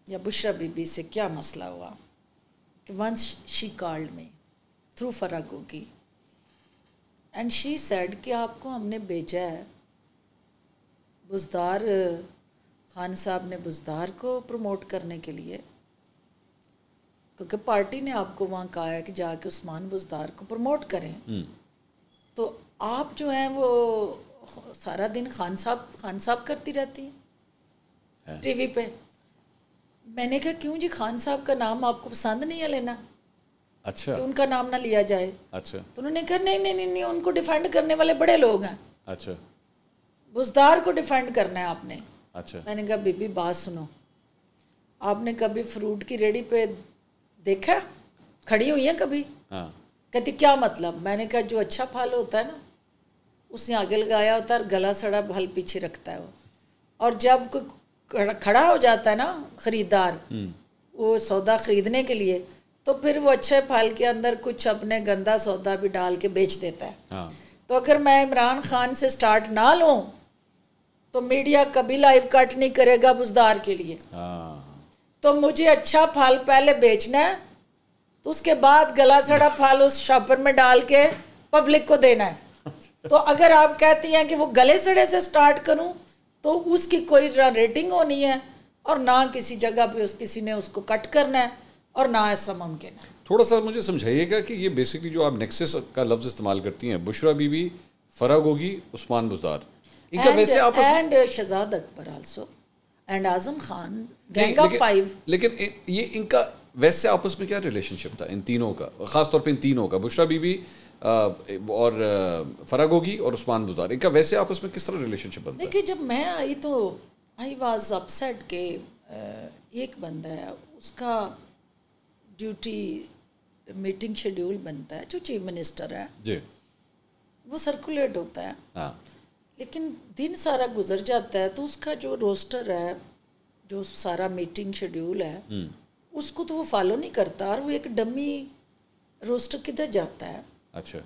या बुशरा बीबी से क्या मसला हुआ कि once she called me through फर्क होगी एंड शी सेड कि आपको हमने भेजा है बुजदार खान साहब ने बुजदार को प्रमोट करने के लिए क्योंकि पार्टी ने आपको वहाँ कहा है कि जाके उस्मान बुजदार को प्रमोट करें हम्म। तो आप जो हैं वो सारा दिन खान साहब खान साहब करती रहती हैं है। हाँ। टीवी पे मैंने कहा क्यों जी खान साहब का नाम आपको पसंद नहीं है लेना अच्छा कि उनका नाम ना लिया जाए अच्छा तो उन्होंने कहा नहीं नहीं नहीं नहीं उनको डिफेंड करने वाले बड़े लोग हैं अच्छा बुजदार को डिफेंड करना है आपने अच्छा मैंने कहा बीबी बात सुनो आपने कभी फ्रूट की रेडी पे देखा खड़ी हुई है कभी हाँ कहती क्या मतलब मैंने कहा जो अच्छा फल होता है ना उसने आगे लगाया होता है गला सड़ा हल पीछे रखता है वो और जब कोई खड़ा हो जाता है ना खरीदार हम्म। वो सौदा खरीदने के लिए तो फिर वो अच्छे फल के अंदर कुछ अपने गंदा सौदा भी डाल के बेच देता है हाँ। तो अगर मैं इमरान खान से स्टार्ट ना लूँ तो मीडिया कभी लाइव कट नहीं करेगा बुजदार के लिए हाँ। तो मुझे अच्छा फल पहले बेचना है तो उसके बाद गला सड़ा फल उस शॉपर में डाल के पब्लिक को देना है तो अगर आप कहती हैं कि वो गले सड़े से स्टार्ट करूं तो उसकी कोई रेटिंग होनी है और ना किसी जगह पे उस किसी ने उसको कट करना है और ना ऐसा मुमकिन है थोड़ा सा मुझे समझाइएगा कि ये बेसिकली जो आप नेक्सेस का लफ्ज़ इस्तेमाल करती हैं बुशरा बीबी फराग होगी Usman Buzdar Shahzad Akbar also and Azam Khan gang five लेकिन ये इनका वैसे आपस में क्या रिलेशनशिप था इन तीनों का खासतौर पर इन तीनों का बुशरा बीबी और फर्क होगी और उस्मान बुजार इनका वैसे आपस में किस तरह रिलेशनशिप बनता है देखिए जब मैं आई तो आई वाज अपसेट के एक बंदा है उसका ड्यूटी मीटिंग शेड्यूल बनता है जो चीफ मिनिस्टर है जी वो सर्कुलेट होता है हाँ लेकिन दिन सारा गुजर जाता है तो उसका जो रोस्टर है जो सारा मीटिंग शेड्यूल है हम्म। उसको तो वो फॉलो नहीं करता और वो एक डमी रोस्टर किधर जाता है अच्छा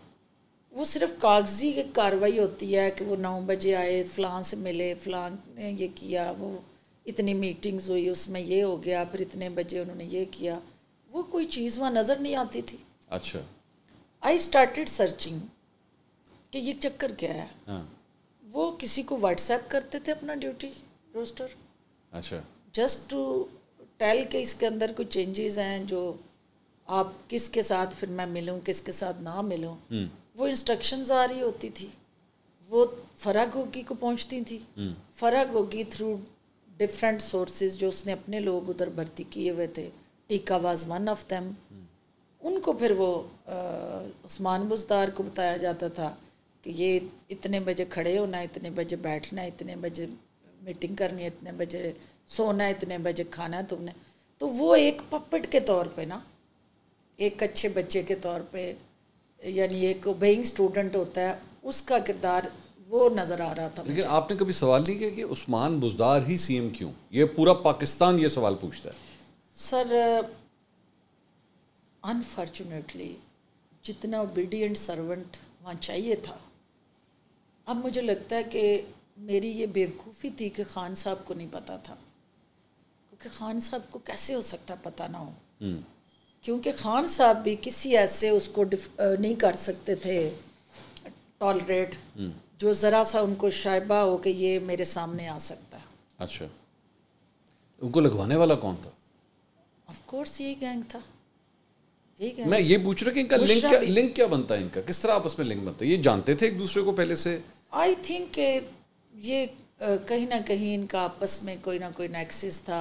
वो सिर्फ कागजी कार्रवाई होती है कि वो नौ बजे आए फलान से मिले फ़लाँ ने ये किया वो इतनी मीटिंग्स हुई उसमें ये हो गया फिर इतने बजे उन्होंने ये किया वो कोई चीज़ वहाँ नज़र नहीं आती थी अच्छा आई स्टार्टेड सर्चिंग कि ये चक्कर क्या है हाँ. वो किसी को व्हाट्सएप करते थे अपना ड्यूटी रोस्टर अच्छा जस्ट टू टेल के इसके अंदर कुछ चेंजेस हैं जो आप किसके साथ फिर मैं मिलूँ किसके साथ ना मिलूँ हम्म। वो इंस्ट्रक्शंस आ रही होती थी वो फ़रग होगी को पहुँचती थी हम्म। फ़रग होगी थ्रू डिफरेंट सोर्सेज जो उसने अपने लोग उधर भर्ती किए हुए थे टीका वाज वन ऑफ देम उनको फिर वो उस्मान बुजदार को बताया जाता था कि ये इतने बजे खड़े होना इतने बजे बैठना इतने बजे मीटिंग करनी है इतने बजे सोना इतने बजे खाना तुमने तो वो एक पपट के तौर पे ना एक अच्छे बच्चे के तौर पे यानी एक ओबेइंग स्टूडेंट होता है उसका किरदार वो नज़र आ रहा था लेकिन आपने कभी सवाल नहीं किया कि उस्मान बुजदार ही सीएम क्यों ये पूरा पाकिस्तान ये सवाल पूछता है सर अनफॉर्चुनेटली जितना ओबीडियंट सर्वेंट वहाँ चाहिए था अब मुझे लगता है कि मेरी ये बेवकूफ़ी थी कि खान साहब को नहीं पता था क्योंकि खान साहब को कैसे हो सकता पता ना हो हम्म। क्योंकि खान साहब भी किसी ऐसे उसको नहीं कर सकते थे टॉलरेट हम्म। जो ज़रा सा उनको शायबा हो कि ये मेरे सामने आ सकता है अच्छा उनको लगवाने वाला कौन था ऑफ कोर्स ये गैंग था यही गैंग मैं ये पूछ रहा कि इनका लिंक क्या लिंक क्या बनता है इनका किस तरह आपस में लिंक बनता है ये जानते थे एक दूसरे को पहले से आई थिंक ये कहीं ना कहीं इनका आपस में कोई ना कोई नेक्सिस था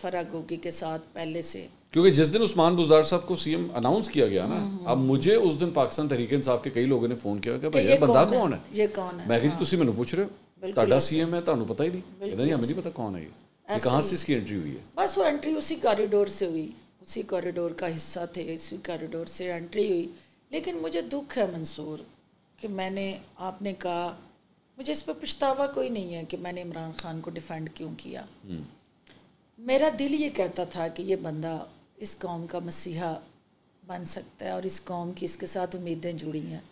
फरा गोगी के साथ पहले से क्योंकि जिस दिन उस्मान बुजदार साहब को सीएम अनाउंस किया गया ना हम्म, हम्म। अब मुझे उस दिन पाकिस्तान तरीके इंसाफ के कई लोगों ने फोन किया कि भाई ये बंदा कौन है ये कौन है मैं कि ਤੁਸੀਂ ਮੈਨੂੰ ਪੁੱਛ ਰਹੇ ਹੋ ਤੁਹਾਡਾ ਸੀਐਮ ਹੈ ਤੁਹਾਨੂੰ ਪਤਾ ਹੀ नहीं ਇਹਦਾ नहीं ਹਮੇ ਨਹੀਂ ਪਤਾ ਕੌਨ ਹੈ ਇਹ ਕਹਾਂ से इसकी एंट्री हुई है बस वो एंट्री उसी कॉरिडोर से हुई उसी कॉरिडोर का हिस्सा थे इसी कॉरिडोर से एंट्री हुई लेकिन मुझे दुख है मंसूर कि मैंने आपने कहा मुझे इस पर पछतावा कोई नहीं है कि मैंने इमरान खान को डिफेंड क्यों किया हम्म। मेरा दिल ये कहता था कि ये बंदा इस कौम का मसीहा बन सकता है और इस कौम की इसके साथ उम्मीदें जुड़ी हैं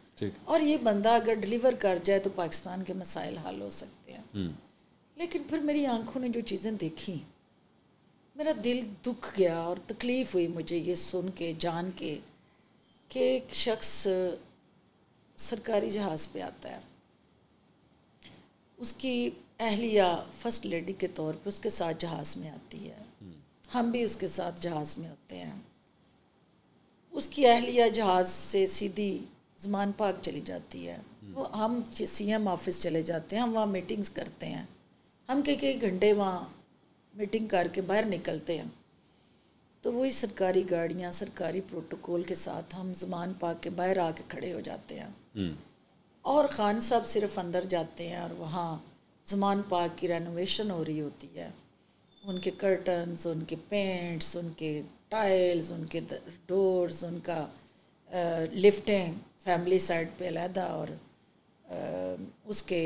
और ये बंदा अगर डिलीवर कर जाए तो पाकिस्तान के मसाइल हल हो सकते हैं हम्म। लेकिन फिर मेरी आंखों ने जो चीज़ें देखी मेरा दिल दुख गया और तकलीफ़ हुई मुझे ये सुन के जान के कि एक शख्स सरकारी जहाज़ पे आता है उसकी अहलिया फर्स्ट लेडी के तौर पे उसके साथ जहाज़ में आती है हम भी उसके साथ जहाज़ में होते हैं उसकी अहलिया जहाज़ से सीधी जमान पाक चली जाती है वो हम सी एम ऑफिस चले जाते हैं हम वहाँ मीटिंग्स करते हैं हम कई कई घंटे वहाँ मीटिंग करके बाहर निकलते हैं तो वही सरकारी गाड़ियाँ सरकारी प्रोटोकॉल के साथ हम जमान पाक के बाहर आके खड़े हो जाते हैं हम्म। और ख़ान साहब सिर्फ अंदर जाते हैं और वहाँ जमान पाक की रेनोवेशन हो रही होती है उनके कर्टन्स उनके पेंट्स उनके टाइल्स उनके डोर्स उनका लिफ्टें फैमिली साइड पे अलहदा और आ, उसके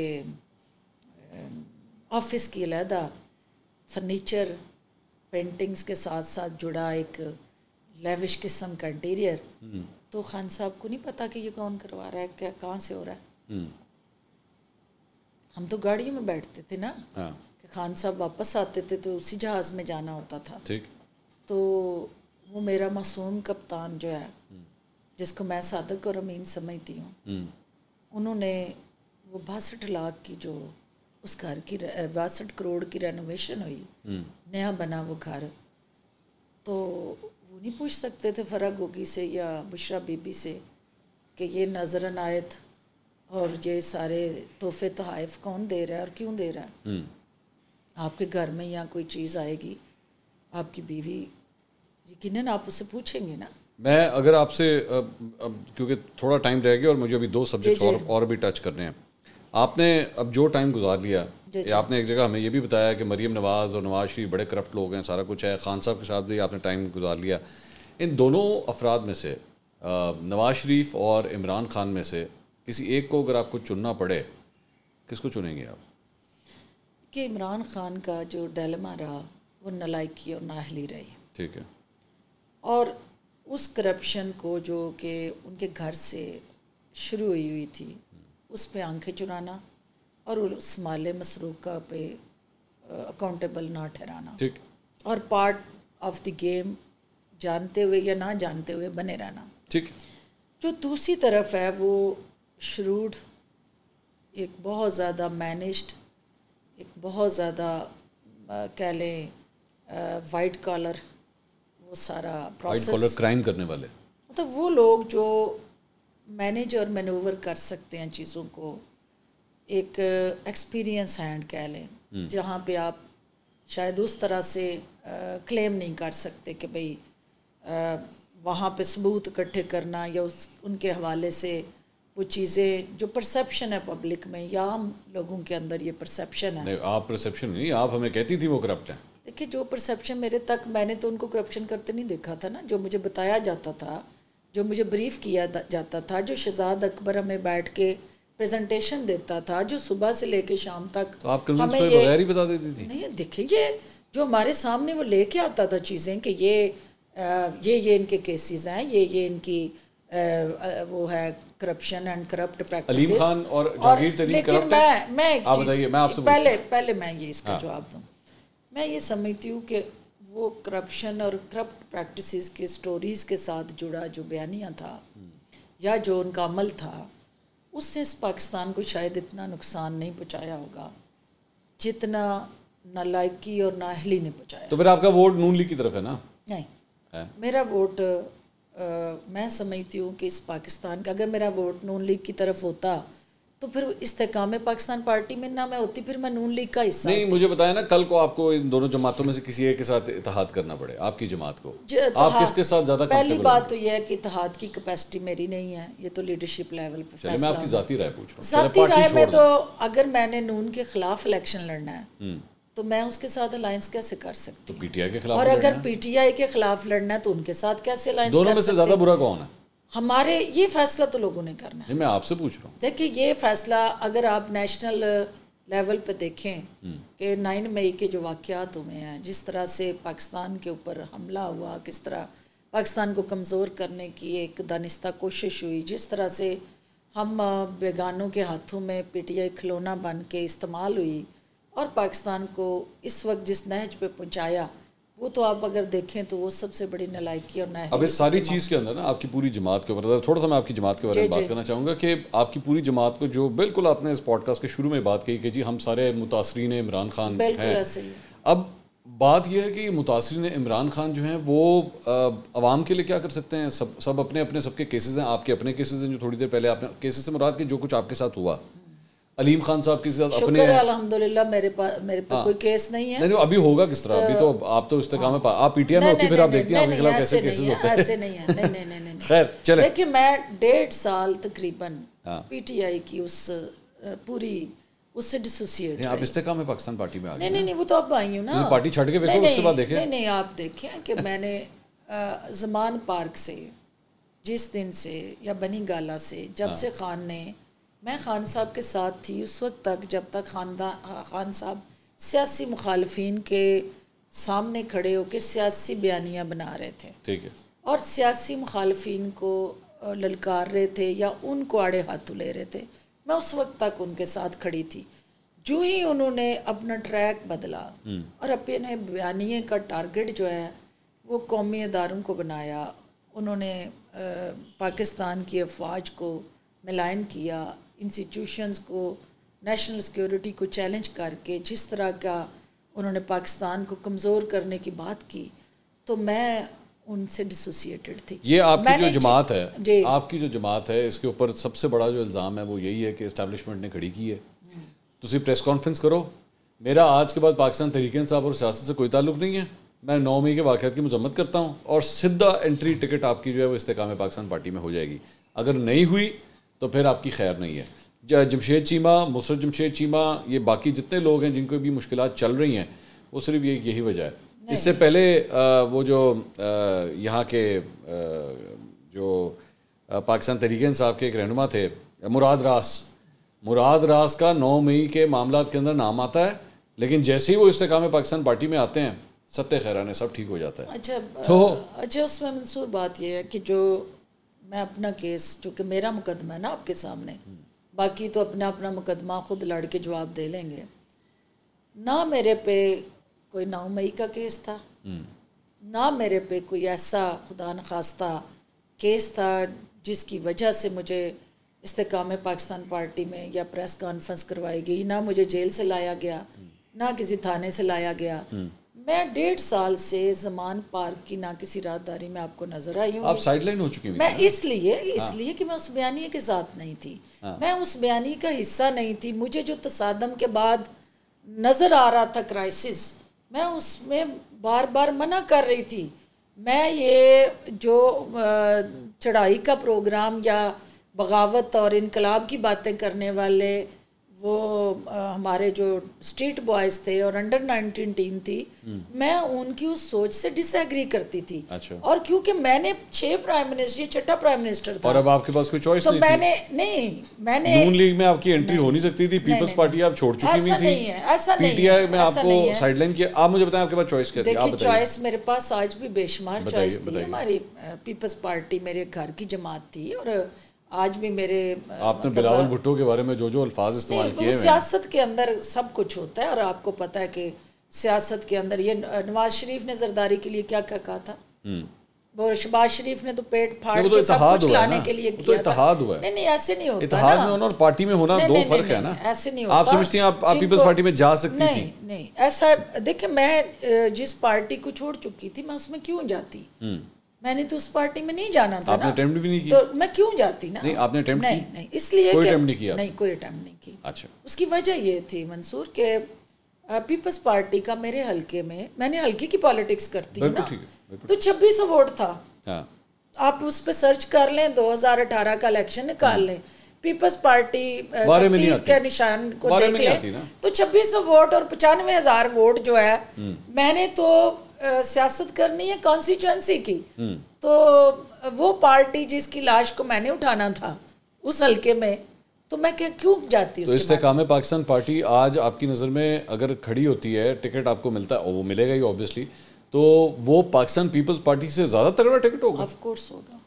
ऑफिस की अलहदा फर्नीचर पेंटिंग्स के साथ साथ जुड़ा एक लेविश किस्म का इंटीरियर हम्म। तो खान साहब को नहीं पता कि ये कौन करवा रहा है क्या कहाँ से हो रहा है हम्म। हम तो गाड़ियों में बैठते थे ना हाँ। खान साहब वापस आते थे तो उसी जहाज़ में जाना होता था ठीक तो वो मेरा मासूम कप्तान जो है जिसको मैं सादक और अमीन समझती हूँ हम्म। उन्होंने वो बासठ लाख की जो उस घर की बासठ करोड़ की रेनोवेशन हुई हम्म। नया बना वो घर तो वो नहीं पूछ सकते थे फ़रा गोगी से या बुशरा बीबी से कि ये नजर अनायत और ये सारे तोहफे तहफ़ कौन दे रहा है और क्यों दे रहा है हम्म। आपके घर में या कोई चीज़ आएगी आपकी बीवी यकीन आप उससे पूछेंगे ना मैं अगर आपसे क्योंकि थोड़ा टाइम रह गया और मुझे अभी दो सब्जेक्ट और और भी टच करने हैं आपने अब जो टाइम गुजार लिया जे जे। आपने एक जगह हमें ये भी बताया कि मरीम नवाज़ और नवाज शरीफ बड़े करप्ट लोग हैं सारा कुछ है खान साहब के साथ भी आपने टाइम गुजार लिया इन दोनों अफराद में से नवाज शरीफ और इमरान खान में से किसी एक को अगर आपको चुनना पड़े किसको चुनेंगे आप कि इमरान खान का जो डलमा रहा वो नलायकी और नाहली रही ठीक है और उस करप्शन को जो कि उनके घर से शुरू हुई हुई थी उस पर आंखें चुराना और उस माले मसरूका पे अकाउंटेबल ना ठहराना ठीक और पार्ट ऑफ द गेम जानते हुए या ना जानते हुए बने रहना ठीक जो दूसरी तरफ है वो श्रूड एक बहुत ज़्यादा मैनेज्ड एक बहुत ज़्यादा कह लें वाइट कॉलर वो सारा प्रोसेस कॉलर क्राइम करने वाले मतलब वो लोग जो मैनेज और मैनूवर कर सकते हैं चीज़ों को एक एक्सपीरियंस हैंड कह लें हम्म। जहाँ पे आप शायद उस तरह से क्लेम नहीं कर सकते कि भाई वहाँ पे सबूत इकट्ठे करना या उस उनके हवाले से वो चीज़ें जो परसेप्शन है पब्लिक में या आम लोगों के अंदर ये परसेप्शन है आप परसेप्शन नहीं आप हमें कहती थी वो करप्ट है देखिए जो परसेप्शन मेरे तक मैंने तो उनको करप्शन करते नहीं देखा था ना जो मुझे बताया जाता था जो मुझे ब्रीफ किया जाता था जो शहजाद अकबर हमें बैठ के प्रेजेंटेशन देता था जो सुबह से लेके शाम तक तो आप हमें ये ही बता देती थी नहीं देखिए ये जो हमारे सामने वो लेके आता था चीज़ें कि ये आ, ये ये इनके केसेस हैं ये ये इनकी आ, वो है करप्शन एंड करप्ट प्रैक्टिस और जागीर लेकिन मैं मैं एक आप मैं आपसे पहले पहले मैं ये इसका हाँ। जवाब दूँ मैं ये समझती हूँ कि वो करप्शन और करप्ट प्रैक्टिस के स्टोरीज के साथ जुड़ा जो बयानिया था या जो उनका अमल था उससे इस पाकिस्तान को शायद इतना नुकसान नहीं पहुँचाया होगा जितना नालायकी और नाहली ने पहुँचाया तो फिर आपका वोट नून लीग की तरफ है ना नहीं मेरा वोट मैं समझती हूँ कि इस पाकिस्तान का अगर मेरा वोट नून लीग की तरफ होता तो फिर इस्तेकाम पाकिस्तान पार्टी में ना मैं होती फिर मैं नून लीग का हिस्सा नहीं मुझे बताया ना कल को आपको इन दोनों जमातों में से किसी एक के साथ इतिहाद करना पड़े आपकी जमात को आप किसके साथ ज़्यादा पहली बात तो यह है कि इतिहाद की कैपेसिटी मेरी नहीं है ये तो लीडरशिप लेवल पर मैं आपकी ज़ाती राय पूछ रहा हूँ ज़ाती राय में तो अगर मैंने नून के खिलाफ इलेक्शन लड़ना है हम्म। तो मैं उसके साथ अलायंस कैसे कर सकती तो पीटीआई के खिलाफ और अगर पीटीआई के खिलाफ लड़ना है तो उनके साथ कैसे अलायंस दोनों में से ज्यादा बुरा कौन है हमारे ये फैसला तो लोगों ने करना है मैं आपसे पूछ रहा हूँ देखिए ये फैसला अगर आप नेशनल लेवल uh, पे देखें हम्म। कि नाइन मई के जो वाक़ात हुए हैं जिस तरह से पाकिस्तान के ऊपर हमला हुआ किस तरह पाकिस्तान को कमज़ोर करने की एक दानिस्ता कोशिश हुई जिस तरह से हम uh, बेगानों के हाथों में पीटीआई खिलौना बन के इस्तेमाल हुई और पाकिस्तान को इस वक्त जिस नहज पे पहुंचाया वो तो आप अगर देखें तो वो सबसे बड़ी नलायकी और नाह अब इस सारी चीज़ के अंदर ना आपकी पूरी जमात के ऊपर मतलब थोड़ा सा मैं आपकी जमात के बारे में बात करना चाहूँगा कि आपकी पूरी जमात को जो बिल्कुल आपने इस पॉडकास्ट के शुरू में बात कही कि जी हम सारे मुतासरीन इमरान खान बिल्कुल अब बात यह है कि मुतासरीन इमरान खान जो हैं वो आवाम के लिए क्या कर सकते हैं सब सब अपने अपने सबके केसेस हैं आपके अपने केसेस हैं जो थोड़ी देर पहले आपने केसेस से मुराद के जो कुछ आपके साथ हुआ अलीम खान साहब के साथ अपने अलहमदुलिल्लाह मेरे पास मेरे पास हाँ। कोई केस नहीं है नहीं अभी होगा किस तरह तो, अभी तो आप तो इस्तेकाम में हाँ। आप पीटीएम में होती फिर आप देखती हैं आपके खिलाफ कैसे केसेस होते हैं ऐसे नहीं है नहीं नहीं नहीं खैर चले देखिए मैं डेढ़ साल तकरीबन हाँ। पीटीआई की उस पूरी उससे डिसोसिएट आप पाकिस्तान पार्टी में आ गए नहीं नहीं वो तो अब आई हूं ना पार्टी के देखो उसके बाद देखें नहीं नहीं आप देखें कि मैंने जमान पार्क से जिस दिन से या बनी गाला से जब हाँ। से खान ने मैं खान साहब के साथ थी उस वक्त तक जब तक खानदा खान साहब सियासी मुखालफी के सामने खड़े होकर सियासी बयानियाँ बना रहे थे ठीक है और सियासी मुखालफन को ललकार रहे थे या उनको आड़े हाथों ले रहे थे मैं उस वक्त तक उनके साथ खड़ी थी जो ही उन्होंने अपना ट्रैक बदला हम्म। और अपने बयानिए का टारगेट जो है वो कौमी इदारों को बनाया उन्होंने पाकिस्तान की अफवाज को मिलान किया इंस्टीट्यूशंस को नेशनल सिक्योरिटी को चैलेंज करके जिस तरह का उन्होंने पाकिस्तान को कमज़ोर करने की बात की तो मैं उनसे डिसोसिएटेड थी ये आपकी जो जमात है आपकी जो जमात है इसके ऊपर सबसे बड़ा जो इल्ज़ाम है वो यही है कि इस्टेबलिशमेंट ने खड़ी की है तुम प्रेस कॉन्फ्रेंस करो मेरा आज के बाद पाकिस्तान तरीके साहब और सियासत से कोई ताल्लुक नहीं है मैं नौ मई के वाक़ात की मजम्मत करता हूँ और सीधा एंट्री टिकट आपकी जो है वो इस्तेकाम पाकिस्तान पार्टी में हो जाएगी अगर नहीं हुई तो फिर आपकी खैर नहीं है जमशेद चीमा मुसरत जमशेद चीमा ये बाकी जितने लोग हैं जिनको भी मुश्किल चल रही हैं वो सिर्फ ये यही वजह है इससे पहले वो जो यहाँ के जो पाकिस्तान तहरीक इंसाफ के एक रहनुमा थे मुराद रास मुराद रास का नौ मई के मामला के अंदर नाम आता है लेकिन जैसे ही वो इस्तेकाम पाकिस्तान पार्टी में आते हैं सत्य खैरान सब ठीक हो जाता है अच्छा तो अच्छा उसमें मंसूर बात यह है कि जो मैं अपना केस चूँकि मेरा मुकदमा है ना आपके सामने बाकी तो अपना अपना मुकदमा खुद लड़ के जवाब दे लेंगे ना मेरे पे कोई नौ मई का केस था ना मेरे पे कोई ऐसा खुदा न खास्ता केस था जिसकी वजह से मुझे इस्तेकाम पाकिस्तान पार्टी में या प्रेस कॉन्फ्रेंस करवाई गई ना मुझे जेल से लाया गया ना किसी थाने से लाया गया मैं डेढ़ साल से जमान पार्क की ना किसी राहदारी में आपको नजर आई हूँ आप साइडलाइन हो चुकी मैं इसलिए हाँ। इसलिए कि मैं उस बयानी के साथ नहीं थी हाँ। मैं उस बयानी का हिस्सा नहीं थी मुझे जो तसादम के बाद नज़र आ रहा था क्राइसिस मैं उसमें बार बार मना कर रही थी मैं ये जो चढ़ाई का प्रोग्राम या बगावत और इनकलाब की बातें करने वाले वो आ, हमारे जो स्ट्रीट बॉयज थे और अंडर 19 टीम थी हम्म। मैं उनकी उस सोच से डिसएग्री करती थी अच्छा। और क्योंकि मैंने छह प्राइम मिनिस्टर छठा प्राइम मिनिस्टर था और अब आपके पास कोई चॉइस तो नहीं मैंने थी। नहीं मैंने नून लीग में आपकी एंट्री हो नहीं सकती थी पीपल्स पार्टी आप छोड़ चुकी हुई थी ऐसा नहीं है पीटीआई में आपको साइडलाइन किया आप मुझे बताएं आपके पास चॉइस क्या थी आप बताइए चॉइस मेरे पास आज भी बेशुमार चॉइस थी हमारी पीपल्स पार्टी मेरे घर की जमात थी और आज भी मेरे आपने मतलब बिलावल भुट्टो के बारे में जो जो अल्फाज इस्तेमाल किए हैं सियासत के अंदर सब कुछ होता है और आपको पता है कि सियासत के अंदर ये नवाज शरीफ ने जरदारी के लिए क्या क्या कहा था हम्म। वो शबाज शरीफ ने तो पेट फाड़ तो के सब कुछ लाने के लिए तो किया तो था नहीं नहीं ऐसे नहीं होता इतिहाद में होना और पार्टी में होना दो फर्क है ना ऐसे नहीं होता आप समझती हैं आप पीपल्स पार्टी में जा सकती थी नहीं ऐसा देखिए मैं जिस पार्टी को छोड़ चुकी थी मैं उसमें क्यों जाती हम्म। मैंने तो उस पार्टी में नहीं जाना था आपने ना भी नहीं किया तो मैं क्यों जाती ना नहीं आपने अटेम्प्ट नहीं नहीं इसलिए कोई नहीं किया नहीं कोई अटेम्प्ट नहीं की अच्छा उसकी वजह ये थी मंसूर के पीपल्स पार्टी का मेरे हल्के में मैंने हल्के की पॉलिटिक्स करती हूँ तो छब्बीस सौ वोट था हाँ। आप उस पर सर्च कर लें 2018 का इलेक्शन निकाल हाँ। लें पीपल्स पार्टी के निशान को देख लें तो छब्बीस सौ वोट और पचानवे हजार वोट जो है हम्म। मैंने तो सियासत करनी है कॉन्स्टिट्यूंसी की हम्म। तो वो पार्टी जिसकी लाश को मैंने उठाना था उस हलके में तो मैं क्या क्यों जाती हूँ तो इस्तेकाम पाकिस्तान पार्टी आज आपकी नज़र में अगर खड़ी होती है टिकट आपको मिलता है वो मिलेगा ही ऑब्वियसली तो वो पाकिस्तान पीपल्स पार्टी से ज़्यादा तगड़ा टिकट होगा ऑफ कोर्स होगा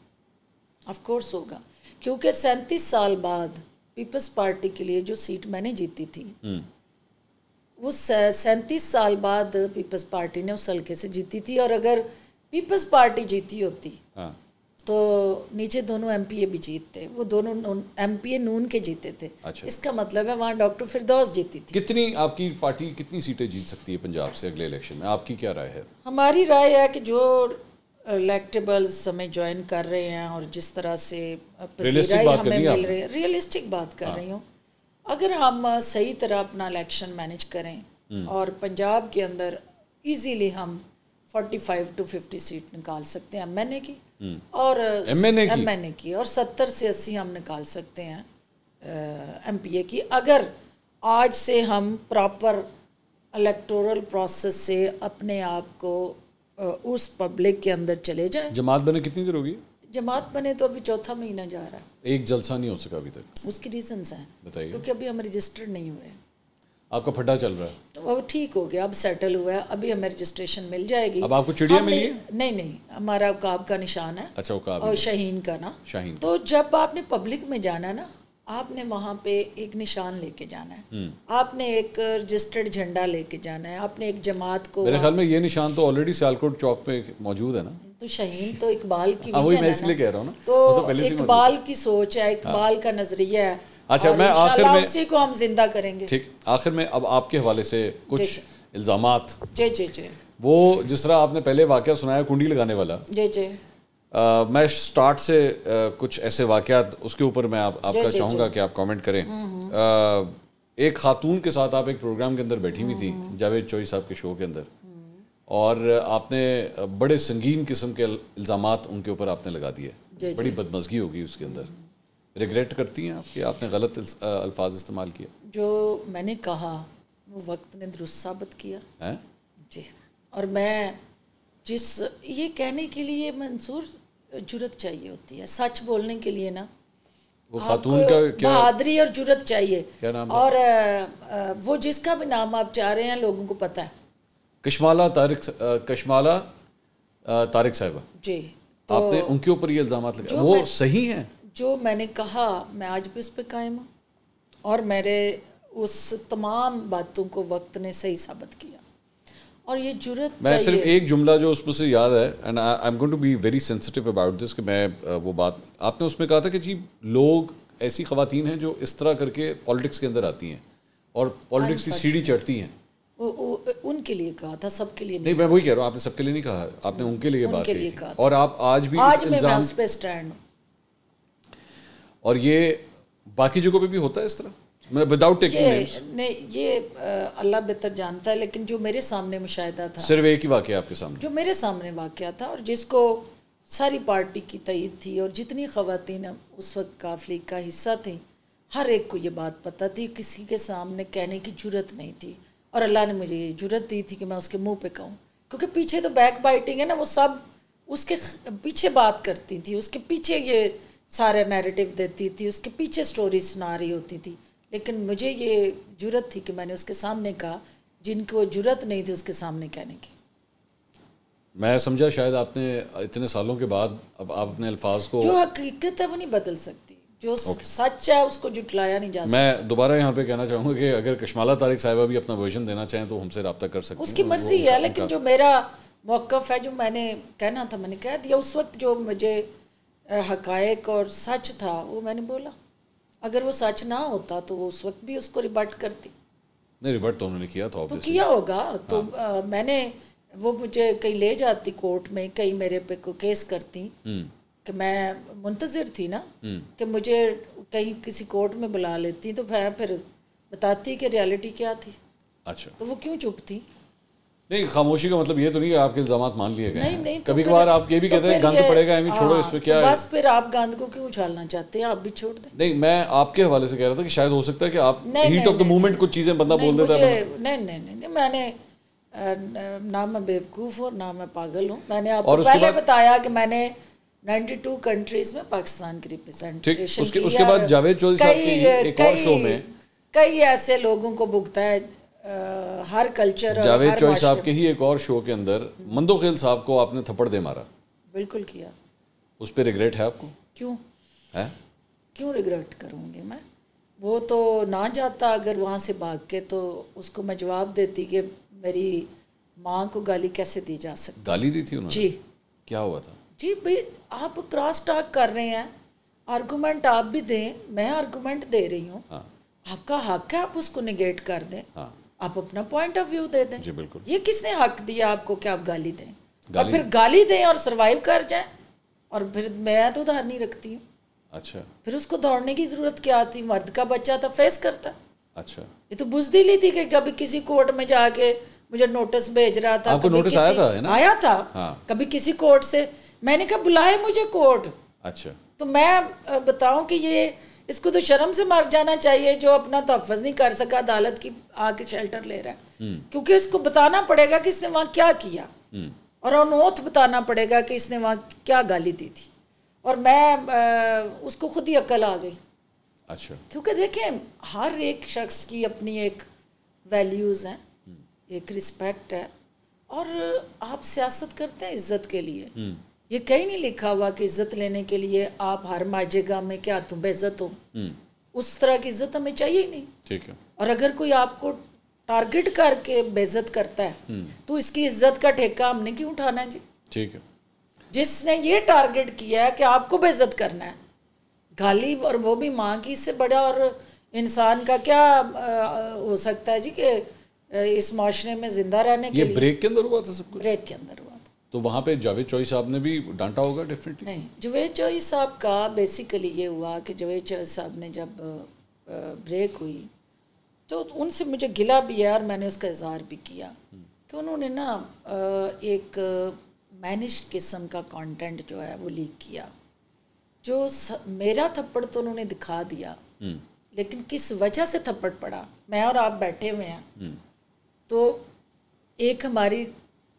ऑफ कोर्स होगा क्योंकि सैंतीस साल बाद पीपल्स पार्टी के लिए जो सीट मैंने जीती थी हम्म। वो सैंतीस साल बाद पीपल्स पार्टी ने उस हल्के से जीती थी और अगर पीपल्स पार्टी जीती होती हाँ। तो नीचे दोनों एम भी जीतते वो दोनों एम पी नून के जीते थे अच्छा। इसका मतलब है वहाँ डॉक्टर फिरदौस जीती थी कितनी आपकी पार्टी कितनी सीटें जीत सकती है पंजाब से अगले इलेक्शन में आपकी क्या राय है हमारी राय है कि जो इलेक्टेबल्स हमें ज्वाइन कर रहे हैं और जिस तरह से हमें मिल रही है रियलिस्टिक बात कर हाँ। रही हूँ अगर हम सही तरह अपना इलेक्शन मैनेज करें हम्म। और पंजाब के अंदर इजीली हम 45 टू 50 सीट निकाल सकते हैं एमएनए हम्म। की और एमएनए की।, एमएनए की और 70 से 80 हम निकाल सकते हैं एमपीए की अगर आज से हम प्रॉपर इलेक्टोरल प्रोसेस से अपने आप को उस पब्लिक के अंदर चले जाए जमात बने कितनी देर होगी जमात बने तो अभी चौथा महीना जा रहा है एक जलसा नहीं हो सका अभी तक उसकी रीजंस हैं बताइए क्योंकि अभी हम रजिस्टर्ड नहीं हुए आपका फटा चल रहा है तो अब ठीक हो गया अब सेटल हुआ है अभी हमें रजिस्ट्रेशन मिल जाएगी अब आपको चिड़िया मिली नहीं नहीं हमारा उकाब का निशान है अच्छा उकाब और शहीन का ना शाहीन तो जब आपने पब्लिक में जाना ना आपने वहाँ पे एक निशान लेके जाना है हम्म। आपने एक रजिस्टर्ड झंडा लेके जाना है आपने एक जमात को मेरे ख्याल में ये निशान तो ऑलरेडी सियालकोट चौक पे मौजूद है ना तो शहीन तो इकबाल की हाँ, भी मैं इसलिए कह रहा हूँ ना तो, तो इकबाल की सोच है हाँ। इकबाल का नजरिया है अच्छा मैं आखिर में उसी को हम जिंदा करेंगे ठीक आखिर में अब आपके हवाले से कुछ इल्जाम जी जी जी वो जिस तरह आपने पहले वाक्य सुनाया कुंडी लगाने वाला जी जी मैं स्टार्ट से आ, कुछ ऐसे वाक़ात उसके ऊपर मैं आप, आपका चाहूँगा कि आप कमेंट करें आ, हम्म, हम्म। एक खातून के साथ आप एक प्रोग्राम के अंदर बैठी हुई थी हम्म। जावेद चोई साहब के शो के अंदर और आपने बड़े संगीन किस्म के इल्ज़ाम उनके ऊपर आपने लगा दिए बड़ी बदमजगी होगी उसके अंदर रिग्रेट करती हैं आप कि आपने गलत अल्फाज इस्तेमाल किया जो मैंने कहा वो वक्त ने दुरुस्त साबित किया है जी और मैं जिस ये कहने के लिए मंसूर जुरत चाहिए होती है सच बोलने के लिए ना वो खातून का क्या बहादरी और जुरत चाहिए क्या नाम और आ, आ, वो जिसका भी नाम आप चाह रहे हैं लोगों को पता है कश्माला तारिक कश्माला तारिक साहिबा जी तो आपने उनके ऊपर ये इल्ज़ाम लगाए वो सही हैं जो मैंने कहा मैं आज भी उस पर कायम हूँ और मेरे उस तमाम बातों को वक्त ने सही साबित किया और ये जरूरत मैं सिर्फ एक जुमला जो उसमें से याद है and I am going to be very sensitive about this कि मैं वो बात आपने उसमें कहा था कि जी लोग ऐसी खातन हैं जो इस तरह करके पॉलिटिक्स के अंदर आती हैं और पॉलिटिक्स की सीढ़ी चढ़ती हैं उनके लिए कहा था सबके लिए नहीं, नहीं मैं वही कह रहा हूँ आपने सबके लिए नहीं कहा आपने उनके लिए बात की और आप आज भी आज मैं स्टैंड और ये बाकी जगहों पे भी होता है इस तरह विदाउट टेकिंग नेम्स नहीं ये अल्लाह बेहतर जानता है लेकिन जो मेरे सामने मुशाहिदा था सिर्फ एक ही वाक्य आपके सामने जो मेरे सामने वाक़ था और जिसको सारी पार्टी की तईद थी और जितनी खातन उस वक्त काफिले का हिस्सा थी हर एक को ये बात पता थी किसी के सामने कहने की जरूरत नहीं थी और अल्लाह ने मुझे ये जरूरत दी थी कि मैं उसके मुंह पे कहूँ क्योंकि पीछे तो बैक बाइटिंग है ना वो सब उसके पीछे बात करती थी उसके पीछे ये सारे नैरेटिव देती थी उसके पीछे स्टोरी सुना रही होती थी लेकिन मुझे ये जरूरत थी कि मैंने उसके सामने कहा जिनको जरूरत नहीं थी उसके सामने कहने की मैं समझा शायद आपने इतने सालों के बाद अब आप अपने अल्फाज को जो हकीकत है वो नहीं बदल सकती जो okay. सच है उसको जुटलाया नहीं जा सकता मैं दोबारा यहाँ पे कहना चाहूँगा कि अगर कश्माला तारिक साहिबा भी अपना वर्जन देना चाहें तो हमसे रब्ता कर सकते उसकी मर्जी है लेकिन जो मेरा मौकफ है जो मैंने कहना था मैंने कह दिया उस वक्त जो मुझे हकायक और सच था वो मैंने बोला अगर वो सच ना होता तो वो उस वक्त भी उसको रिबर्ट करती नहीं रिबर्ट तो उन्होंने किया था तो किया होगा तो आ, हाँ। मैंने वो मुझे कहीं ले जाती कोर्ट में कहीं मेरे पे को केस करती हम्म। कि मैं मुंतज़र थी ना हम्म। कि मुझे कहीं किसी कोर्ट में बुला लेती तो मैं फिर बताती कि रियलिटी क्या थी अच्छा तो वो क्यों चुप थी नहीं खामोशी का मतलब ये तो नहीं कि आपके इल्जाम मान लिए गए नहीं नहीं तो कभी कभार आप ये भी तो कहते हैं गंद तो पड़ेगा हमें छोड़ो इस पर हाँ, क्या तो बस फिर आप गंद को क्यों उछालना चाहते हैं आप भी छोड़ दें नहीं मैं आपके हवाले से कह रहा था कि शायद हो सकता है कि आप हीट ऑफ द मोमेंट कुछ चीज़ें बंदा बोल देता है नहीं नहीं नहीं मैंने ना मैं बेवकूफ़ हूँ ना मैं पागल हूँ मैंने आपको पहले बताया कि मैंने 92 कंट्रीज में पाकिस्तान की रिप्रेजेंटेशन उसके बाद जावेद चौधरी साहब के एक और शो में कई ऐसे लोगों को भुगता है हर कल्चर जावेद चौई साहब के ही एक और शो के अंदर मंदो खेल साहब को आपने थप्पड़ दे मारा बिल्कुल किया उस पर रिग्रेट है आपको क्यों है क्यों रिग्रेट करूँगी मैं वो तो ना जाता अगर वहाँ से भाग के तो उसको मैं जवाब देती कि मेरी माँ को गाली कैसे दी जा सकती गाली दी थी उन्होंने जी क्या हुआ था जी भाई आप क्रॉस टॉक कर रहे हैं आर्गूमेंट आप भी दें मैं आर्गूमेंट दे रही हूँ हाँ। आपका हक है आप उसको निगेट कर दें हाँ। आप अपना पॉइंट ऑफ व्यू दे दें जी बिल्कुल ये किसने हक दिया आपको कि आप गाली दें गाली और फिर गाली दें और सरवाइव कर जाएं और फिर मैं तो उधार नहीं रखती हूँ अच्छा फिर उसको दौड़ने की ज़रूरत क्या थी मर्द का बच्चा था फेस करता अच्छा ये तो बुजदी ली थी कि जब किसी कोर्ट में जाके मुझे नोटिस भेज रहा था आपको नोटिस आया था ना आया था हाँ। कभी किसी कोर्ट से मैंने कहा बुलाए मुझे कोर्ट अच्छा तो मैं बताऊं कि ये इसको तो शर्म से मर जाना चाहिए जो अपना तहफ़ नहीं कर सका अदालत की आके शेल्टर ले रहा है हम्म। क्योंकि इसको बताना पड़ेगा कि इसने वहाँ क्या किया हम्म। और अनोथ बताना पड़ेगा कि इसने वहाँ क्या गाली दी थी और मैं आ, उसको खुद ही अक्ल आ गई अच्छा क्योंकि देखें हर एक शख्स की अपनी एक वैल्यूज़ हैं हम्म। एक रिस्पेक्ट है और आप सियासत करते हैं इज्जत के लिए ये कहीं नहीं लिखा हुआ कि इज्जत लेने के लिए आप हर माजेगा में क्या तुम बेइज्जत हो हम्म। उस तरह की इज्जत हमें चाहिए ही नहीं ठीक है और अगर कोई आपको टारगेट करके बेइज्जत करता है हम्म। तो इसकी इज्जत का ठेका हमने क्यों उठाना है जी ठीक है जिसने ये टारगेट किया है कि आपको बेइज्जत करना है गालिब और वो भी माँ की इससे बड़ा और इंसान का क्या हो सकता है जी कि इस माशरे में जिंदा रहने के ब्रेक के अंदर हुआ था सब कुछ ब्रेक के अंदर हुआ तो वहाँ पे जावेद चौई साहब ने भी डांटा होगा डेफिनेटली नहीं जावेद चौई साहब का बेसिकली ये हुआ कि जावेद चौई साहब ने जब ब्रेक हुई तो उनसे मुझे गिला भी है और मैंने उसका इजहार भी किया कि उन्होंने ना एक मैनिश किस्म का कंटेंट जो है वो लीक किया जो स, मेरा थप्पड़ तो उन्होंने दिखा दिया हम्म। लेकिन किस वजह से थप्पड़ पड़ा मैं और आप बैठे हुए हैं हम्म। तो एक हमारी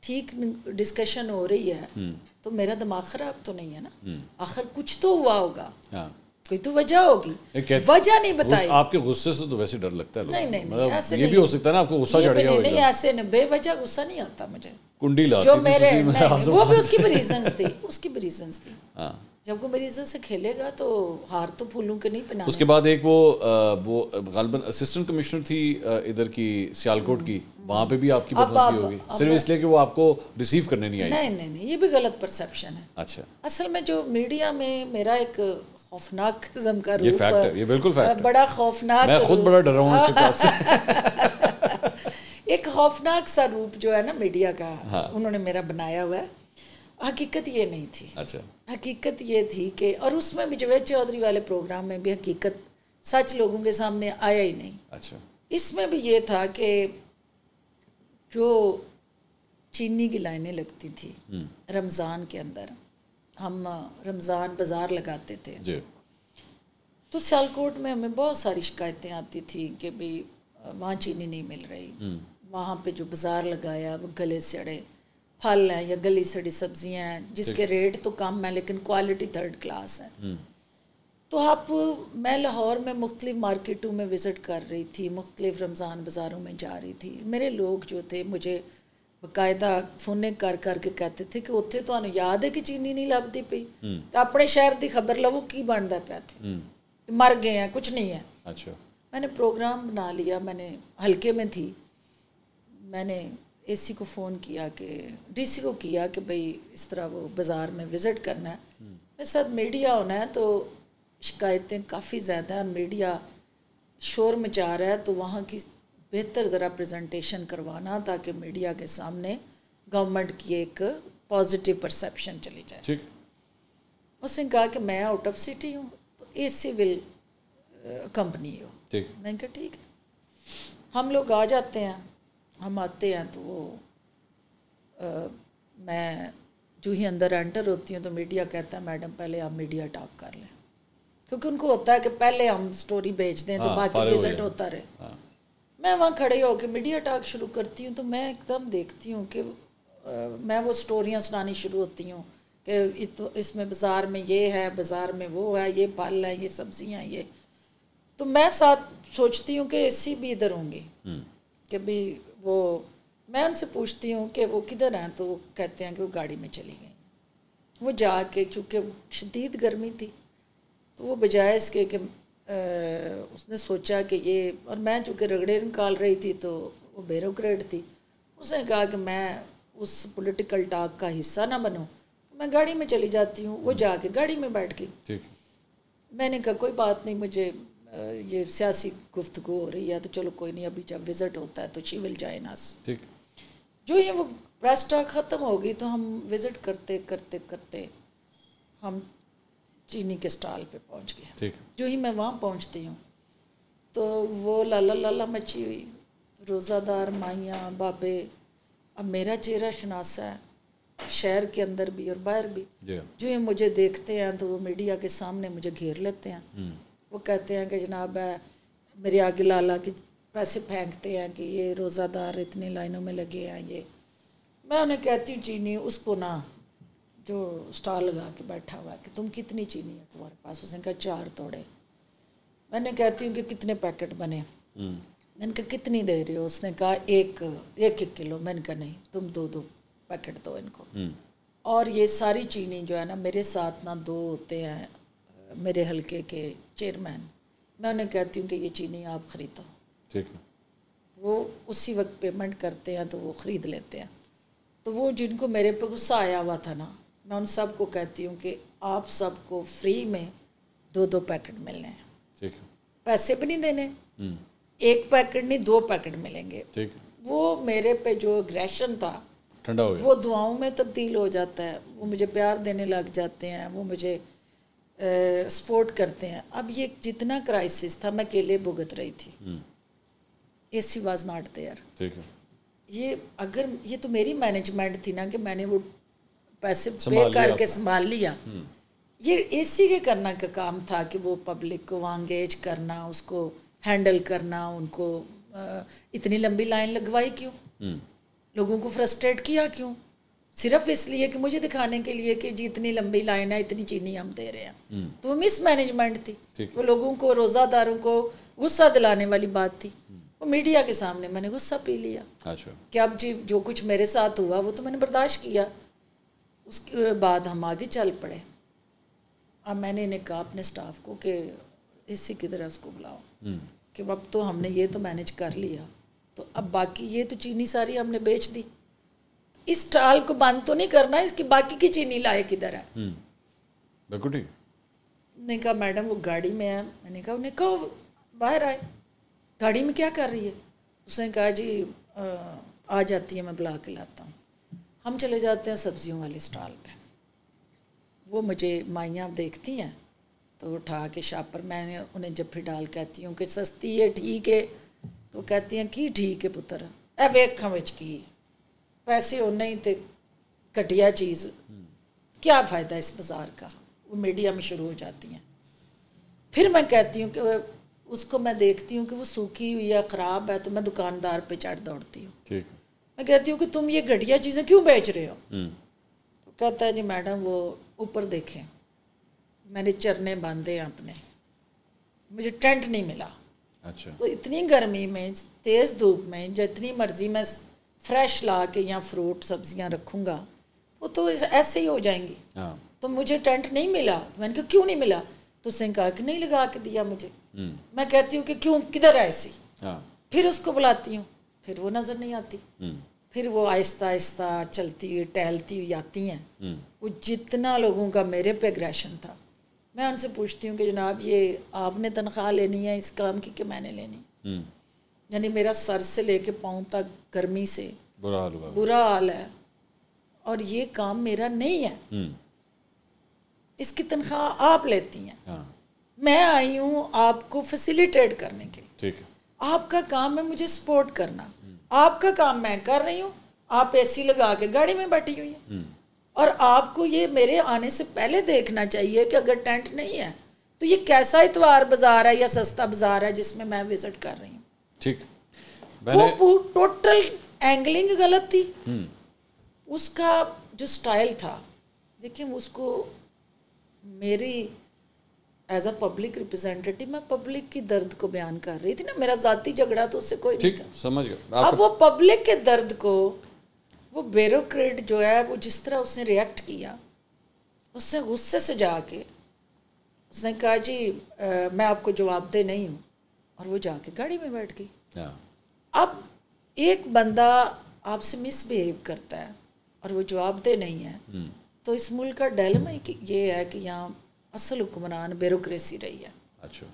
ठीक डिस्कशन हो रही है हम्म। तो मेरा दिमाग खराब तो नहीं है ना हम्म। आखिर कुछ तो हुआ होगा हाँ। कोई तो वजह होगी वजह नहीं बताई आपके गुस्से से तो वैसे डर लगता है नहीं नहीं मतलब ऐसे ये भी हो सकता है ना आपको गुस्सा चढ़ गया नहीं ऐसे नहीं बेवजह गुस्सा नहीं आता मुझे कुंडी लाती जो मेरे वो भी उसकी रीजंस थी उसकी रीजंस थी हां जब वो मेरी इज्जत से खेलेगा तो हार तो फूलों के नहीं पहना उसके बाद एक वो आ, वो गालबन असिस्टेंट कमिश्नर थी इधर की सियालकोट की वहाँ पे भी आपकी आप, आप, होगी सिर्फ इसलिए कि वो आपको रिसीव करने नहीं आई नहीं नहीं नहीं ये भी गलत परसेप्शन है अच्छा असल में जो मीडिया में मेरा एक खौफनाक किस्म का रूप ये फैक्ट है ये बिल्कुल फैक्ट बड़ा खौफनाक मैं खुद बड़ा डरा हूँ एक खौफनाक सा रूप जो है ना मीडिया का हाँ। उन्होंने मेरा बनाया हुआ है हकीकत ये नहीं थी अच्छा हकीकत ये थी कि और उसमें भी जवेद चौधरी वाले प्रोग्राम में भी हकीकत सच लोगों के सामने आया ही नहीं अच्छा इसमें भी ये था कि जो चीनी की लाइनें लगती थी हम्म। रमज़ान के अंदर हम रमज़ान बाज़ार लगाते थे जी। तो सियालकोट में हमें बहुत सारी शिकायतें आती थी कि भाई वहाँ चीनी नहीं मिल रही हम्म। वहाँ पे जो बाज़ार लगाया वो गले सड़े फल हैं या गली सड़ी सब्जियां हैं जिसके रेट तो कम है लेकिन क्वालिटी थर्ड क्लास है तो आप मैं लाहौर में मुख्तलिफ मार्केटों में विज़िट कर रही थी मुख्तलिफ रमज़ान बाज़ारों में जा रही थी मेरे लोग जो थे मुझे ਬਕਾਇਦਾ फोने कर करके कहते थे कि ਉੱਥੇ ਤੁਹਾਨੂੰ याद है कि चीनी नहीं लगती पी हम्म। तो अपने शहर की खबर लवो की बनता पे ਥੇ मर गए हैं कुछ नहीं है अच्छा मैंने प्रोग्राम बना लिया मैंने हल्के में थी मैंने एसी को फ़ोन किया कि डीसी को किया कि भाई इस तरह वो बाज़ार में विज़िट करना है हम्म। मेरे साथ मीडिया होना है तो शिकायतें काफ़ी ज़्यादा और मीडिया शोर मचा रहा है तो वहाँ की बेहतर ज़रा प्रेजेंटेशन करवाना ताकि मीडिया के सामने गवर्नमेंट की एक पॉजिटिव परसेप्शन चली जाए ठीक उसने कहा कि मैं आउट ऑफ सिटी हूँ तो ए सी विल कंपनी हो ठीक मैंने कहा ठीक है हम लोग आ जाते हैं हम आते हैं तो वो आ, मैं जो ही अंदर एंटर होती हूँ तो मीडिया कहता है मैडम पहले आप मीडिया टॉक कर लें क्योंकि उनको होता है कि पहले हम स्टोरी भेज दें तो हाँ, बाकी विजिट हो होता रहे हाँ। मैं वहाँ खड़े होकर मीडिया टॉक शुरू करती हूँ तो मैं एकदम देखती हूँ कि मैं वो स्टोरियाँ सुनानी शुरू होती हूँ कि इसमें बाज़ार में ये है बाज़ार में वो है ये फल है ये सब्जियाँ ये तो मैं साथ सोचती हूँ कि इसी भी इधर होंगी हम्म। कि भी वो मैं उनसे पूछती हूँ कि वो किधर हैं तो कहते हैं कि वो गाड़ी में चली गई वो जाके चूँकि शदीद गर्मी थी तो वो बजाय इसके कि उसने सोचा कि ये और मैं चूँकि रगड़े निकाल रही थी तो वो बेरोक्रेट थी उसने कहा कि मैं उस पॉलिटिकल टाक का हिस्सा ना बनूँ तो मैं गाड़ी में चली जाती हूँ वो हम्म। जाके गाड़ी में बैठ गई मैंने कहा कोई बात नहीं मुझे ये सियासी गुफ्तु हो रही है तो चलो कोई नहीं अभी जब विज़िट होता है तो शी विल जॉइन अस ठीक जो ये वो प्रेस टॉक ख़त्म होगी तो हम विज़िट करते करते करते हम चीनी के स्टॉल पे पहुंच गए ठीक जो ही मैं वहाँ पहुंचती हूँ तो वो लाला लाला मची हुई रोज़ादार माइयाँ बाबे अब मेरा चेहरा शनासा है शहर के अंदर भी और बाहर भी जो ये मुझे देखते हैं तो वो मीडिया के सामने मुझे घेर लेते हैं हम्म। वो कहते हैं कि जनाब मेरे आगे लाला की पैसे फेंकते हैं कि ये रोज़ादार इतनी लाइनों में लगे हैं ये मैं उन्हें कहती हूँ चीनी उसको ना जो स्टॉल लगा के बैठा हुआ है कि तुम कितनी चीनी है तुम्हारे पास उसने कहा चार तोड़े मैंने कहती हूँ कि कितने पैकेट बने हम्म। मैंने कहा कितनी दे रही हो उसने कहा एक एक एक किलो मैंने कहा नहीं तुम दो दो पैकेट दो इनको हम्म। और ये सारी चीनी जो है ना मेरे साथ ना दो होते हैं मेरे हल्के के चेयरमैन मैं उन्हें कहती हूँ कि ये चीनी आप ख़रीदो ठीक है वो उसी वक्त पेमेंट करते हैं तो वो ख़रीद लेते हैं तो वो जिनको मेरे पे गुस्सा आया हुआ था ना मैं उन सबको कहती हूँ कि आप सबको फ्री में दो दो पैकेट मिलने हैं ठीक है पैसे भी नहीं देने हम्म। एक पैकेट नहीं दो पैकेट मिलेंगे ठीक है वो मेरे पे जो अग्रेशन था ठंडा हो गया वो दुआओं में तब्दील हो जाता है वो मुझे प्यार देने लग जाते हैं वो मुझे सपोर्ट करते हैं अब ये जितना क्राइसिस था मैं अकेले भुगत रही थी A C was not there ठीक है ये अगर ये तो मेरी मैनेजमेंट थी ना कि मैंने वो पैसे पे करके संभाल लिया हम्म। ये ए सी के करना का काम था कि वो पब्लिक को एंगेज करना उसको हैंडल करना उनको इतनी लंबी लाइन लगवाई क्यों हम्म। लोगों को फ्रस्ट्रेट किया क्यों सिर्फ इसलिए कि मुझे दिखाने के लिए कि जी इतनी लंबी लाइन है इतनी चीनी हम दे रहे हैं हम्म। तो वो मिसमैनेजमेंट थी वो लोगों को रोज़ादारों को गुस्सा दिलाने वाली बात थी हम्म। वो मीडिया के सामने मैंने गुस्सा पी लिया अच्छा कि अब जी जो कुछ मेरे साथ हुआ वो तो मैंने बर्दाश्त किया उसके बाद हम आगे चल पड़े अब मैंने इन्हें कहा अपने स्टाफ को कि इसी की तरह उसको बुलाओ हम्म। कि अब तो हमने ये तो मैनेज कर लिया तो अब बाकी ये तो चीनी सारी हमने बेच दी इस टाल को बंद तो नहीं करना इसकी बाकी की चीनी लाए किधर है हम्म। बिल्कुल ठीक कहा मैडम वो गाड़ी में है मैंने कहा उन्हें कहो बाहर आए गाड़ी में क्या कर रही है उसने कहा जी आ, जाती है मैं बुला के लाता हूँ हम चले जाते हैं सब्जियों वाले स्टॉल पे वो मुझे माइयाँ देखती हैं तो उठा के शाप पर मैंने उन्हें जफ्फी डाल कहती हूँ कि सस्ती है ठीक है तो कहती हैं की ठीक है पुत्र ए वेखा बच्च की पैसे उन्ने ही तो घटिया चीज़ क्या फ़ायदा इस बाज़ार का वो मीडिया में शुरू हो जाती हैं फिर मैं कहती हूँ कि उसको मैं देखती हूँ कि वो सूखी हुई या ख़राब है तो मैं दुकानदार पे चढ़ दौड़ती हूँ मैं कहती हूँ कि तुम ये घटिया चीज़ें क्यों बेच रहे हो हम्म। तो कहता है जी मैडम वो ऊपर देखें मैंने चरने बांधे हैं अपने मुझे टेंट नहीं मिला अच्छा तो इतनी गर्मी में तेज़ धूप में जितनी मर्जी मैं फ्रेश ला के या फ्रूट सब्जियां रखूँगा वो तो ऐसे ही हो जाएंगी हाँ। तो मुझे टेंट नहीं मिला मैंने कहा क्यों नहीं मिला तो उसने कहा कि नहीं लगा के दिया मुझे हम्म। मैं कहती हूँ कि क्यों किधर है ऐसी हाँ। फिर उसको बुलाती हूँ फिर वो नज़र नहीं आती हम्म। फिर वो आहिस्ता आहिस्ता चलती हुई टहलती हुई आती हैं हम्म। वो जितना लोगों का मेरे पे एग्रेशन था मैं उनसे पूछती हूँ कि जनाब ये आपने तनख्वाह लेनी है इस काम की कि मैंने लेनी यानी मेरा सर से लेके पाँव तक गर्मी से बुरा हाल बुरा हाल है और ये काम मेरा नहीं है हम्म। इसकी तनख्वाह आप लेती हैं हाँ। मैं आई हूँ आपको फैसिलिटेट करने के लिए ठीक है आपका काम है मुझे सपोर्ट करना आपका काम मैं कर रही हूँ आप सी लगा के गाड़ी में बैठी हुई है हम्म। और आपको ये मेरे आने से पहले देखना चाहिए कि अगर टेंट नहीं है तो ये कैसा इतवार बाज़ार है या सस्ता बाज़ार है जिसमें मैं विज़िट कर रही हूँ ठीक वो टोटल एंगलिंग गलत थी हम्म। उसका जो स्टाइल था देखिए उसको मेरी एज अ पब्लिक रिप्रेजेंटेटिव मैं पब्लिक की दर्द को बयान कर रही थी ना मेरा जाति झगड़ा तो उससे कोई ठीक समझ गया अब वो पब्लिक के दर्द को वो ब्यूरोक्रेट जो है वो जिस तरह उसने रिएक्ट किया उसने गुस्से से जाके उसने कहा जी आ, मैं आपको जवाब दे नहीं हूँ और वो जाके गाड़ी में बैठ गई हाँ। अब एक बंदा आपसे मिसबिहेव करता है और वो जवाबदेह नहीं है हम्म। तो इस मुल्क का ही ये है कि यहाँ असल हुक्मरान ब्यूरोसी रही है अच्छा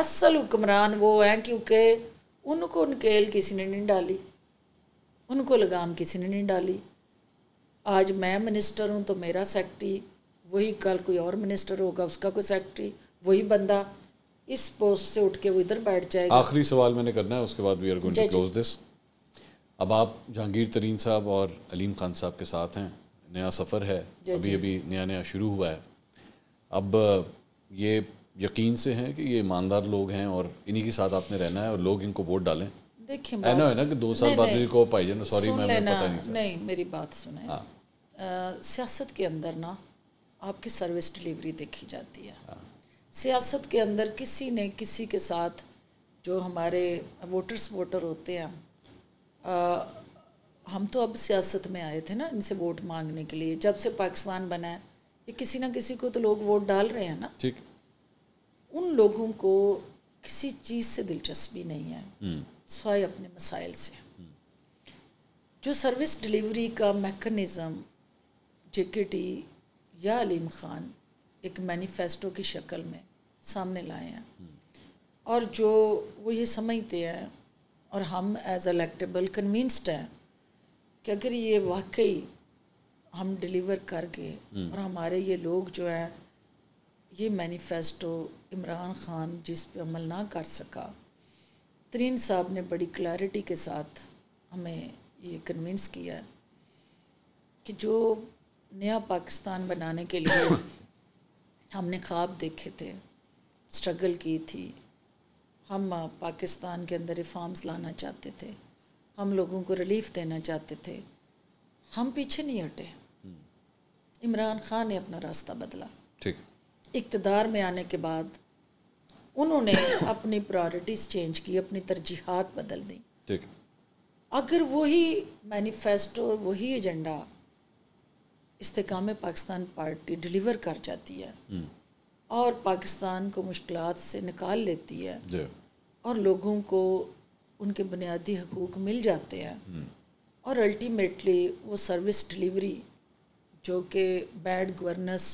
असल हुक्मरान वो हैं क्योंकि उनको उनकेल किसी ने नहीं डाली उनको लगाम किसी ने नहीं डाली आज मैं मिनिस्टर हूँ तो मेरा सेक्रेटरी वही कल कोई और मिनिस्टर होगा उसका कोई सेक्रेटरी वही बंदा इस पोस्ट से उठ के वो इधर बैठ जाएगा आखिरी सवाल मैंने करना है उसके बाद we are going to close this अब आप जहांगीर तरीन साहब और अलीम खान साहब के साथ हैं नया सफ़र है अभी अभी नया नया शुरू हुआ है अब ये यकीन से हैं कि ये ईमानदार लोग हैं और इन्हीं के साथ आपने रहना है और लोग इनको वोट डालें देखिए ना है ना कि दो साल बाद को पाई भाईजान सॉरी मैं पता नहीं नहीं मेरी बात सुने हाँ। सियासत के अंदर ना आपकी सर्विस डिलीवरी देखी जाती है हाँ। सियासत के अंदर किसी ने किसी के साथ जो हमारे वोटर्स वोटर होते हैं आ, हम तो अब सियासत में आए थे ना इनसे वोट मांगने के लिए जब से पाकिस्तान बना है ये किसी ना किसी को तो लोग वोट डाल रहे हैं ना ठीक उन लोगों को किसी चीज़ से दिलचस्पी नहीं है हम्म। स्वाय अपने मसाइल से जो सर्विस डिलीवरी का मेकनिज़म जे या अलीम ख़ान एक मैनिफेस्टो की शक्ल में सामने लाए हैं और जो वो ये समझते हैं और हम एज अलेक्टेबल कन्विंस्ड हैं कि अगर ये वाकई हम डिलीवर करके हम्म। और हमारे ये लोग जो हैं ये मैनिफेस्टो इमरान ख़ान जिस पे अमल ना कर सका तरीन साहब ने बड़ी क्लैरिटी के साथ हमें ये कन्विंस किया कि जो नया पाकिस्तान बनाने के लिए हमने ख्वाब देखे थे स्ट्रगल की थी हम पाकिस्तान के अंदर रिफॉर्म्स लाना चाहते थे हम लोगों को रिलीफ देना चाहते थे हम पीछे नहीं हटे हम्म। इमरान खान ने अपना रास्ता बदला ठीक इकतदार में आने के बाद उन्होंने अपनी प्रायोरिटीज़ चेंज की अपनी तरजीहत बदल दी ठीक अगर वही मैनिफेस्टो और वही agenda Istehkam Pakistan party deliver कर जाती है हम्म। और पाकिस्तान को मुश्किल से निकाल लेती है और लोगों को उनके बुनियादी हकूक़ मिल जाते हैं हम्म। और अल्टीमेटली वो सर्विस डिलीवरी जो कि बैड गवर्नेंस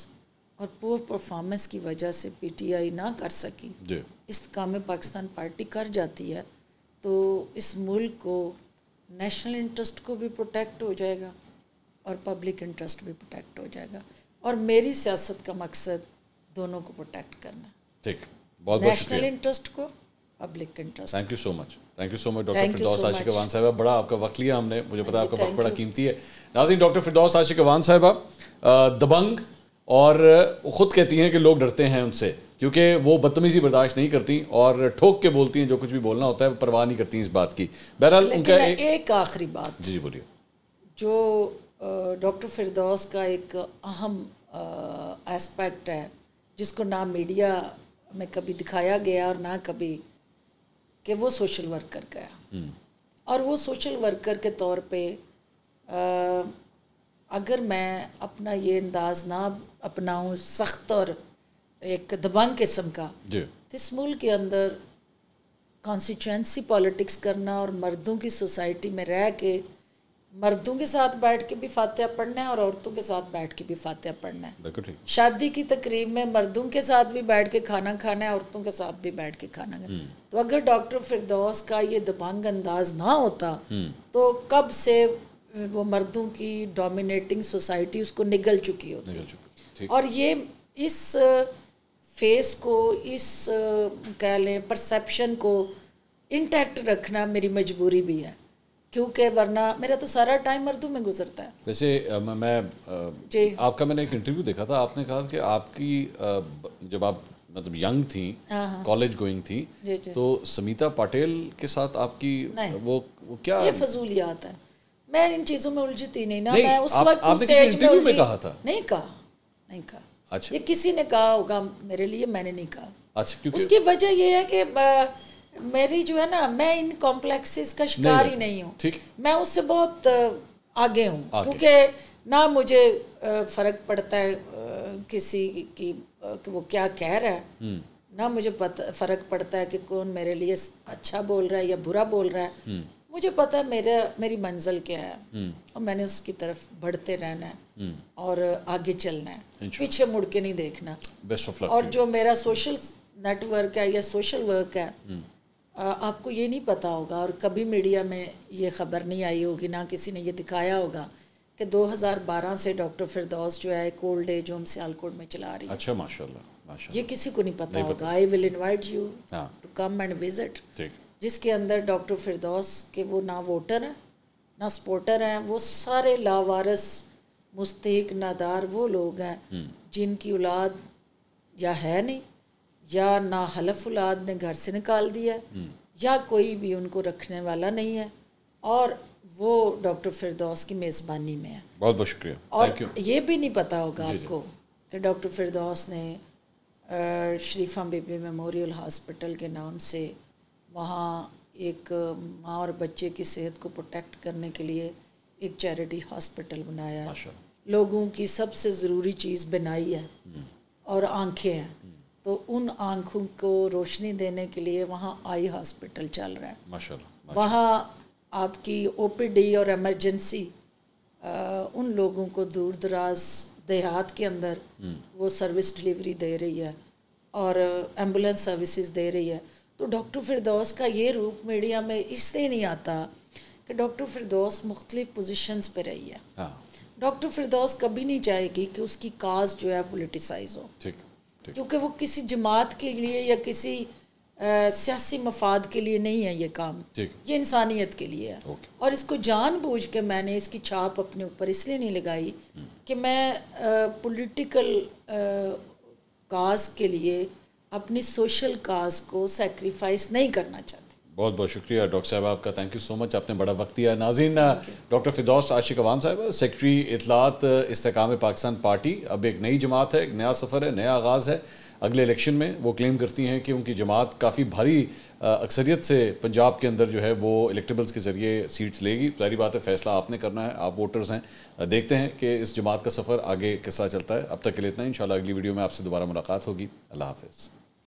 और पुअर परफॉर्मेंस की वजह से पीटीआई ना कर सकी इस काम पाकिस्तान पार्टी कर जाती है तो इस मुल्क को नेशनल इंटरेस्ट को भी प्रोटेक्ट हो जाएगा और पब्लिक इंटरेस्ट भी प्रोटेक्ट हो जाएगा और मेरी सियासत का मकसद दोनों को प्रोटेक्ट करना ठीक बहुत बहुत नेशनल इंटरेस्ट को public interest thank you so much thank you so much doctor Firdous Ashiq Awan साहबा बड़ा आपका वक्त लिया हमने मुझे पता है आपका वक्त बड़ा कीमती है नाजिन डॉक्टर फिरदौस आशिक अवान साहबा दबंग और ख़ुद कहती हैं कि लोग डरते हैं उनसे क्योंकि वो बदतमीज़ी बर्दाश्त नहीं करती और ठोक के बोलती हैं जो कुछ भी बोलना होता है परवाह नहीं करती इस बात की बहरहाल उनका एक, एक आखिरी बात जी जी बोलिए जो डॉक्टर फिरदौस का एक अहम एस्पेक्ट है जिसको ना मीडिया में कभी दिखाया गया और ना कभी कि वो सोशल वर्कर का हम्म। और वो सोशल वर्कर के तौर पे आ, अगर मैं अपना ये अंदाज ना अपनाऊँ सख्त और एक दबंग किस्म का तो इस मुल्क के अंदर कॉन्स्टिट्यूंसी पॉलिटिक्स करना और मर्दों की सोसाइटी में रह के मर्दों के साथ बैठ के भी फातह पढ़ना है और औरतों के साथ बैठ के भी फातह पढ़ना है शादी की तकरीब में मर्दों के साथ भी बैठ के खाना खाना है औरतों के साथ भी बैठ के खाना खाना हम्म। तो अगर डॉक्टर फिरदौस का ये दबंग अंदाज ना होता हम्म। तो कब से वो मर्दों की डोमिनेटिंग सोसाइटी उसको निगल चुकी होती चुकी। और ये इस फेस को इस कह लें परसेप्शन को इंटैक्ट रखना मेरी मजबूरी भी है क्योंकि वरना मेरा तो सारा टाइम उर्दू में गुजरता है वैसे मैं जी आपका मैंने एक इंटरव्यू देखा था आपने कहा कि आपकी जब आप मतलब यंग थी कॉलेज हाँ, गोइंग हाँ। थी जे, जे, तो समीता पाटेल के साथ आपकी वो, वो क्या ये फजूलियात है मैं इन चीजों में उलझी थी नहीं ना नहीं, मैं उस आप, वक्त आपने किसी इंटरव्यू में कहा था नहीं कहा नहीं कहा अच्छा ये किसी ने कहा होगा मेरे लिए मैंने नहीं कहा अच्छा क्योंकि उसकी वजह ये है कि मेरी जो है ना मैं इन कॉम्प्लेक्सेस का शिकार ही नहीं हूँ मैं उससे बहुत आगे हूँ क्योंकि ना मुझे फ़र्क पड़ता है किसी की कि वो क्या कह रहा है हम्म। ना मुझे पता फ़र्क पड़ता है कि कौन मेरे लिए अच्छा बोल रहा है या बुरा बोल रहा है हम्म। मुझे पता है मेरा मेरी मंजिल क्या है हम्म। और मैंने उसकी तरफ बढ़ते रहना है और आगे चलना है अच्छा। पीछे मुड़ के नहीं देखना और जो मेरा सोशल नेटवर्क है या सोशल वर्क है आपको ये नहीं पता होगा और कभी मीडिया में ये खबर नहीं आई होगी ना किसी ने ये दिखाया होगा कि 2012 से डॉक्टर फिरदौस जो है कोल्ड एज होम सियालकोट में चला रही है अच्छा माशाल्लाह माशाल्लाह ये किसी को नहीं पता होगा I will invite you to come and visit जिसके अंदर डॉक्टर फिरदौस के वो ना वोटर हैं ना सपोर्टर हैं वो सारे लावारस मुस्तक नादार वो लोग हैं हम्म। जिनकी औलाद या है नहीं या ना हलफ उलाद ने घर से निकाल दिया है हम्म। या कोई भी उनको रखने वाला नहीं है और वो डॉक्टर फिरदौस की मेज़बानी में है बहुत बहुत शुक्रिया और ये भी नहीं पता होगा जी आपको कि डॉक्टर फिरदौस ने शरीफा बेबी मेमोरियल हॉस्पिटल के नाम से वहाँ एक माँ और बच्चे की सेहत को प्रोटेक्ट करने के लिए एक चैरिटी हॉस्पिटल बनाया है लोगों की सबसे ज़रूरी चीज़ बनाई है हम्म। और आँखें हैं तो उन आंखों को रोशनी देने के लिए वहाँ आई हॉस्पिटल चल रहा है माशाल्लाह वहाँ आपकी ओपीडी और एमरजेंसी उन लोगों को दूर दराज देहात के अंदर हम्म। वो सर्विस डिलीवरी दे रही है और एम्बुलेंस सर्विसेज दे रही है तो डॉक्टर फिरदौस का ये रूप मीडिया में इसलिए नहीं आता कि डॉक्टर फिरदौस मुख्तलिफ पोजिशंस पर रही है हाँ। डॉक्टर फिरदौस कभी नहीं चाहेगी कि उसकी काज जो है पोलिटिसाइज हो ठीक क्योंकि वो किसी जमात के लिए या किसी सियासी मफाद के लिए नहीं है ये काम ये इंसानियत के लिए है और इसको जान बूझ के मैंने इसकी छाप अपने ऊपर इसलिए नहीं लगाई कि मैं पोलिटिकल काज के लिए अपनी सोशल काज को सेक्रीफाइस नहीं करना चाहती बहुत बहुत शुक्रिया डॉक्टर साहब आपका थैंक यू सो मच आपने बड़ा वक्त दिया नाजीन डॉक्टर फिदौस आशिक अवान साहब सेक्रटरी इतलात इसकाम पाकिस्तान पार्टी अब एक नई जमात है एक नया सफ़र है नया आगाज़ है अगले इलेक्शन में वो क्लेम करती हैं कि उनकी जमात काफ़ी भारी अक्सरियत से पंजाब के अंदर जो है वो इलेक्टेबल्स के ज़रिए सीट्स लेगी सारी बात है फैसला आपने करना है आप वोटर्स हैं देखते हैं कि इस जमात का सफ़र आगे किस तरह चलता है अब तक के लिए इतना इन अगली वीडियो में आपसे दोबारा मुलाकात होगी अल्लाह हाफिज़